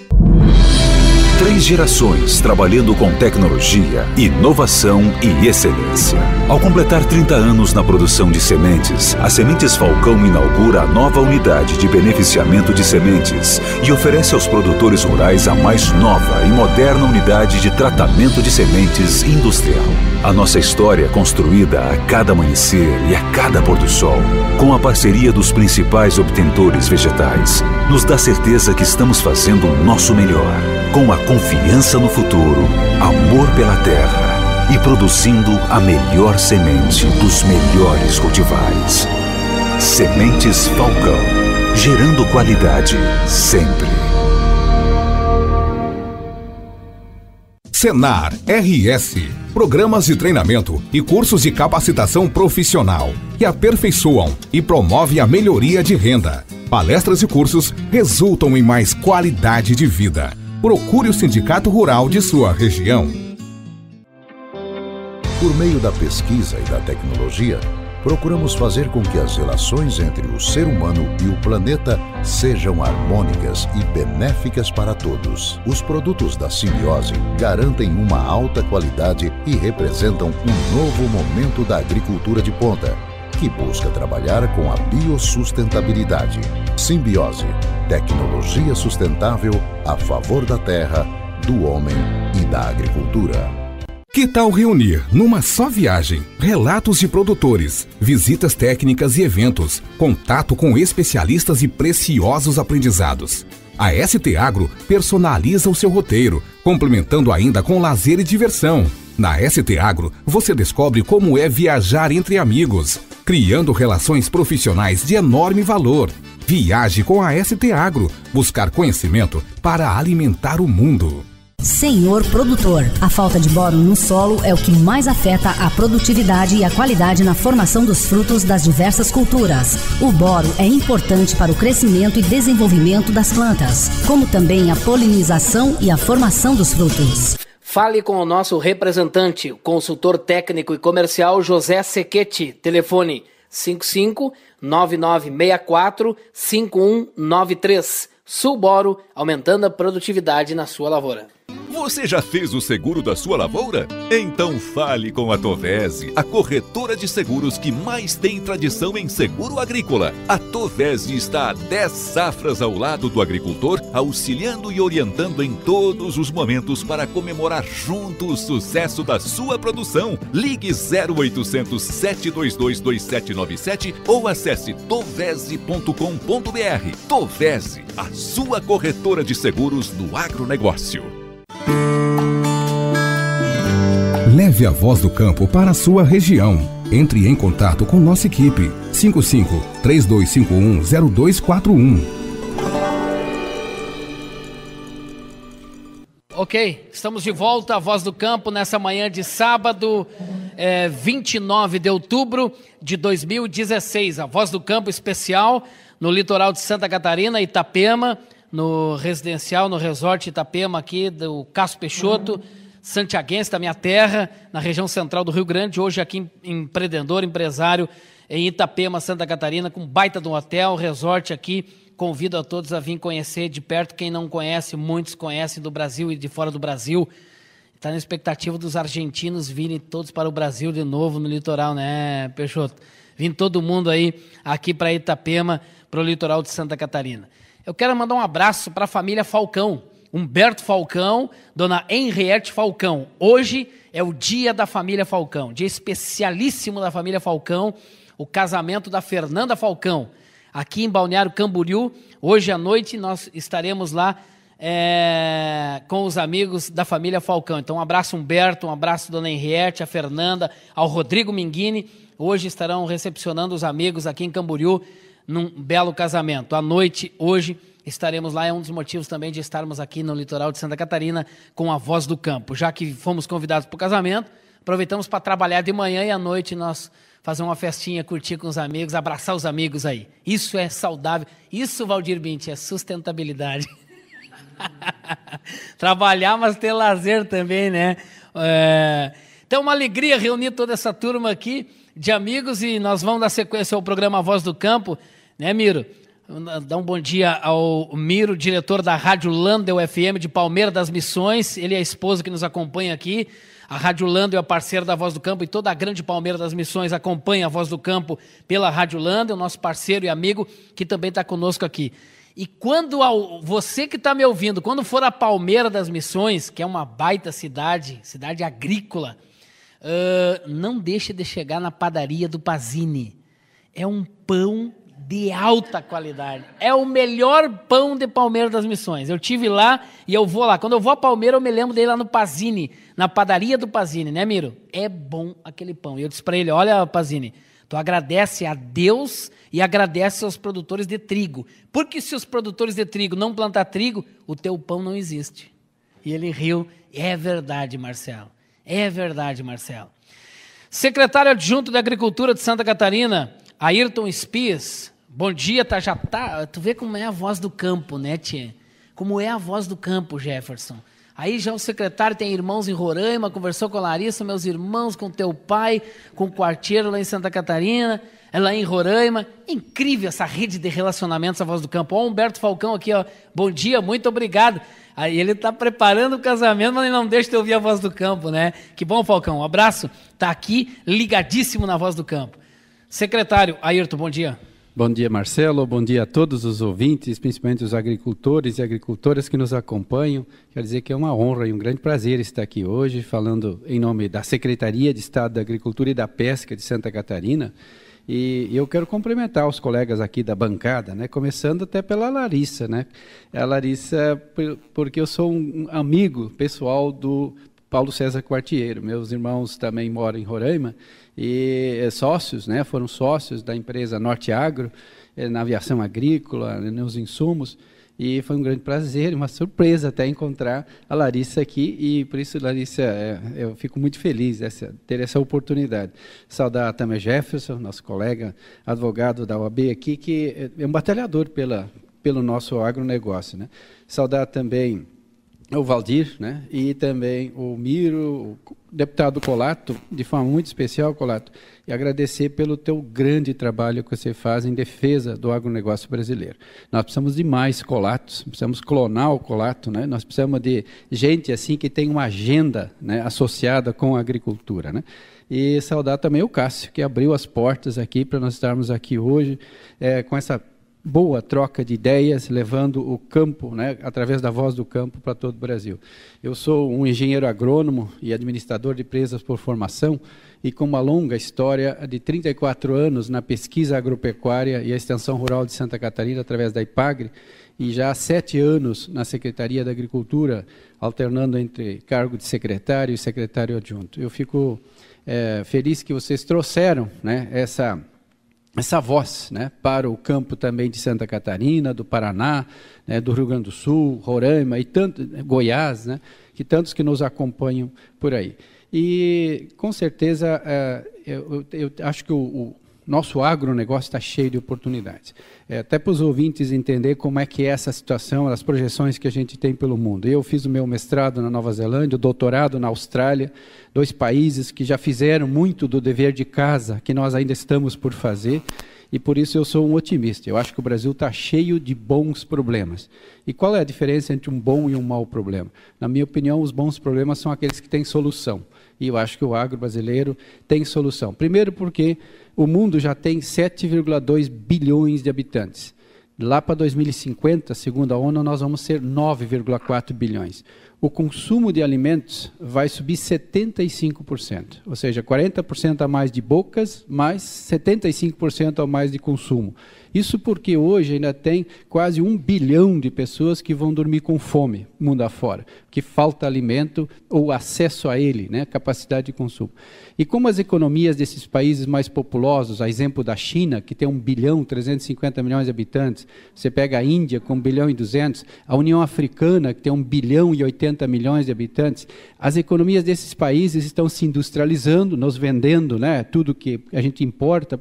Três gerações trabalhando com tecnologia, inovação e excelência. Ao completar 30 anos na produção de sementes, a Sementes Falcão inaugura a nova unidade de beneficiamento de sementes e oferece aos produtores rurais a mais nova e moderna unidade de tratamento de sementes industrial. A nossa história é construída a cada amanhecer e a cada pôr do sol, com a parceria dos principais obtentores vegetais, nos dá certeza que estamos fazendo o nosso melhor. Com a confiança no futuro, amor pela terra e produzindo a melhor semente dos melhores cultivares. Sementes Falcão, gerando qualidade sempre. Senar RS programas de treinamento e cursos de capacitação profissional que aperfeiçoam e promovem a melhoria de renda. Palestras e cursos resultam em mais qualidade de vida procure o Sindicato Rural de sua região. Por meio da pesquisa e da tecnologia, procuramos fazer com que as relações entre o ser humano e o planeta sejam harmônicas e benéficas para todos. Os produtos da simbiose garantem uma alta qualidade e representam um novo momento da agricultura de ponta que busca trabalhar com a biosustentabilidade. Simbiose, tecnologia sustentável a favor da terra, do homem e da agricultura. Que tal reunir, numa só viagem, relatos de produtores, visitas técnicas e eventos, contato com especialistas e preciosos aprendizados? A ST Agro personaliza o seu roteiro, complementando ainda com lazer e diversão. Na ST Agro, você descobre como é viajar entre amigos criando relações profissionais de enorme valor. Viaje com a ST Agro, buscar conhecimento para alimentar o mundo. Senhor produtor, a falta de boro no solo é o que mais afeta a produtividade e a qualidade na formação dos frutos das diversas culturas. O boro é importante para o crescimento e desenvolvimento das plantas, como também a polinização e a formação dos frutos. Fale com o nosso representante, consultor técnico e comercial José Sequete. Telefone 55 9964 5193. Sulboro, aumentando a produtividade na sua lavoura. Você já fez o seguro da sua lavoura? Então fale com a Tovese, a corretora de seguros que mais tem tradição em seguro agrícola. A Tovese está há 10 safras ao lado do agricultor, auxiliando e orientando em todos os momentos para comemorar junto o sucesso da sua produção. Ligue 0800 722 2797 ou acesse tovese.com.br. Tovese, a sua corretora de seguros do agronegócio. Leve a voz do campo para a sua região. Entre em contato com nossa equipe. 55 3251 0241. Ok, estamos de volta à Voz do Campo nessa manhã de sábado, é, eh, 29 de outubro de 2016. A Voz do Campo especial no litoral de Santa Catarina, Itapema no residencial, no resort Itapema aqui do Cássio Peixoto, santiaguense da minha terra, na região central do Rio Grande, hoje aqui empreendedor, empresário em Itapema, Santa Catarina, com baita de um hotel, resort aqui. Convido a todos a vir conhecer de perto. Quem não conhece, muitos conhecem do Brasil e de fora do Brasil. Está na expectativa dos argentinos virem todos para o Brasil de novo no litoral, né, Peixoto? Vindo todo mundo aí aqui para Itapema, para o litoral de Santa Catarina. Eu quero mandar um abraço para a família Falcão. Humberto Falcão, dona Henriette Falcão. Hoje é o dia da família Falcão, dia especialíssimo da família Falcão, o casamento da Fernanda Falcão. Aqui em Balneário Camboriú, hoje à noite nós estaremos lá é, com os amigos da família Falcão. Então, um abraço, Humberto, um abraço, dona Henriette, a Fernanda, ao Rodrigo Minguini. Hoje estarão recepcionando os amigos aqui em Camboriú num belo casamento. À noite, hoje, estaremos lá. É um dos motivos também de estarmos aqui no litoral de Santa Catarina com a voz do campo. Já que fomos convidados para o casamento, aproveitamos para trabalhar de manhã e à noite nós fazer uma festinha, curtir com os amigos, abraçar os amigos aí. Isso é saudável. Isso, Valdir Bint, é sustentabilidade. Trabalhar, mas ter lazer também, né? É... Então, uma alegria reunir toda essa turma aqui de amigos e nós vamos dar sequência ao programa Voz do Campo. Né, Miro? Dá um bom dia ao Miro, diretor da Rádio Landel FM de Palmeira das Missões. Ele é a esposa que nos acompanha aqui. A Rádio Landel é parceira da Voz do Campo e toda a grande Palmeira das Missões acompanha a Voz do Campo pela Rádio Landel, nosso parceiro e amigo que também está conosco aqui. E quando ao, você que está me ouvindo, quando for a Palmeira das Missões, que é uma baita cidade, cidade agrícola, uh, não deixe de chegar na padaria do Pazini. É um pão de alta qualidade. É o melhor pão de Palmeira das Missões. Eu tive lá e eu vou lá. Quando eu vou a Palmeira, eu me lembro dele lá no Pazini, na padaria do Pazini, né, Miro? É bom aquele pão. E eu disse para ele: "Olha, Pazini, tu agradece a Deus e agradece aos produtores de trigo. Porque se os produtores de trigo não plantar trigo, o teu pão não existe." E ele riu. É verdade, Marcelo. É verdade, Marcelo. Secretário adjunto da Agricultura de Santa Catarina, Ayrton Spies, bom dia, tá, já tá. Tu vê como é a voz do campo, né, Tia? Como é a voz do campo, Jefferson. Aí já o secretário tem irmãos em Roraima, conversou com a Larissa, meus irmãos, com teu pai, com o quarteiro lá em Santa Catarina, é lá em Roraima. incrível essa rede de relacionamentos, a voz do campo. Ó, Humberto Falcão aqui, ó. Bom dia, muito obrigado. Aí ele tá preparando o casamento, mas ele não deixa de ouvir a voz do campo, né? Que bom, Falcão. Um abraço. Tá aqui ligadíssimo na voz do campo. Secretário Ayrton, bom dia. Bom dia, Marcelo. Bom dia a todos os ouvintes, principalmente os agricultores e agricultoras que nos acompanham. Quero dizer que é uma honra e um grande prazer estar aqui hoje, falando em nome da Secretaria de Estado da Agricultura e da Pesca de Santa Catarina. E eu quero cumprimentar os colegas aqui da bancada, né? começando até pela Larissa. Né? A Larissa, porque eu sou um amigo pessoal do Paulo César Quartiero. Meus irmãos também moram em Roraima e eh, sócios, né, foram sócios da empresa Norte Agro, eh, na aviação agrícola, né, nos insumos. E foi um grande prazer, uma surpresa até encontrar a Larissa aqui. E por isso, Larissa, eh, eu fico muito feliz de ter essa oportunidade. Saudar também Jefferson, nosso colega advogado da OAB aqui, que é um batalhador pela, pelo nosso agronegócio. Né? Saudar também é o Valdir, né? E também o Miro, o deputado Colato, de forma muito especial, Colato, e agradecer pelo teu grande trabalho que você faz em defesa do agronegócio brasileiro. Nós precisamos de mais Colatos, precisamos clonar o Colato, né? Nós precisamos de gente assim que tem uma agenda, né, associada com a agricultura, né? E saudar também o Cássio, que abriu as portas aqui para nós estarmos aqui hoje é, com essa boa troca de ideias, levando o campo, né, através da voz do campo, para todo o Brasil. Eu sou um engenheiro agrônomo e administrador de empresas por formação e com uma longa história de 34 anos na pesquisa agropecuária e a extensão rural de Santa Catarina através da IPAGRE e já há sete anos na Secretaria da Agricultura, alternando entre cargo de secretário e secretário adjunto. Eu fico é, feliz que vocês trouxeram né, essa essa voz né, para o campo também de Santa Catarina, do Paraná, né, do Rio Grande do Sul, Roraima e tanto, né, Goiás, né, que tantos que nos acompanham por aí. E com certeza, é, eu, eu, acho que o, o nosso agronegócio está cheio de oportunidades. É, até para os ouvintes entender como é que é essa situação, as projeções que a gente tem pelo mundo. Eu fiz o meu mestrado na Nova Zelândia, o doutorado na Austrália, dois países que já fizeram muito do dever de casa, que nós ainda estamos por fazer, e por isso eu sou um otimista. Eu acho que o Brasil está cheio de bons problemas. E qual é a diferença entre um bom e um mau problema? Na minha opinião, os bons problemas são aqueles que têm solução e eu acho que o agro brasileiro tem solução. Primeiro, porque o mundo já tem 7,2 bilhões de habitantes. Lá para 2050, segundo a ONU, nós vamos ser 9,4 bilhões. O consumo de alimentos vai subir 75%, ou seja, 40% a mais de bocas, mais 75% a mais de consumo. Isso porque hoje ainda tem quase um bilhão de pessoas que vão dormir com fome, mundo afora, que falta alimento ou acesso a ele, né, capacidade de consumo. E como as economias desses países mais populosos, a exemplo da China, que tem 1 bilhão 350 milhões de habitantes, você pega a Índia com 1 bilhão e 200, a União Africana, que tem 1 bilhão e 80 milhões de habitantes, as economias desses países estão se industrializando, nos vendendo né, tudo que a gente importa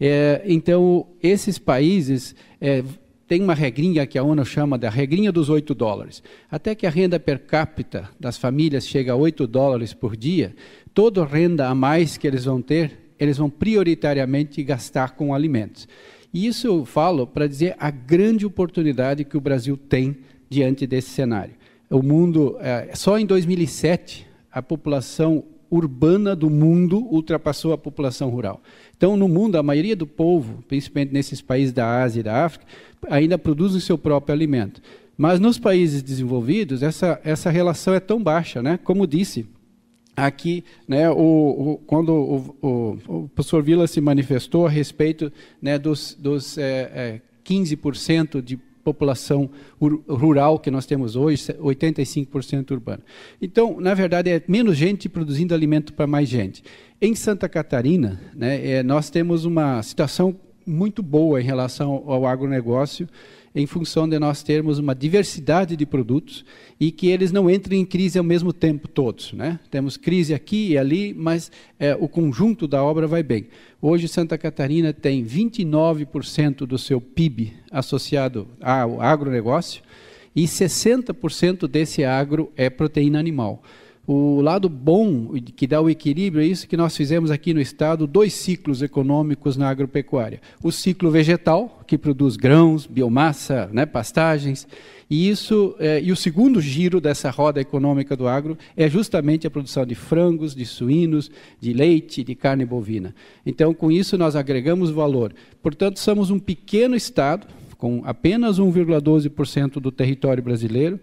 é, então, esses países é, têm uma regrinha que a ONU chama da regrinha dos 8 dólares. Até que a renda per capita das famílias chega a 8 dólares por dia, toda renda a mais que eles vão ter, eles vão prioritariamente gastar com alimentos. E isso eu falo para dizer a grande oportunidade que o Brasil tem diante desse cenário. O mundo, é, só em 2007, a população urbana do mundo ultrapassou a população rural. Então, no mundo, a maioria do povo, principalmente nesses países da Ásia e da África, ainda produz o seu próprio alimento. Mas nos países desenvolvidos, essa, essa relação é tão baixa, né? Como disse, aqui, né, o, o, quando o, o, o professor Vila se manifestou a respeito né, dos, dos é, é, 15% de população rural que nós temos hoje, 85% urbana. Então, na verdade, é menos gente produzindo alimento para mais gente. Em Santa Catarina, né, é, nós temos uma situação muito boa em relação ao agronegócio em função de nós termos uma diversidade de produtos e que eles não entrem em crise ao mesmo tempo todos. Né? Temos crise aqui e ali, mas é, o conjunto da obra vai bem. Hoje, Santa Catarina tem 29% do seu PIB associado ao agronegócio e 60% desse agro é proteína animal. O lado bom que dá o equilíbrio é isso que nós fizemos aqui no estado, dois ciclos econômicos na agropecuária. O ciclo vegetal, que produz grãos, biomassa, né, pastagens, e isso é, e o segundo giro dessa roda econômica do agro é justamente a produção de frangos, de suínos, de leite, de carne bovina. Então, com isso nós agregamos valor. Portanto, somos um pequeno estado com apenas 1,12% do território brasileiro,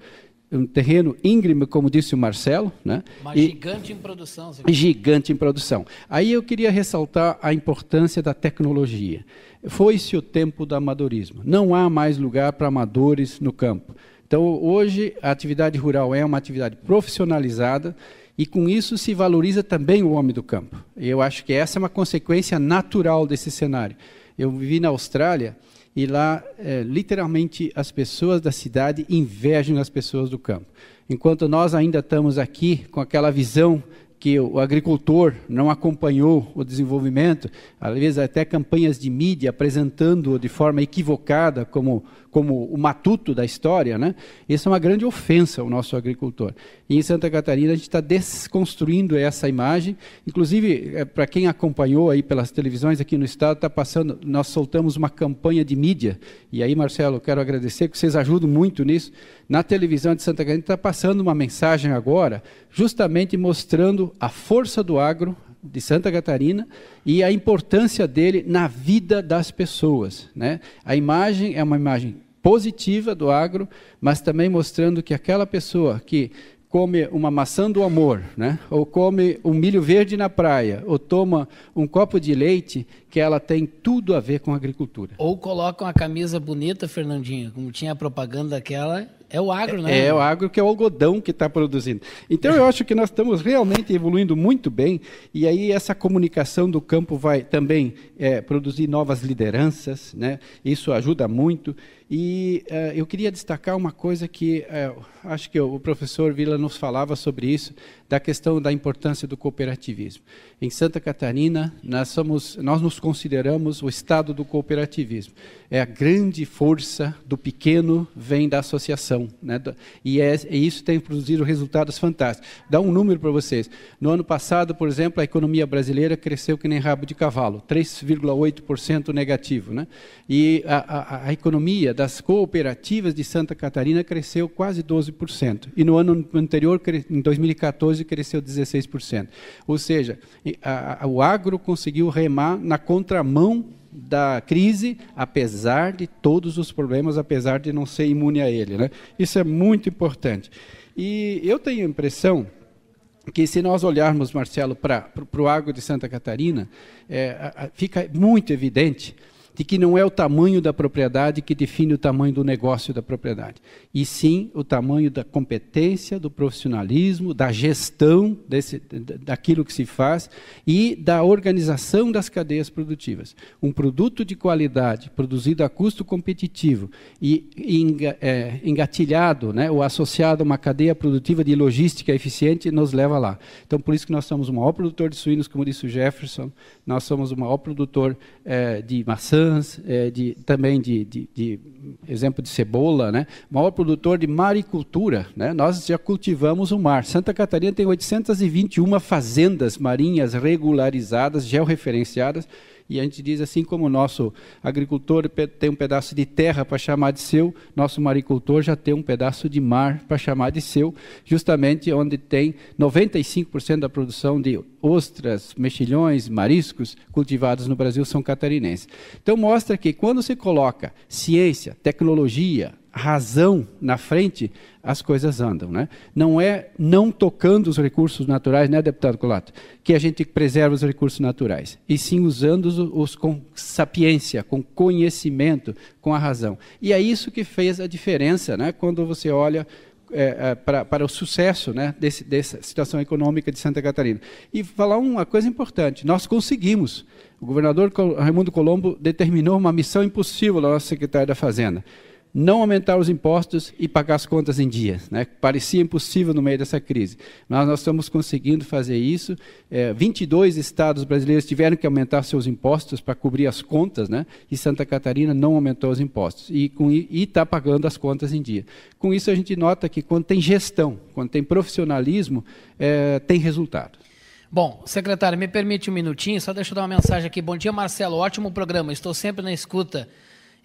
um terreno íngreme, como disse o Marcelo. Né? Mas e, gigante em produção. Gigante em produção. Aí eu queria ressaltar a importância da tecnologia. Foi-se o tempo do amadorismo. Não há mais lugar para amadores no campo. Então, hoje, a atividade rural é uma atividade profissionalizada e, com isso, se valoriza também o homem do campo. Eu acho que essa é uma consequência natural desse cenário. Eu vivi na Austrália e lá, é, literalmente, as pessoas da cidade invejam as pessoas do campo. Enquanto nós ainda estamos aqui com aquela visão que o agricultor não acompanhou o desenvolvimento, às vezes até campanhas de mídia apresentando-o de forma equivocada como, como o matuto da história, né? isso é uma grande ofensa ao nosso agricultor. E em Santa Catarina a gente está desconstruindo essa imagem. Inclusive, é, para quem acompanhou aí pelas televisões aqui no estado, está passando. Nós soltamos uma campanha de mídia. E aí, Marcelo, quero agradecer que vocês ajudam muito nisso. Na televisão de Santa Catarina está passando uma mensagem agora, justamente mostrando a força do agro, de Santa Catarina e a importância dele na vida das pessoas. Né? A imagem é uma imagem positiva do agro, mas também mostrando que aquela pessoa que come uma maçã do amor, né? ou come um milho verde na praia, ou toma um copo de leite, que ela tem tudo a ver com agricultura. Ou coloca uma camisa bonita, Fernandinho, como tinha a propaganda daquela, é o agro, né? É, é o agro que é o algodão que está produzindo. Então eu acho que nós estamos realmente evoluindo muito bem e aí essa comunicação do campo vai também é, produzir novas lideranças, né? Isso ajuda muito. E uh, eu queria destacar uma coisa que uh, acho que o professor Vila nos falava sobre isso, da questão da importância do cooperativismo em Santa Catarina, nós, somos, nós nos consideramos o estado do cooperativismo. É a grande força do pequeno vem da associação. Né? E, é, e isso tem produzido resultados fantásticos. Dá um número para vocês. No ano passado, por exemplo, a economia brasileira cresceu que nem rabo de cavalo, 3,8% negativo. Né? E a, a, a economia das cooperativas de Santa Catarina cresceu quase 12%. E no ano anterior, em 2014, cresceu 16%. Ou seja, a, o agro conseguiu remar na contramão da crise, apesar de todos os problemas, apesar de não ser imune a ele. Né? Isso é muito importante. E eu tenho a impressão que se nós olharmos, Marcelo, para o agro de Santa Catarina, é, fica muito evidente de que não é o tamanho da propriedade que define o tamanho do negócio da propriedade, e sim o tamanho da competência, do profissionalismo, da gestão desse, daquilo que se faz e da organização das cadeias produtivas. Um produto de qualidade produzido a custo competitivo e é, engatilhado, né, ou associado a uma cadeia produtiva de logística eficiente, nos leva lá. Então, por isso que nós somos o maior produtor de suínos, como disse o Jefferson, nós somos o maior produtor é, de maçã maçãs, é, de, também de, de, de, exemplo de cebola, né? maior produtor de maricultura. Né? Nós já cultivamos o mar. Santa Catarina tem 821 fazendas marinhas regularizadas, georreferenciadas, e a gente diz assim como o nosso agricultor tem um pedaço de terra para chamar de seu, nosso maricultor já tem um pedaço de mar para chamar de seu, justamente onde tem 95% da produção de ostras, mexilhões, mariscos cultivados no Brasil são catarinenses. Então mostra que quando se coloca ciência, tecnologia, razão na frente, as coisas andam, né? Não é não tocando os recursos naturais, né, deputado Colato, que a gente preserva os recursos naturais, e sim usando-os os com sapiência, com conhecimento, com a razão. E é isso que fez a diferença, né? Quando você olha é, é para, para o sucesso né, desse, dessa situação econômica de Santa Catarina. E falar uma coisa importante: nós conseguimos. O governador Raimundo Colombo determinou uma missão impossível ao nosso secretário da Fazenda não aumentar os impostos e pagar as contas em dia. Né? Parecia impossível no meio dessa crise. Mas nós estamos conseguindo fazer isso. É, 22 estados brasileiros tiveram que aumentar seus impostos para cobrir as contas, né? e Santa Catarina não aumentou os impostos. E está pagando as contas em dia. Com isso, a gente nota que quando tem gestão, quando tem profissionalismo, é, tem resultado. Bom, secretário, me permite um minutinho, só deixa eu dar uma mensagem aqui. Bom dia, Marcelo. Ótimo programa. Estou sempre na escuta.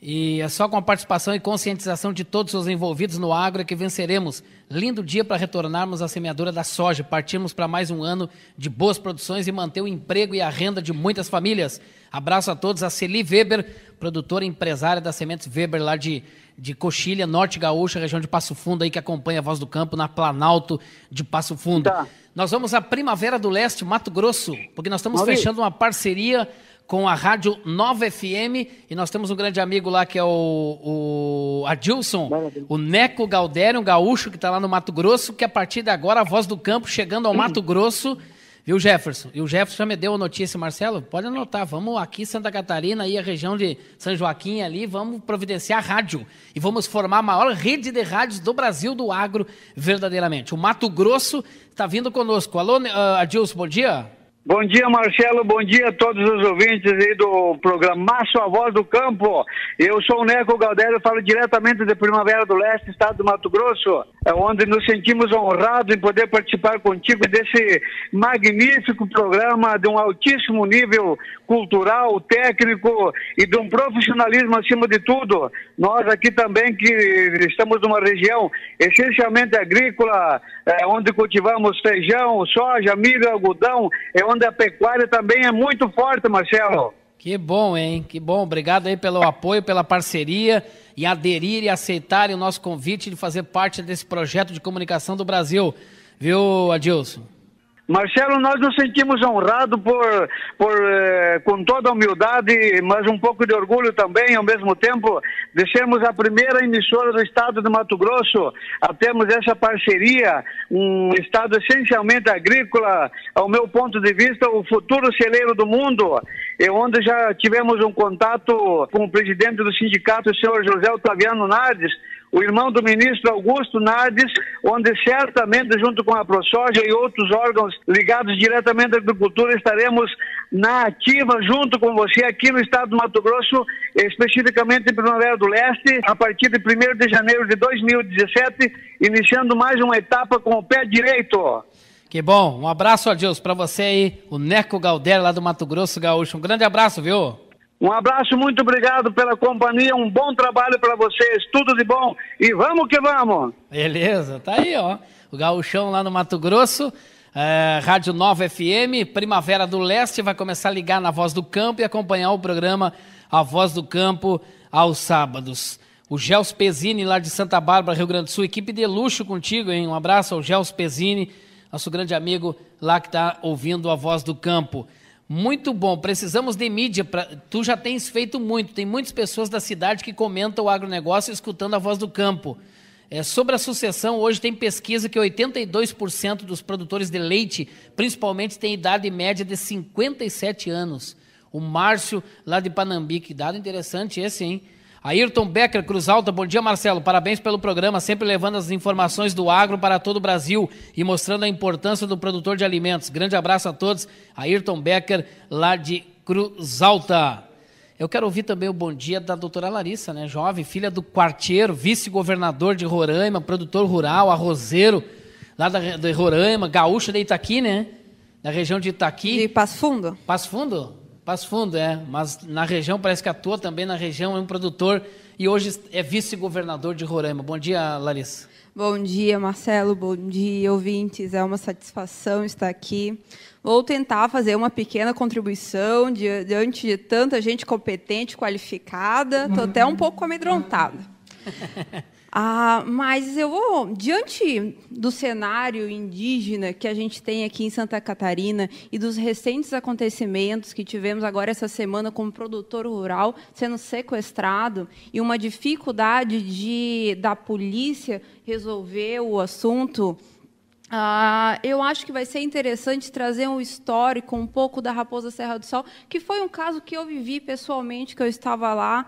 E é só com a participação e conscientização de todos os envolvidos no agro é que venceremos. Lindo dia para retornarmos à semeadura da soja, partirmos para mais um ano de boas produções e manter o emprego e a renda de muitas famílias. Abraço a todos. A Celi Weber, produtora e empresária das sementes Weber, lá de, de Coxilha, Norte Gaúcha, região de Passo Fundo, aí que acompanha a Voz do Campo na Planalto de Passo Fundo. Tá. Nós vamos à Primavera do Leste, Mato Grosso, porque nós estamos Maurício. fechando uma parceria com a Rádio 9 FM e nós temos um grande amigo lá que é o, o Adilson, o Neco Galdério, um gaúcho que está lá no Mato Grosso, que a partir de agora a voz do campo chegando ao Mato Grosso. Viu, Jefferson? E o Jefferson já me deu a notícia, Marcelo. Pode anotar, vamos aqui Santa Catarina e a região de São Joaquim ali, vamos providenciar rádio e vamos formar a maior rede de rádios do Brasil do agro, verdadeiramente. O Mato Grosso está vindo conosco. Alô, ah, Adilson, bom dia. Bom dia, Marcelo. Bom dia a todos os ouvintes aí do programaço A Voz do Campo. Eu sou o Neco Galdério, falo diretamente de Primavera do Leste, estado do Mato Grosso, é onde nos sentimos honrados em poder participar contigo desse magnífico programa de um altíssimo nível, cultural, técnico e de um profissionalismo acima de tudo. Nós aqui também que estamos numa região essencialmente agrícola, é, onde cultivamos feijão, soja, milho, algodão, é onde a pecuária também é muito forte, Marcelo. Que bom, hein? Que bom. Obrigado aí pelo apoio, pela parceria e aderir e aceitarem o nosso convite de fazer parte desse projeto de comunicação do Brasil. Viu, Adilson? Marcelo, nós nos sentimos honrados por, por, eh, com toda humildade, mas um pouco de orgulho também, ao mesmo tempo, de sermos a primeira emissora do estado de Mato Grosso a termos essa parceria, um estado essencialmente agrícola, ao meu ponto de vista, o futuro celeiro do mundo, e onde já tivemos um contato com o presidente do sindicato, o senhor José Otaviano Nardes o irmão do ministro Augusto Nardes, onde certamente, junto com a ProSoja e outros órgãos ligados diretamente à agricultura, estaremos na ativa junto com você aqui no estado do Mato Grosso, especificamente em Primavera do Leste, a partir de 1 de janeiro de 2017, iniciando mais uma etapa com o pé direito. Que bom, um abraço, Adilson, para você aí, o Neco Galdera, lá do Mato Grosso Gaúcho. Um grande abraço, viu? Um abraço, muito obrigado pela companhia, um bom trabalho para vocês, tudo de bom e vamos que vamos! Beleza, tá aí, ó. O Gaúchão lá no Mato Grosso, é, Rádio Nova FM, Primavera do Leste, vai começar a ligar na Voz do Campo e acompanhar o programa A Voz do Campo aos sábados. O Gels Pezini lá de Santa Bárbara, Rio Grande do Sul, equipe de luxo contigo, hein? Um abraço ao Gels Pezini, nosso grande amigo lá que está ouvindo a Voz do Campo. Muito bom. Precisamos de mídia. Pra... Tu já tens feito muito. Tem muitas pessoas da cidade que comentam o agronegócio escutando a voz do campo. É, sobre a sucessão, hoje tem pesquisa que 82% dos produtores de leite, principalmente, têm idade média de 57 anos. O Márcio, lá de Panambi, que dado interessante esse, hein? Ayrton Becker, Cruz Alta, bom dia Marcelo, parabéns pelo programa, sempre levando as informações do agro para todo o Brasil e mostrando a importância do produtor de alimentos. Grande abraço a todos, Ayrton Becker, lá de Cruz Alta. Eu quero ouvir também o bom dia da doutora Larissa, né? Jovem, filha do quartier, vice-governador de Roraima, produtor rural, arrozeiro, lá da, de Roraima, gaúcha de Itaqui, né? Da região de Itaqui. De Passo Fundo. Passo Fundo? Passo Fundo, é. Mas na região, parece que atua também na região, é um produtor e hoje é vice-governador de Roraima. Bom dia, Larissa. Bom dia, Marcelo. Bom dia, ouvintes. É uma satisfação estar aqui. Vou tentar fazer uma pequena contribuição diante de tanta gente competente, qualificada. Estou até um pouco amedrontada. Ah, mas eu vou, diante do cenário indígena que a gente tem aqui em Santa Catarina e dos recentes acontecimentos que tivemos agora essa semana com um produtor rural sendo sequestrado e uma dificuldade de, da polícia resolver o assunto, ah, eu acho que vai ser interessante trazer um histórico um pouco da Raposa Serra do Sol, que foi um caso que eu vivi pessoalmente, que eu estava lá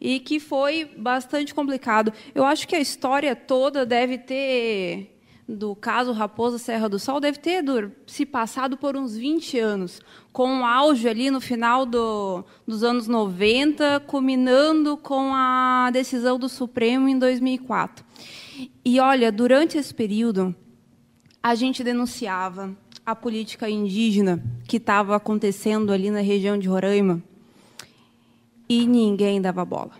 e que foi bastante complicado. Eu acho que a história toda deve ter do caso Raposa Serra do Sol deve ter se passado por uns 20 anos, com um auge ali no final do, dos anos 90, culminando com a decisão do Supremo em 2004. E olha, durante esse período, a gente denunciava a política indígena que estava acontecendo ali na região de Roraima e ninguém dava bola.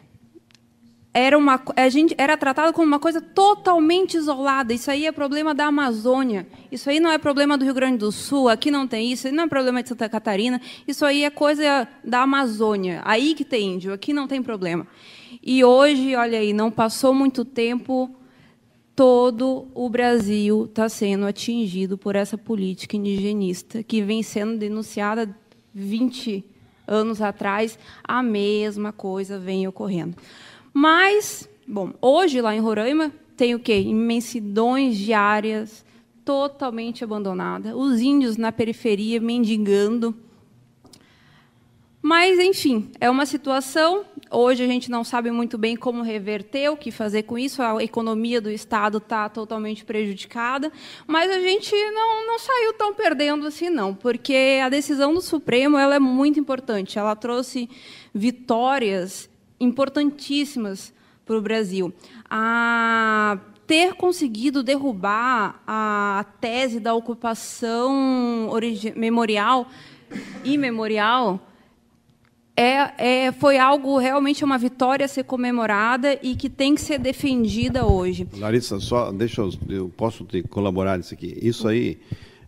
Era uma, a gente era tratado como uma coisa totalmente isolada. Isso aí é problema da Amazônia. Isso aí não é problema do Rio Grande do Sul. Aqui não tem isso. Isso não é problema de Santa Catarina. Isso aí é coisa da Amazônia. Aí que tem índio. Aqui não tem problema. E hoje, olha aí, não passou muito tempo, todo o Brasil está sendo atingido por essa política indigenista que vem sendo denunciada 20 anos anos atrás, a mesma coisa vem ocorrendo. Mas, bom, hoje lá em Roraima tem o quê? Imensidões de áreas totalmente abandonadas, os índios na periferia mendigando, mas, enfim, é uma situação. Hoje a gente não sabe muito bem como reverter, o que fazer com isso. A economia do Estado está totalmente prejudicada. Mas a gente não, não saiu tão perdendo assim, não, porque a decisão do Supremo ela é muito importante. Ela trouxe vitórias importantíssimas para o Brasil. A ter conseguido derrubar a tese da ocupação memorial e memorial é, é, foi algo realmente uma vitória a ser comemorada e que tem que ser defendida hoje. Larissa, só deixa eu, eu posso te colaborar nisso aqui. Isso aí,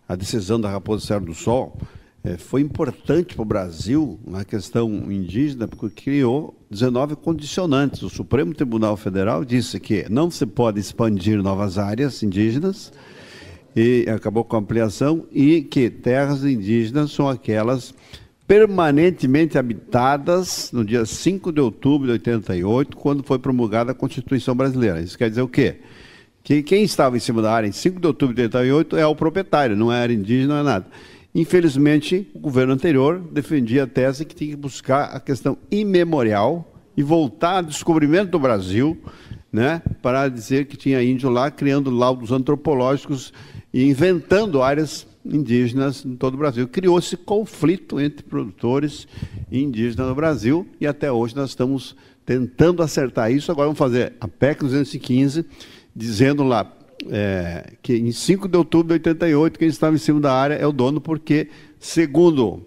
a decisão da Raposa Serra do Sol é, foi importante para o Brasil na questão indígena, porque criou 19 condicionantes. O Supremo Tribunal Federal disse que não se pode expandir novas áreas indígenas e acabou com a ampliação e que terras indígenas são aquelas permanentemente habitadas no dia 5 de outubro de 88, quando foi promulgada a Constituição Brasileira. Isso quer dizer o quê? Que quem estava em cima da área em 5 de outubro de 88 é o proprietário, não é área indígena, não é nada. Infelizmente, o governo anterior defendia a tese que tinha que buscar a questão imemorial e voltar ao descobrimento do Brasil, né, para dizer que tinha índio lá, criando laudos antropológicos e inventando áreas indígenas em todo o Brasil. Criou-se conflito entre produtores e indígenas no Brasil e até hoje nós estamos tentando acertar isso. Agora vamos fazer a PEC 215, dizendo lá é, que em 5 de outubro de 88 quem estava em cima da área é o dono, porque, segundo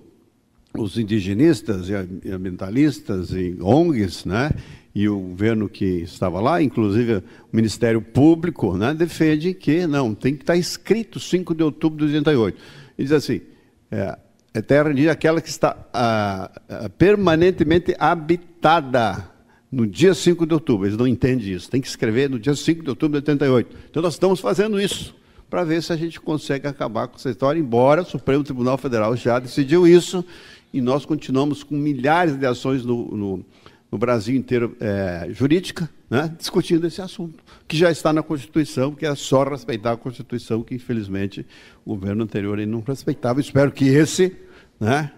os indigenistas e ambientalistas e ONGs, né, e o governo que estava lá, inclusive o Ministério Público, né, defende que não, tem que estar escrito 5 de outubro de 88. E diz assim, é, terra diz é aquela que está ah, ah, permanentemente habitada no dia 5 de outubro. Eles não entendem isso. Tem que escrever no dia 5 de outubro de 88. Então nós estamos fazendo isso para ver se a gente consegue acabar com essa história, embora o Supremo Tribunal Federal já decidiu isso e nós continuamos com milhares de ações no, no no Brasil inteiro é, jurídica, né, discutindo esse assunto, que já está na Constituição, que é só respeitar a Constituição, que infelizmente o governo anterior não respeitava. Espero que esse né,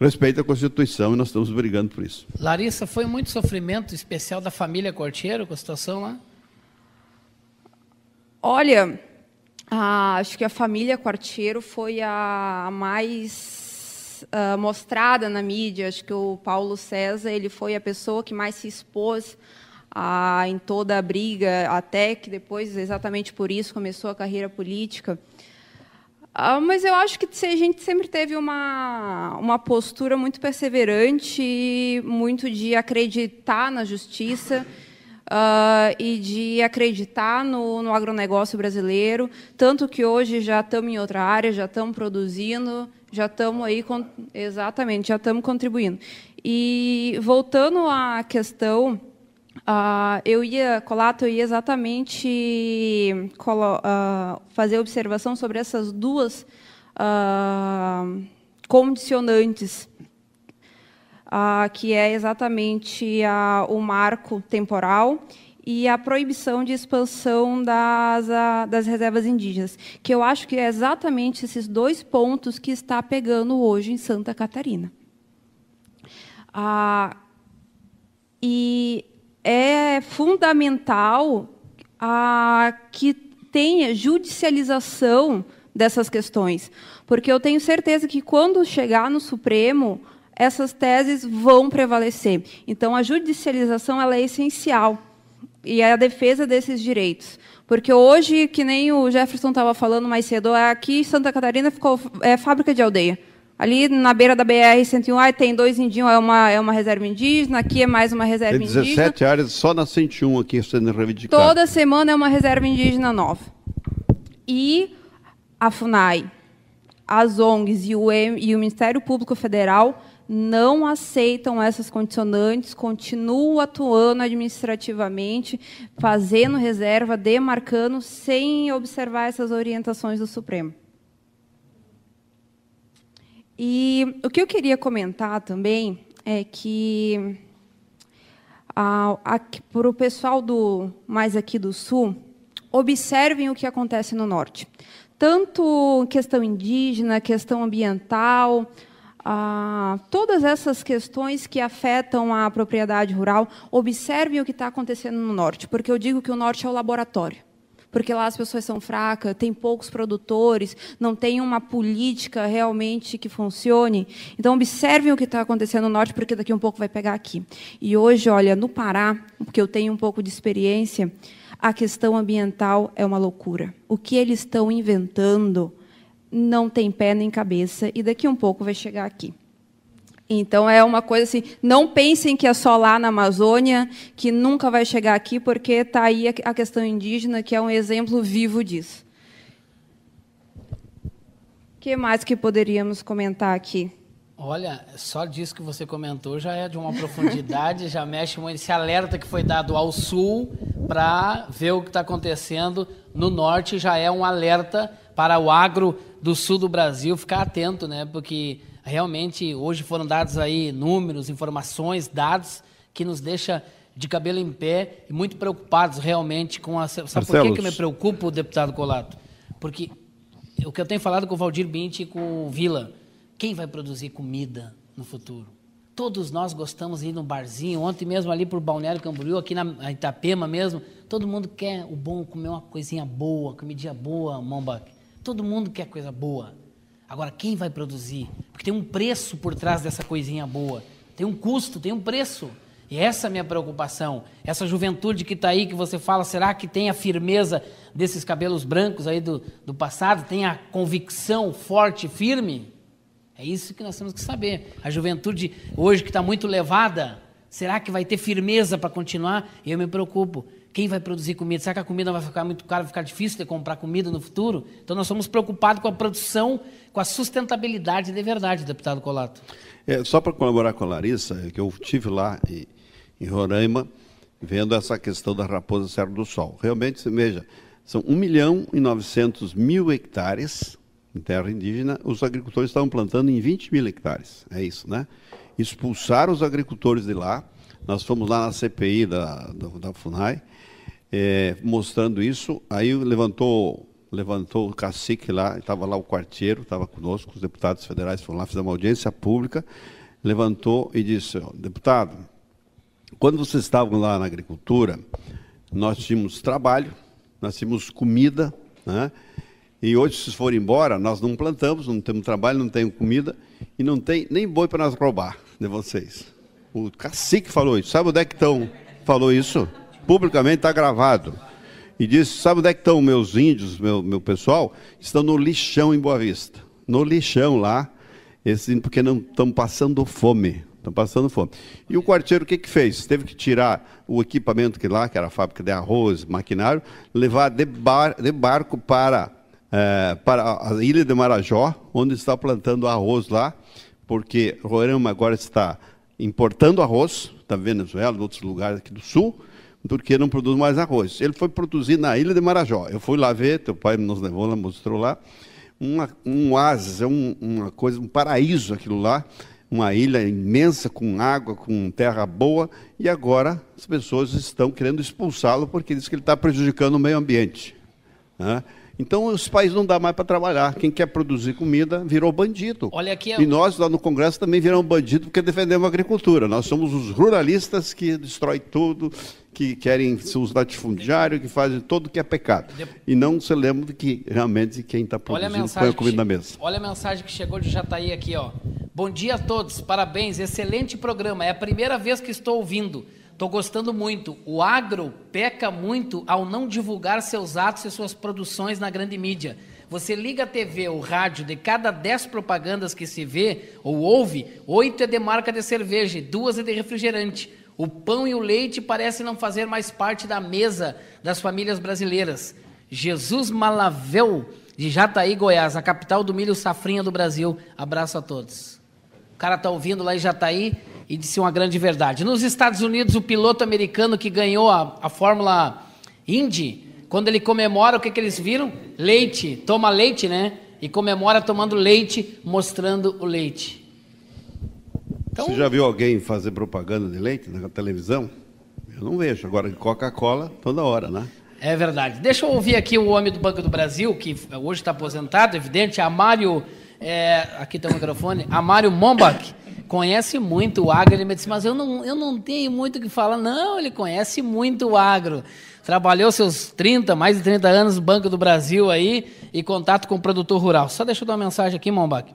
respeite a Constituição e nós estamos brigando por isso. Larissa, foi muito sofrimento especial da família Cortiero com a situação lá? Olha, a, acho que a família Quartiero foi a mais uh, mostrada na mídia. Acho que o Paulo César ele foi a pessoa que mais se expôs ah, em toda a briga, até que depois, exatamente por isso, começou a carreira política. Uh, mas eu acho que a gente sempre teve uma, uma postura muito perseverante, muito de acreditar na justiça uh, e de acreditar no, no agronegócio brasileiro, tanto que hoje já estamos em outra área, já estamos produzindo, já estamos aí, exatamente, já estamos contribuindo. E voltando à questão, uh, eu ia, Colato, eu ia exatamente colo, uh, fazer observação sobre essas duas uh, condicionantes uh, que é exatamente ah, o marco temporal e a proibição de expansão das, ah, das reservas indígenas, que eu acho que é exatamente esses dois pontos que está pegando hoje em Santa Catarina. e é fundamental que tenha judicialização dessas questões, porque eu tenho certeza que quando chegar no Supremo, essas teses vão prevalecer. Então, a judicialização ela é essencial e é a defesa desses direitos. Porque hoje, que nem o Jefferson estava falando mais cedo, aqui em Santa Catarina ficou é, fábrica de aldeia. Ali na beira da BR-101, tem dois indígenas, é uma, é uma reserva indígena, aqui é mais uma reserva tem 17 indígena. 17 áreas só na 101 aqui sendo reivindicada. Toda semana é uma reserva indígena nova. E a FUNAI, as ONGs e o, e o Ministério Público Federal não aceitam essas condicionantes, continuam atuando administrativamente, fazendo reserva, demarcando, sem observar essas orientações do Supremo. E o que eu queria comentar também é que para o pessoal do mais aqui do Sul, observem o que acontece no Norte. Tanto questão indígena, questão ambiental, ah, todas essas questões que afetam a propriedade rural, observem o que está acontecendo no norte, porque eu digo que o norte é o laboratório. Porque lá as pessoas são fracas, tem poucos produtores, não tem uma política realmente que funcione. Então, observem o que está acontecendo no norte, porque daqui um pouco vai pegar aqui. E hoje, olha, no Pará, porque eu tenho um pouco de experiência, a questão ambiental é uma loucura. O que eles estão inventando? não tem pé nem cabeça e daqui um pouco vai chegar aqui. Então é uma coisa assim, não pensem que é só lá na Amazônia, que nunca vai chegar aqui, porque está aí a questão indígena, que é um exemplo vivo disso. O que mais que poderíamos comentar aqui? Olha, só disso que você comentou já é de uma profundidade, já mexe com Esse alerta que foi dado ao sul para ver o que está acontecendo no norte já é um alerta para o agro do sul do Brasil ficar atento, né? Porque realmente hoje foram dados aí números, informações, dados que nos deixa de cabelo em pé e muito preocupados realmente com a. Sabe Marcelos. por que, que me preocupo, deputado Colato? Porque o que eu tenho falado com o Valdir Bint e com o Vila, quem vai produzir comida no futuro? Todos nós gostamos de ir no barzinho, ontem mesmo ali por Balneário Camboriú, aqui na Itapema mesmo, todo mundo quer o bom, comer uma coisinha boa, comidinha boa, Mombac. Todo mundo quer coisa boa. Agora, quem vai produzir? Porque tem um preço por trás dessa coisinha boa. Tem um custo, tem um preço. E essa é a minha preocupação. Essa juventude que está aí, que você fala, será que tem a firmeza desses cabelos brancos aí do, do passado? Tem a convicção forte, firme? É isso que nós temos que saber. A juventude hoje que está muito levada, será que vai ter firmeza para continuar? E eu me preocupo. Quem vai produzir comida? Será que a comida vai ficar muito cara, vai ficar difícil de comprar comida no futuro? Então nós somos preocupados com a produção, com a sustentabilidade de verdade, deputado Colato. É, só para colaborar com a Larissa, é que eu estive lá em, em Roraima, vendo essa questão da raposa Serra do Sol. Realmente, veja, são 1 milhão e 900 mil hectares em terra indígena, os agricultores estavam plantando em 20 mil hectares, é isso, né? Expulsaram os agricultores de lá, nós fomos lá na CPI da, da, da FUNAI, é, mostrando isso. Aí levantou levantou o cacique lá, estava lá o quarteiro, estava conosco, os deputados federais foram lá, fizemos uma audiência pública, levantou e disse, deputado, quando vocês estavam lá na agricultura, nós tínhamos trabalho, nós tínhamos comida, né? e hoje, se forem embora, nós não plantamos, não temos trabalho, não temos comida, e não tem nem boi para nós roubar de vocês. O cacique falou isso. Sabe onde é que estão? Falou isso? publicamente, está gravado. E disse: Sabe onde é que estão meus índios, meu, meu pessoal? Estão no lixão em Boa Vista. No lixão lá, porque não estão passando fome. Estão passando fome. E o quarteiro o que, que fez? Teve que tirar o equipamento que lá, que era a fábrica de arroz, maquinário, levar de, bar, de barco para, é, para a ilha de Marajó, onde está plantando arroz lá, porque Roraima agora está importando arroz da tá Venezuela, de outros lugares aqui do sul, porque não produz mais arroz. Ele foi produzir na ilha de Marajó. Eu fui lá ver, teu pai nos levou lá, mostrou lá. Uma, um oásis, um, uma coisa, um paraíso aquilo lá. Uma ilha imensa, com água, com terra boa. E agora as pessoas estão querendo expulsá-lo porque diz que ele está prejudicando o meio ambiente. Né? Então os países não dá mais para trabalhar. Quem quer produzir comida virou bandido. Olha aqui é E nós lá no Congresso também viramos bandido porque defendemos a agricultura. Nós somos os ruralistas que destrói tudo, que querem se usar de que fazem tudo que é pecado. E não se lembra de que realmente quem está produzindo põe a comida na mesa. Olha a mensagem que chegou de Jataí aqui, ó. Bom dia a todos, parabéns, excelente programa. É a primeira vez que estou ouvindo. Estou gostando muito. O agro peca muito ao não divulgar seus atos e suas produções na grande mídia. Você liga a TV ou rádio, de cada 10 propagandas que se vê ou ouve, oito é de marca de cerveja duas é de refrigerante. O pão e o leite parecem não fazer mais parte da mesa das famílias brasileiras. Jesus Malavel, de Jataí, Goiás, a capital do milho safrinha do Brasil. Abraço a todos. O cara está ouvindo lá em Jataí e disse uma grande verdade. Nos Estados Unidos, o piloto americano que ganhou a, a Fórmula Indy, quando ele comemora, o que, que eles viram? Leite. Toma leite, né? E comemora tomando leite, mostrando o leite. Então, Você já viu alguém fazer propaganda de leite na televisão? Eu não vejo. Agora, Coca-Cola, toda hora, né? É verdade. Deixa eu ouvir aqui o homem do Banco do Brasil, que hoje está aposentado, evidente, Amário. É, aqui tem o microfone. Amário Mombach conhece muito o agro. Ele me disse, mas eu não, eu não tenho muito o que falar. Não, ele conhece muito o agro. Trabalhou seus 30, mais de 30 anos no Banco do Brasil aí e contato com o produtor rural. Só deixa eu dar uma mensagem aqui, Mombach.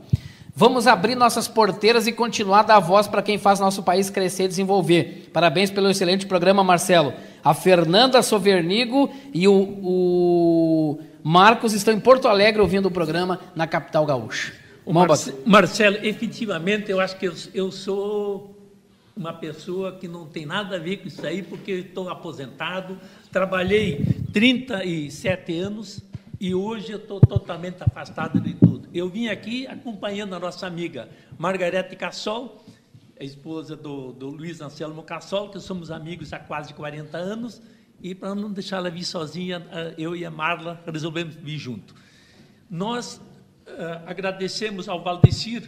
Vamos abrir nossas porteiras e continuar a dar voz para quem faz nosso país crescer e desenvolver. Parabéns pelo excelente programa, Marcelo. A Fernanda Sovernigo e o, o Marcos estão em Porto Alegre ouvindo o programa na capital gaúcha. Uma Marce, Marcelo, efetivamente, eu acho que eu, eu sou uma pessoa que não tem nada a ver com isso aí, porque estou aposentado. Trabalhei 37 anos e hoje eu estou totalmente afastado de tudo. Eu vim aqui acompanhando a nossa amiga Margarete Cassol, a esposa do, do Luiz Anselmo Cassol, que somos amigos há quase 40 anos, e para não deixar ela vir sozinha, eu e a Marla resolvemos vir junto. Nós uh, agradecemos ao Valdecir,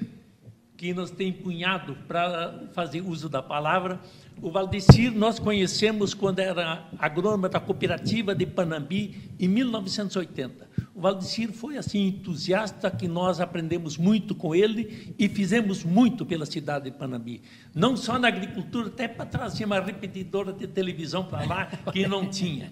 que nós tem cunhado para fazer uso da palavra. O Valdecir nós conhecemos quando era agrônomo da cooperativa de Panambi, em 1980. O Valdecir foi assim entusiasta que nós aprendemos muito com ele e fizemos muito pela cidade de Panambi. Não só na agricultura, até para trazer uma repetidora de televisão para lá, que não tinha.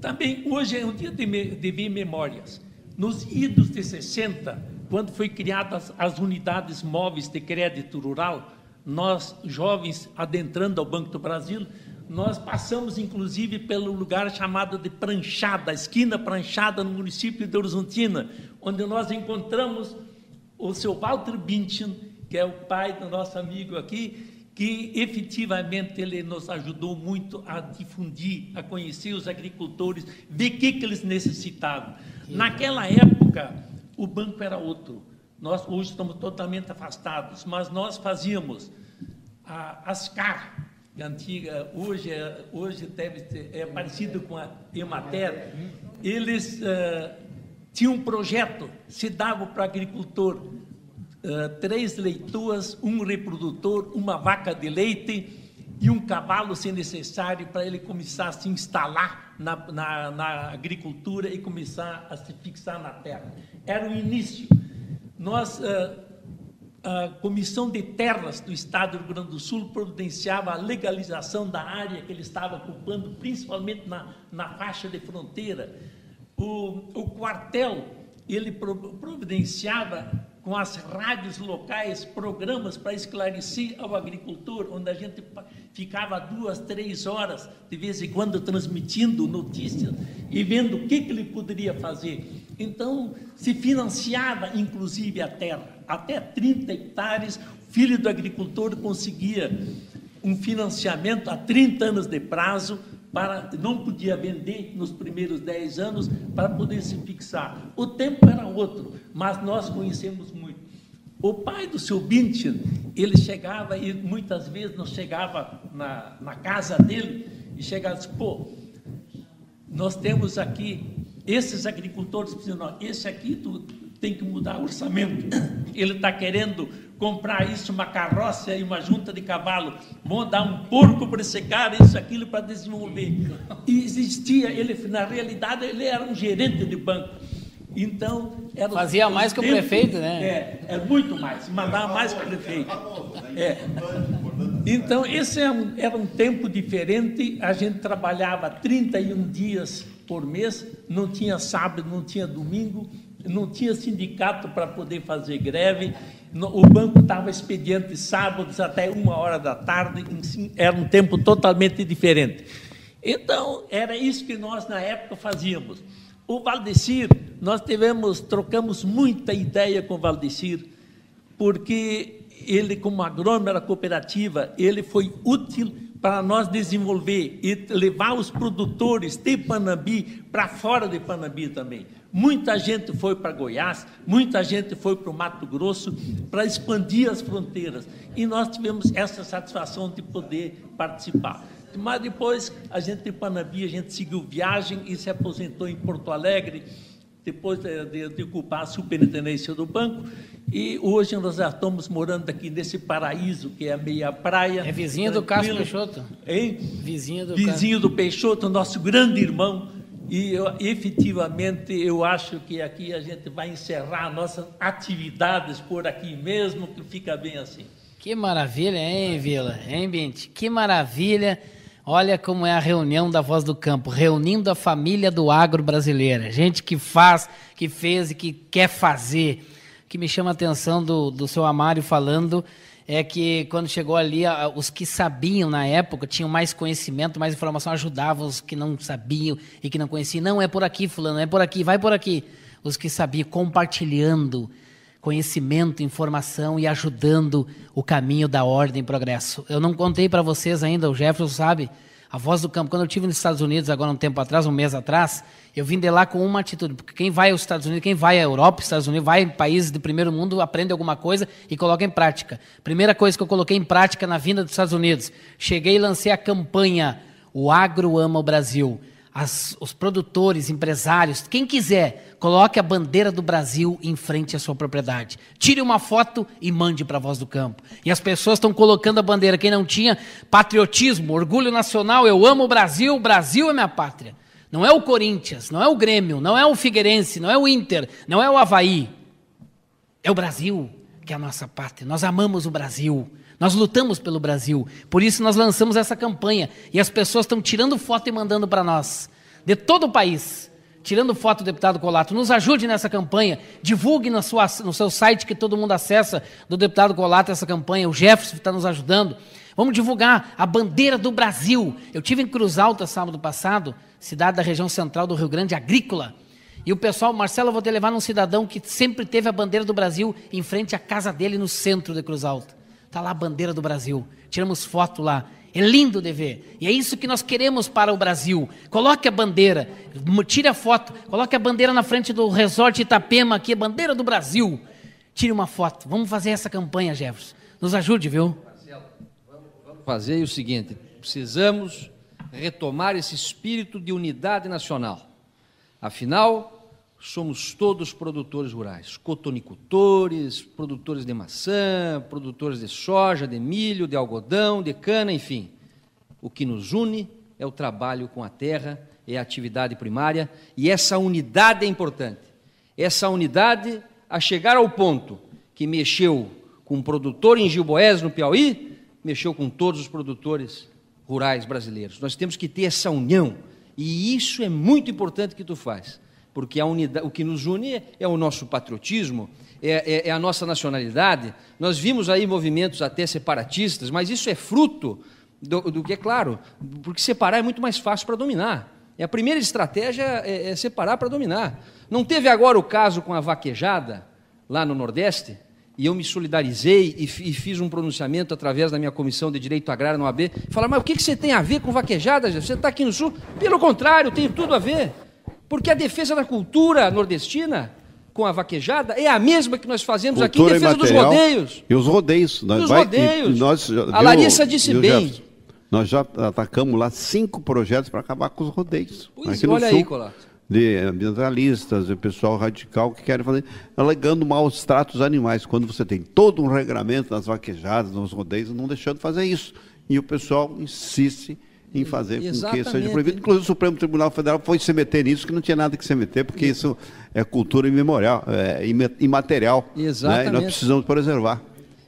Também, hoje é um dia de, de memórias. Nos idos de 60, quando foi criadas as unidades móveis de crédito rural, nós jovens adentrando ao Banco do Brasil, nós passamos inclusive pelo lugar chamado de Pranchada, esquina Pranchada, no município de Horizontina, onde nós encontramos o seu Walter Bintin, que é o pai do nosso amigo aqui, que efetivamente ele nos ajudou muito a difundir, a conhecer os agricultores, ver o que, que eles necessitavam. Naquela época, o banco era outro. Nós hoje estamos totalmente afastados, mas nós fazíamos a ASCAR, que é antiga, hoje, é, hoje deve ser, é parecido com a Emater, eles uh, tinham um projeto, se dava para o agricultor uh, três leituras, um reprodutor, uma vaca de leite e um cavalo, se necessário, para ele começar a se instalar na, na, na agricultura e começar a se fixar na terra era o início. Nós, ah, a Comissão de Terras do Estado do Rio Grande do Sul providenciava a legalização da área que ele estava ocupando, principalmente na, na faixa de fronteira. O, o quartel, ele providenciava com as rádios locais, programas para esclarecer ao agricultor, onde a gente ficava duas, três horas, de vez em quando, transmitindo notícias e vendo o que, que ele poderia fazer. Então, se financiava, inclusive, a terra. Até 30 hectares, filho do agricultor conseguia um financiamento a 30 anos de prazo para não podia vender nos primeiros 10 anos para poder se fixar. O tempo era outro, mas nós conhecemos muito. O pai do seu Bintin, ele chegava e muitas vezes não chegava na, na casa dele e chegava e disse, pô, nós temos aqui esses agricultores, esse aqui tu tem que mudar o orçamento. Ele está querendo comprar isso, uma carroça e uma junta de cavalo, vão dar um porco para esse cara, isso, aquilo, para desenvolver. E existia, ele, na realidade, ele era um gerente de banco. Então, era Fazia mais que o prefeito, né? É, é muito mais, mandava mais que o prefeito. É. Então, esse era é um, era um tempo diferente, a gente trabalhava 31 dias por mês, não tinha sábado, não tinha domingo, não tinha sindicato para poder fazer greve, o banco estava expediente sábados até uma hora da tarde, era um tempo totalmente diferente. Então, era isso que nós, na época, fazíamos. O Valdecir, nós tivemos, trocamos muita ideia com o Valdecir, porque ele, como agrônomo era cooperativa, ele foi útil para nós desenvolver e levar os produtores de Panambi para fora de Panambi também. Muita gente foi para Goiás, muita gente foi para o Mato Grosso para expandir as fronteiras. E nós tivemos essa satisfação de poder participar. Mas depois, a gente de Panambi, a gente seguiu viagem e se aposentou em Porto Alegre, depois de, ocupar a superintendência do banco. E hoje nós já estamos morando aqui nesse paraíso que é a meia praia. É vizinho do Cássio Peixoto. Hein? Vizinho do Vizinho do Peixoto, nosso grande irmão. E eu, efetivamente eu acho que aqui a gente vai encerrar nossas atividades por aqui mesmo, que fica bem assim. Que maravilha, hein, Vila? Hein, Bente? Que maravilha. Olha como é a reunião da Voz do Campo, reunindo a família do agro brasileira, gente que faz, que fez e que quer fazer que me chama a atenção do, do seu Amário falando é que quando chegou ali, os que sabiam na época, tinham mais conhecimento, mais informação, ajudavam os que não sabiam e que não conheciam. Não, é por aqui, fulano, é por aqui, vai por aqui. Os que sabiam, compartilhando conhecimento, informação e ajudando o caminho da ordem e progresso. Eu não contei para vocês ainda, o Jefferson sabe, a voz do campo. Quando eu estive nos Estados Unidos, agora um tempo atrás, um mês atrás, eu vim de lá com uma atitude, porque quem vai aos Estados Unidos, quem vai à Europa, Estados Unidos, vai em países de primeiro mundo, aprende alguma coisa e coloca em prática. Primeira coisa que eu coloquei em prática na vinda dos Estados Unidos, cheguei e lancei a campanha O Agro Ama o Brasil. As, os produtores, empresários, quem quiser, coloque a bandeira do Brasil em frente à sua propriedade. Tire uma foto e mande para a voz do campo. E as pessoas estão colocando a bandeira. Quem não tinha, patriotismo, orgulho nacional, eu amo o Brasil, o Brasil é minha pátria. Não é o Corinthians, não é o Grêmio, não é o Figueirense, não é o Inter, não é o Havaí. É o Brasil que é a nossa pátria. Nós amamos o Brasil. Nós lutamos pelo Brasil. Por isso nós lançamos essa campanha. E as pessoas estão tirando foto e mandando para nós. De todo o país. Tirando foto do deputado Colato. Nos ajude nessa campanha. Divulgue na sua, no seu site que todo mundo acessa do deputado Colato essa campanha. O Jefferson está nos ajudando. Vamos divulgar a bandeira do Brasil. Eu tive em Cruz Alta sábado passado, cidade da região central do Rio Grande, agrícola. E o pessoal, Marcelo, eu vou te levar num cidadão que sempre teve a bandeira do Brasil em frente à casa dele no centro de Cruz Alta. Está lá a bandeira do Brasil. Tiramos foto lá. É lindo de ver. E é isso que nós queremos para o Brasil. Coloque a bandeira, tire a foto, coloque a bandeira na frente do resort Itapema aqui, bandeira do Brasil. Tire uma foto. Vamos fazer essa campanha, Jefferson. Nos ajude, viu? fazer é o seguinte: precisamos retomar esse espírito de unidade nacional. Afinal, somos todos produtores rurais, cotonicultores, produtores de maçã, produtores de soja, de milho, de algodão, de cana, enfim. O que nos une é o trabalho com a terra, é a atividade primária e essa unidade é importante. Essa unidade a chegar ao ponto que mexeu com um produtor em Gilboés, no Piauí, mexeu com todos os produtores rurais brasileiros. Nós temos que ter essa união. E isso é muito importante que tu faz, porque a unidade, o que nos une é o nosso patriotismo, é, é, é a nossa nacionalidade. Nós vimos aí movimentos até separatistas, mas isso é fruto do, do que é claro, porque separar é muito mais fácil para dominar. É a primeira estratégia é, é separar para dominar. Não teve agora o caso com a vaquejada lá no Nordeste? e eu me solidarizei e, fiz um pronunciamento através da minha comissão de direito agrário no AB, falaram, mas o que, que você tem a ver com vaquejada? Você está aqui no Sul? Pelo contrário, tem tudo a ver. Porque a defesa da cultura nordestina com a vaquejada é a mesma que nós fazemos cultura aqui em defesa dos rodeios. E os rodeios. Nós né? os rodeios. Nós, a Larissa disse viu, bem. Jefferson, nós já atacamos lá cinco projetos para acabar com os rodeios. Pois, aqui olha Sul. aí, Colato de ambientalistas, de pessoal radical que querem fazer, alegando maus tratos animais, quando você tem todo um regramento nas vaquejadas, nos rodeios, não deixando fazer isso. E o pessoal insiste em fazer Exatamente. com que seja proibido. Inclusive, o Supremo Tribunal Federal foi se meter nisso, que não tinha nada que se meter, porque isso é cultura imemorial, é imaterial. Exatamente. Né? E nós precisamos preservar.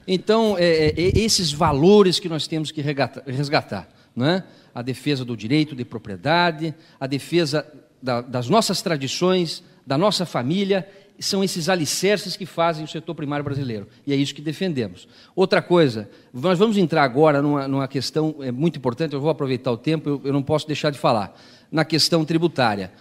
Então, é, é, é, esses valores que nós temos que resgatar, né? a defesa do direito de propriedade, a defesa da, das nossas tradições, da nossa família, são esses alicerces que fazem o setor primário brasileiro. E é isso que defendemos. Outra coisa, nós vamos entrar agora numa, numa questão é, muito importante, eu vou aproveitar o tempo, eu, eu não posso deixar de falar, na questão tributária.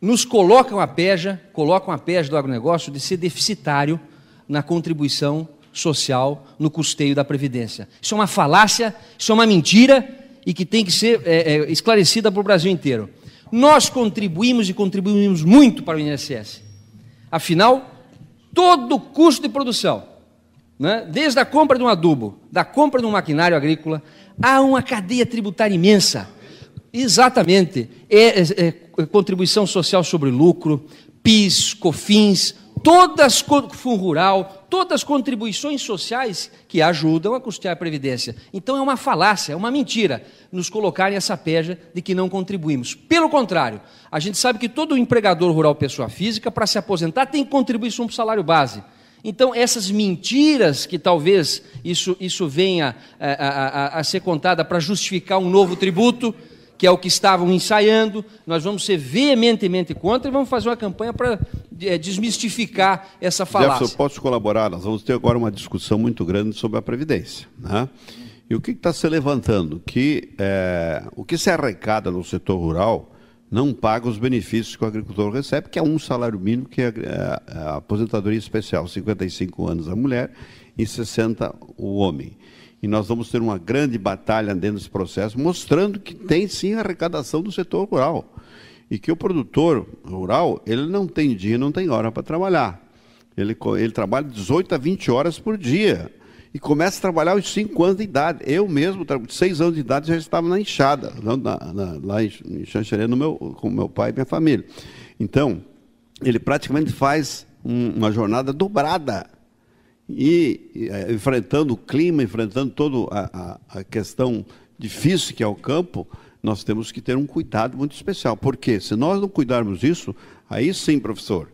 Nos colocam a PEJA, colocam a PEJA do agronegócio de ser deficitário na contribuição social no custeio da Previdência. Isso é uma falácia, isso é uma mentira e que tem que ser é, é, esclarecida para o Brasil inteiro. Nós contribuímos e contribuímos muito para o INSS. Afinal, todo o custo de produção, né? desde a compra de um adubo, da compra de um maquinário agrícola, há uma cadeia tributária imensa. Exatamente. É, é, é, contribuição social sobre lucro, PIS, COFINS, todas fundo rural, todas as contribuições sociais que ajudam a custear a previdência. Então é uma falácia, é uma mentira nos colocarem essa peja de que não contribuímos. Pelo contrário, a gente sabe que todo empregador rural pessoa física para se aposentar tem contribuição para o salário base. Então, essas mentiras que talvez isso, isso venha eh, a, a, a, a ser contada para justificar um novo tributo, que é o que estavam ensaiando. Nós vamos ser veementemente contra e vamos fazer uma campanha para é, desmistificar essa falácia. Jefferson, posso colaborar? Nós vamos ter agora uma discussão muito grande sobre a Previdência. Né? E o que está se levantando? Que é, o que se arrecada no setor rural não paga os benefícios que o agricultor recebe, que é um salário mínimo, que é, é, é a aposentadoria especial, 55 anos a mulher e 60 o homem. E nós vamos ter uma grande batalha dentro desse processo, mostrando que tem sim arrecadação do setor rural. E que o produtor rural, ele não tem dia, não tem hora para trabalhar. Ele, ele trabalha 18 a 20 horas por dia e começa a trabalhar aos 5 anos de idade. Eu mesmo, com 6 anos de idade, já estava na enxada, na, na, lá em, em Xanxerê, no meu, com meu pai e minha família. Então, ele praticamente faz um, uma jornada dobrada e, eh, enfrentando o clima, enfrentando toda a, a, questão difícil que é o campo, nós temos que ter um cuidado muito especial. Porque se nós não cuidarmos disso, aí sim, professor,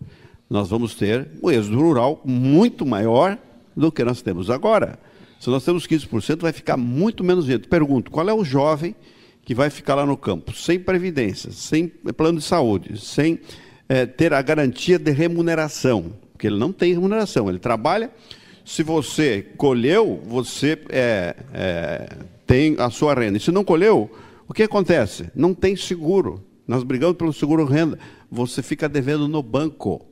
nós vamos ter um êxodo rural muito maior do que nós temos agora. Se nós temos 15%, vai ficar muito menos gente. Pergunto, qual é o jovem que vai ficar lá no campo, sem previdência, sem plano de saúde, sem é, ter a garantia de remuneração? Porque ele não tem remuneração, ele trabalha se você colheu, você é, é, tem a sua renda. E se não colheu, o que acontece? Não tem seguro. Nós brigamos pelo seguro renda. Você fica devendo no banco.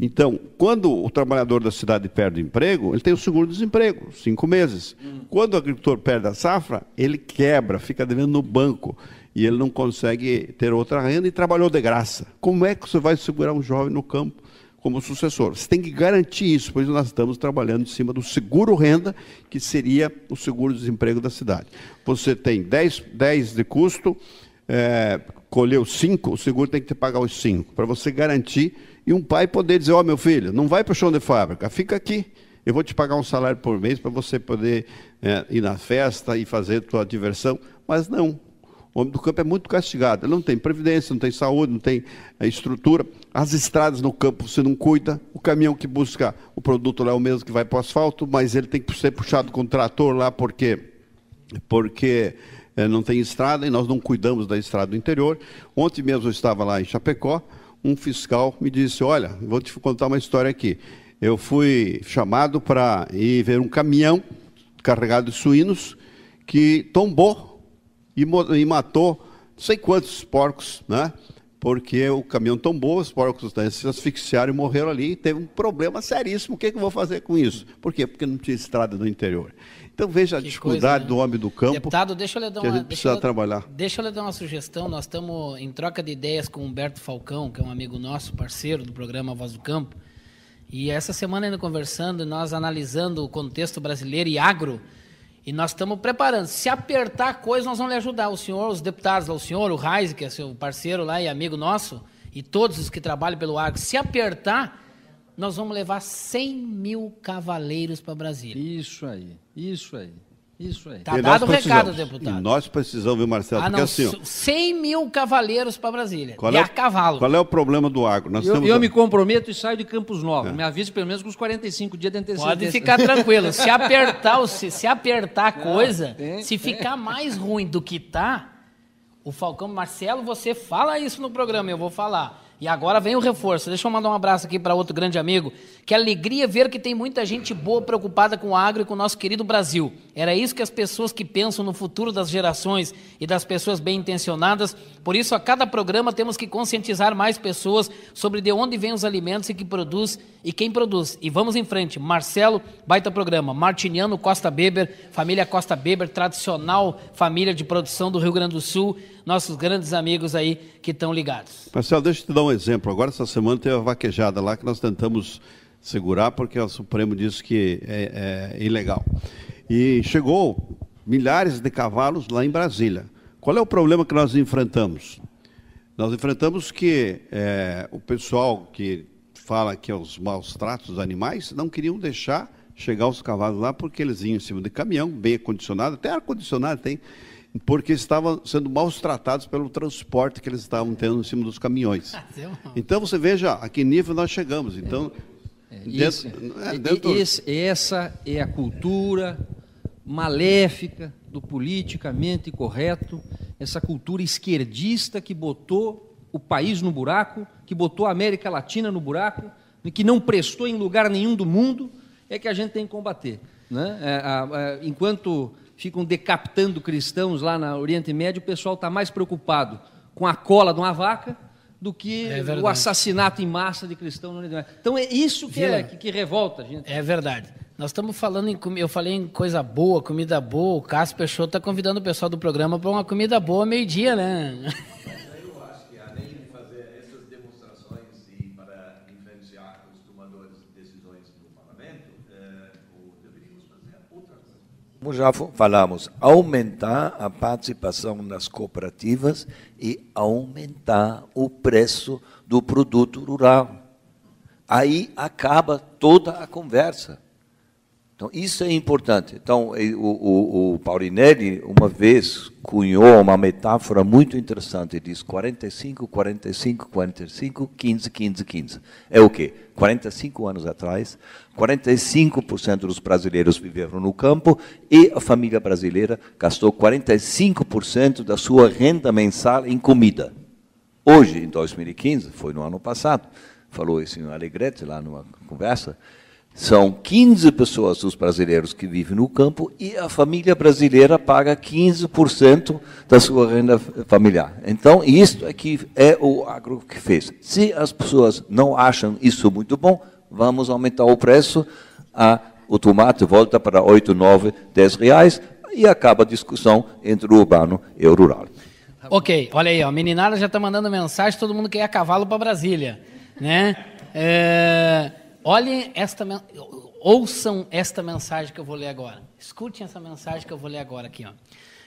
Então, quando o trabalhador da cidade perde emprego, ele tem o seguro-desemprego, cinco meses. Quando o agricultor perde a safra, ele quebra, fica devendo no banco. E ele não consegue ter outra renda e trabalhou de graça. Como é que você vai segurar um jovem no campo? como sucessor. Você tem que garantir isso, pois nós estamos trabalhando em cima do seguro-renda, que seria o seguro-desemprego da cidade. Você tem 10, 10 de custo, é, colheu 5, o seguro tem que pagar os 5, para você garantir e um pai poder dizer, ó oh, meu filho, não vai para o chão de fábrica, fica aqui, eu vou te pagar um salário por mês para você poder é, ir na festa e fazer tua diversão, mas não, o homem do campo é muito castigado. Ele não tem previdência, não tem saúde, não tem eh, estrutura. As estradas no campo você não cuida. O caminhão que busca o produto lá é o mesmo que vai para o asfalto, mas ele tem que ser puxado com trator lá porque porque é, não tem estrada e nós não cuidamos da estrada do interior. Ontem mesmo eu estava lá em Chapecó, um fiscal me disse: Olha, vou te contar uma história aqui. Eu fui chamado para ir ver um caminhão carregado de suínos que tombou e, e matou não sei quantos porcos, né? Porque o caminhão tombou, os porcos né, se asfixiaram e morreram ali. E teve um problema seríssimo. O que, é que eu vou fazer com isso? Por quê? Porque não tinha estrada no interior. Então veja que a dificuldade coisa, né? do homem do campo. Deputado, deixa eu lhe dar uma, que a gente precisa deixa eu, trabalhar. Deixa eu lhe dar uma sugestão. Nós estamos em troca de ideias com o Humberto Falcão, que é um amigo nosso, parceiro do programa Voz do Campo. E essa semana ainda conversando, nós analisando o contexto brasileiro e agro. E nós estamos preparando. Se apertar a coisa, nós vamos lhe ajudar. O senhor, os deputados lá, o senhor, o Reis, que é seu parceiro lá e amigo nosso, e todos os que trabalham pelo agro, se apertar, nós vamos levar 100 mil cavaleiros para Brasília. Isso aí, isso aí. Isso aí. Está dado o recado, deputado. E nós precisamos, viu, Marcelo? Ah, não, assim. Ó, 100 mil cavaleiros para Brasília. Qual é, cavalo. Qual é o problema do agro? Nós eu, eu me comprometo e saio de Campos Novos. É. Me avise pelo menos com os 45 dias de antecedência. Pode ficar tranquilo. Se apertar, se, se apertar a coisa, tem, se tem. ficar mais ruim do que tá, o Falcão, Marcelo, você fala isso no programa, eu vou falar. E agora vem o reforço. Deixa eu mandar um abraço aqui para outro grande amigo. Que alegria ver que tem muita gente boa preocupada com o agro e com o nosso querido Brasil. Era isso que as pessoas que pensam no futuro das gerações e das pessoas bem intencionadas. Por isso, a cada programa temos que conscientizar mais pessoas sobre de onde vêm os alimentos e que produz e quem produz. E vamos em frente. Marcelo, baita programa. Martiniano Costa Beber, família Costa Beber, tradicional família de produção do Rio Grande do Sul. Nossos grandes amigos aí que estão ligados. Marcelo, deixa eu te dar um exemplo. Agora, essa semana teve a vaquejada lá que nós tentamos segurar porque o Supremo disse que é, é ilegal. E chegou milhares de cavalos lá em Brasília. Qual é o problema que nós enfrentamos? Nós enfrentamos que é, o pessoal que fala que é os maus tratos dos animais não queriam deixar chegar os cavalos lá porque eles iam em cima de caminhão, bem acondicionado, até ar-condicionado tem porque estavam sendo maltratados pelo transporte que eles estavam tendo em cima dos caminhões. Então você veja a que nível nós chegamos. Então, é. é dentro, é, dentro... Esse, essa é a cultura maléfica do politicamente correto, essa cultura esquerdista que botou o país no buraco, que botou a América Latina no buraco, que não prestou em lugar nenhum do mundo, é que a gente tem que combater. Né? É, a, a, enquanto ficam decapitando cristãos lá no Oriente Médio, o pessoal está mais preocupado com a cola de uma vaca do que é o assassinato em massa de cristãos no Oriente Médio. Então é isso que, é, que, que, revolta a gente. É verdade. Nós estamos falando em eu falei em coisa boa, comida boa. O Cássio Peixoto está convidando o pessoal do programa para uma comida boa meio-dia, né? Como já falamos, aumentar a participação nas cooperativas e aumentar o preço do produto rural. Aí acaba toda a conversa. Então, isso é importante. Então, o, o, o Paulinelli, uma vez, cunhou uma metáfora muito interessante. Ele diz 45, 45, 45, 15, 15, 15. É o quê? 45 anos atrás, 45% dos brasileiros viveram no campo e a família brasileira gastou 45% da sua renda mensal em comida. Hoje, em 2015, foi no ano passado, falou isso em Alegrete, lá numa conversa, são 15 pessoas os brasileiros que vivem no campo e a família brasileira paga 15% da sua renda familiar. Então, isto aqui é, é o agro que fez. Se as pessoas não acham isso muito bom, vamos aumentar o preço. A, ah, o tomate volta para 8, 9, 10 reais e acaba a discussão entre o urbano e o rural. Ok, olha aí, a meninada já está mandando mensagem, todo mundo quer ir a cavalo para Brasília. Né? É... Olhem esta, ouçam esta mensagem que eu vou ler agora. Escutem essa mensagem que eu vou ler agora aqui. Ó.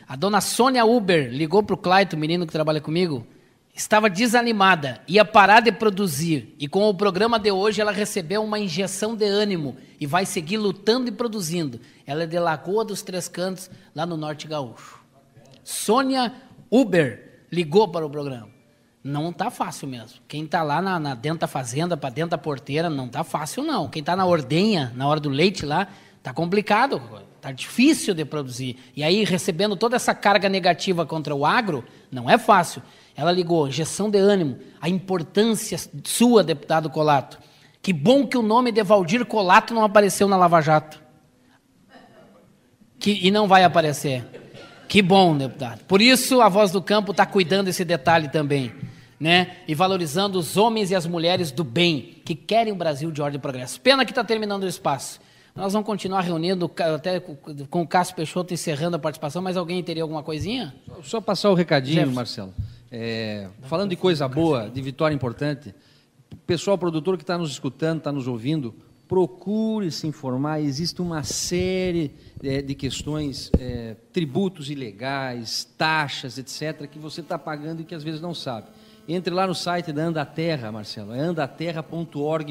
A dona Sônia Uber ligou para o Claito, menino que trabalha comigo. Estava desanimada, ia parar de produzir. E com o programa de hoje, ela recebeu uma injeção de ânimo e vai seguir lutando e produzindo. Ela é de Lagoa dos Três Cantos, lá no Norte Gaúcho. Sônia Uber ligou para o programa não tá fácil mesmo. Quem tá lá na, na dentro da fazenda, para dentro da porteira, não tá fácil não. Quem tá na ordenha, na hora do leite lá, tá complicado, tá difícil de produzir. E aí recebendo toda essa carga negativa contra o agro, não é fácil. Ela ligou gestão de ânimo, a importância sua, deputado Colato. Que bom que o nome de Valdir Colato não apareceu na Lava Jato. Que, e não vai aparecer. Que bom, deputado. Por isso a Voz do Campo está cuidando desse detalhe também né? E valorizando os homens e as mulheres do bem que querem o Brasil de ordem e progresso. Pena que está terminando o espaço. Nós vamos continuar reunindo até com o Cássio Peixoto encerrando a participação, mas alguém teria alguma coisinha? Só, só passar o recadinho, Jefferson. Marcelo. É, falando de coisa boa, de vitória importante, pessoal produtor que está nos escutando, está nos ouvindo, procure se informar. Existe uma série é, de questões, é, tributos ilegais, taxas, etc., que você está pagando e que às vezes não sabe. Entre lá no site da Andaterra, Marcelo, é andaterra.org.br.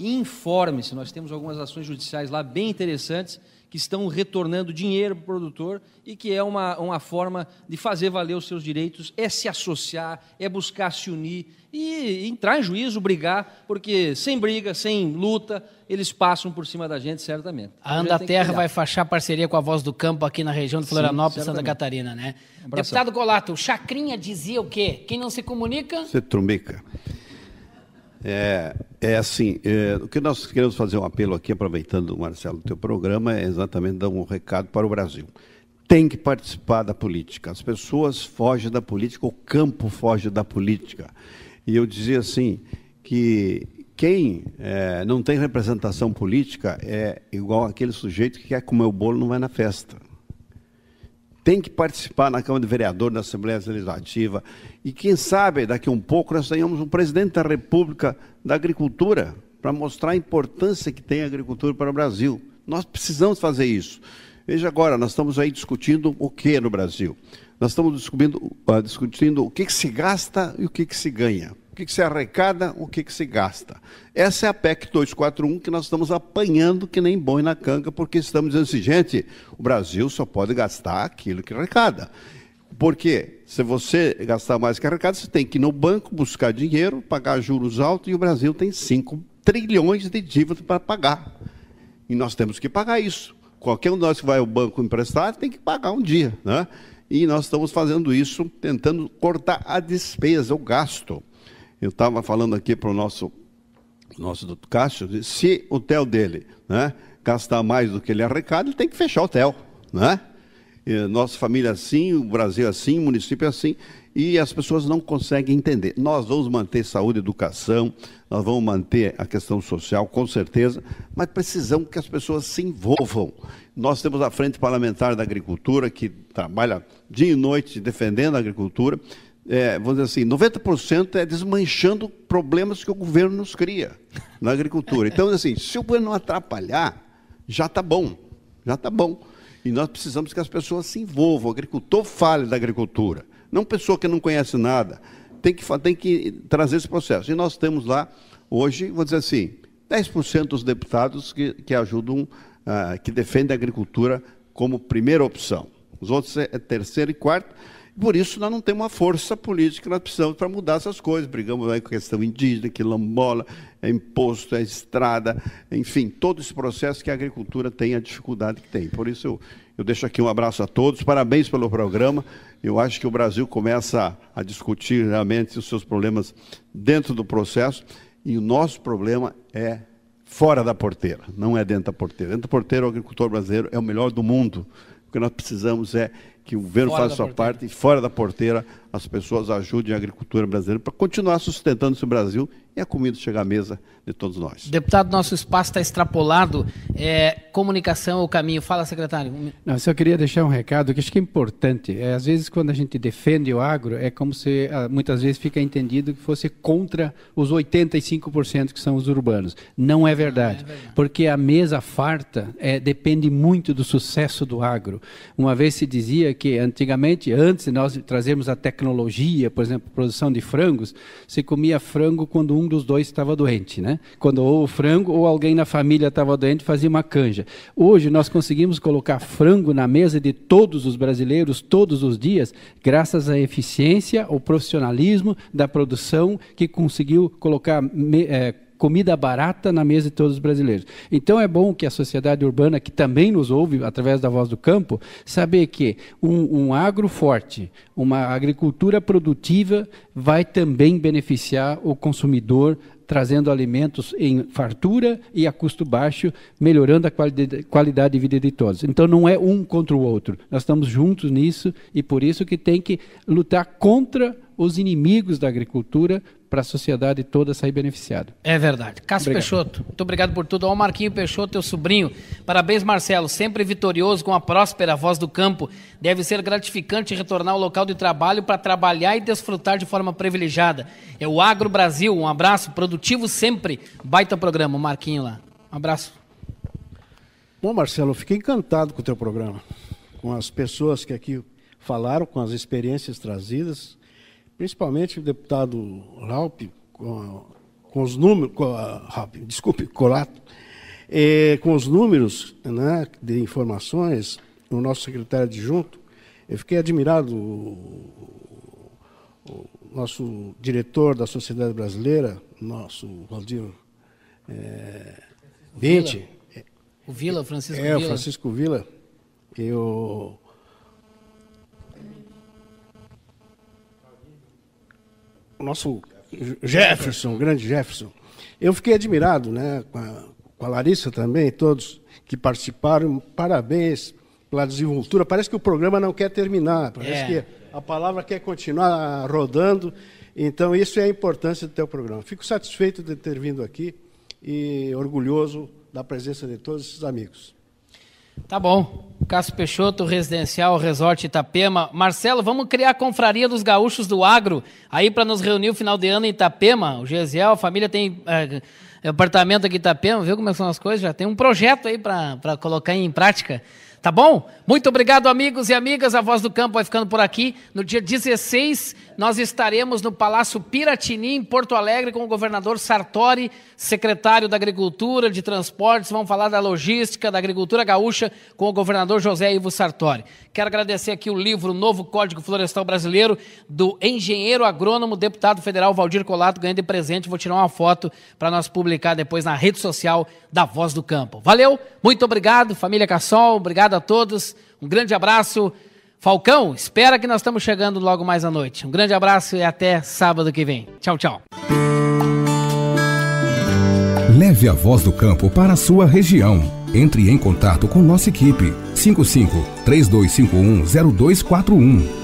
Informe-se, nós temos algumas ações judiciais lá bem interessantes que estão retornando dinheiro para o produtor e que é uma, uma forma de fazer valer os seus direitos, é se associar, é buscar se unir e entrar em juízo, brigar, porque sem briga, sem luta, eles passam por cima da gente, certamente. A Terra vai fechar parceria com a Voz do Campo aqui na região de Florianópolis, Sim, Santa Catarina, né? Um Deputado Colato, Chacrinha dizia o quê? Quem não se comunica... Se trumbica. É, é assim, é, o que nós queremos fazer um apelo aqui, aproveitando, Marcelo, do teu programa, é exatamente dar um recado para o Brasil. Tem que participar da política. As pessoas fogem da política, o campo foge da política. E eu dizia assim, que quem é, não tem representação política é igual aquele sujeito que quer comer o bolo não vai na festa tem que participar na Câmara de Vereadores, na Assembleia Legislativa. E quem sabe, daqui a um pouco, nós tenhamos um presidente da República da Agricultura, para mostrar a importância que tem a agricultura para o Brasil. Nós precisamos fazer isso. Veja agora, nós estamos aí discutindo o que no Brasil? Nós estamos discutindo, ah, discutindo o que, que se gasta e o que, que se ganha o que, que se arrecada, o que, que se gasta. Essa é a PEC 241 que nós estamos apanhando que nem boi na canga, porque estamos dizendo assim, gente, o Brasil só pode gastar aquilo que arrecada. Porque se você gastar mais que arrecada, você tem que ir no banco buscar dinheiro, pagar juros altos, e o Brasil tem 5 trilhões de dívidas para pagar. E nós temos que pagar isso. Qualquer um de nós que vai ao banco emprestar tem que pagar um dia. Né? E nós estamos fazendo isso, tentando cortar a despesa, o gasto. Eu estava falando aqui para o nosso, nosso doutor Cássio, se o hotel dele né, gastar mais do que ele arrecada, ele tem que fechar o hotel, né? nossa família é assim, o Brasil é assim, o município é assim, e as pessoas não conseguem entender. Nós vamos manter saúde, educação, nós vamos manter a questão social, com certeza, mas precisamos que as pessoas se envolvam. Nós temos a Frente Parlamentar da Agricultura, que trabalha dia e noite defendendo a agricultura, é, vamos dizer assim, 90% é desmanchando problemas que o governo nos cria na agricultura. Então, assim, se o governo não atrapalhar, já está bom, já está bom. E nós precisamos que as pessoas se envolvam, o agricultor fale da agricultura, não pessoa que não conhece nada, tem que, tem que trazer esse processo. E nós temos lá, hoje, vou dizer assim, 10% dos deputados que, que ajudam, uh, que defendem a agricultura como primeira opção. Os outros é, é terceiro e quarto. Por isso, nós não temos uma força política que nós precisamos para mudar essas coisas. Brigamos aí com a questão indígena, quilombola, é imposto, é estrada, enfim, todo esse processo que a agricultura tem a dificuldade que tem. Por isso, eu, eu deixo aqui um abraço a todos, parabéns pelo programa. Eu acho que o Brasil começa a discutir realmente os seus problemas dentro do processo e o nosso problema é fora da porteira, não é dentro da porteira. Dentro da porteira, o agricultor brasileiro é o melhor do mundo. O que nós precisamos é que o governo faz a sua porteira. parte, fora da porteira, as pessoas ajudem a agricultura brasileira para continuar sustentando esse Brasil e a comida chegar à mesa de todos nós. Deputado, nosso espaço está extrapolado. É, comunicação é o caminho. Fala, secretário. Não, só queria deixar um recado que acho que é importante. É, às vezes, quando a gente defende o agro, é como se ah, muitas vezes fica entendido que fosse contra os 85% que são os urbanos. Não é verdade. Não, é verdade. Porque a mesa farta é, depende muito do sucesso do agro. Uma vez se dizia que antigamente, antes de nós trazermos a tecnologia, tecnologia, por exemplo, produção de frangos, se comia frango quando um dos dois estava doente, né? Quando ou o frango ou alguém na família estava doente, fazia uma canja. Hoje nós conseguimos colocar frango na mesa de todos os brasileiros todos os dias, graças à eficiência, ao profissionalismo da produção que conseguiu colocar é, comida barata na mesa de todos os brasileiros. Então é bom que a sociedade urbana, que também nos ouve através da voz do campo, saber que um, um agro forte, uma agricultura produtiva, vai também beneficiar o consumidor trazendo alimentos em fartura e a custo baixo, melhorando a qualidade de vida de todos. Então não é um contra o outro. Nós estamos juntos nisso e por isso que tem que lutar contra os inimigos da agricultura para a sociedade toda sair beneficiada. É verdade. Cássio obrigado. Peixoto, muito obrigado por tudo. Ao Marquinho Peixoto, teu sobrinho. Parabéns, Marcelo. Sempre vitorioso com a próspera voz do campo. Deve ser gratificante retornar ao local de trabalho para trabalhar e desfrutar de forma privilegiada. É o Agro Brasil. Um abraço, produtivo sempre. Baita programa, o Marquinho lá. Um abraço. Bom, Marcelo, eu fiquei encantado com o teu programa, com as pessoas que aqui falaram, com as experiências trazidas principalmente o deputado Raup, com, com, os números, com, Raup, desculpe, Colato, é, com os números né, de informações, o nosso secretário adjunto, eu fiquei admirado, o, o nosso diretor da Sociedade Brasileira, nosso Valdir é, Vinte. O Vila, Francisco é, Vila. É, o Francisco Vila. Eu o nosso Jefferson, grande Jefferson. Eu fiquei admirado, né, com a, com a Larissa também, todos que participaram. Parabéns pela desenvoltura. Parece que o programa não quer terminar, parece é. que a palavra quer continuar rodando. Então, isso é a importância do teu programa. Fico satisfeito de ter vindo aqui e orgulhoso da presença de todos esses amigos. Tá bom. Cássio Peixoto, Residencial, Resort Itapema. Marcelo, vamos criar a Confraria dos Gaúchos do Agro aí para nos reunir o final de ano em Itapema. O Gesiel, a família tem é, apartamento aqui em Itapema, viu como são as coisas? Já tem um projeto aí para colocar em prática. Tá bom? Muito obrigado, amigos e amigas. A Voz do Campo vai ficando por aqui. No dia 16, nós estaremos no Palácio Piratini, em Porto Alegre, com o governador Sartori, secretário da Agricultura, de Transportes. Vamos falar da logística, da agricultura gaúcha, com o governador José Ivo Sartori. Quero agradecer aqui o livro Novo Código Florestal Brasileiro, do engenheiro agrônomo, deputado federal Valdir Colato, ganhando de presente. Vou tirar uma foto para nós publicar depois na rede social da Voz do Campo. Valeu, muito obrigado, família Cassol, obrigado obrigado a todos. Um grande abraço. Falcão, espera que nós estamos chegando logo mais à noite. Um grande abraço e até sábado que vem. Tchau, tchau. Leve a voz do campo para a sua região. Entre em contato com nossa equipe. 55 3251 0241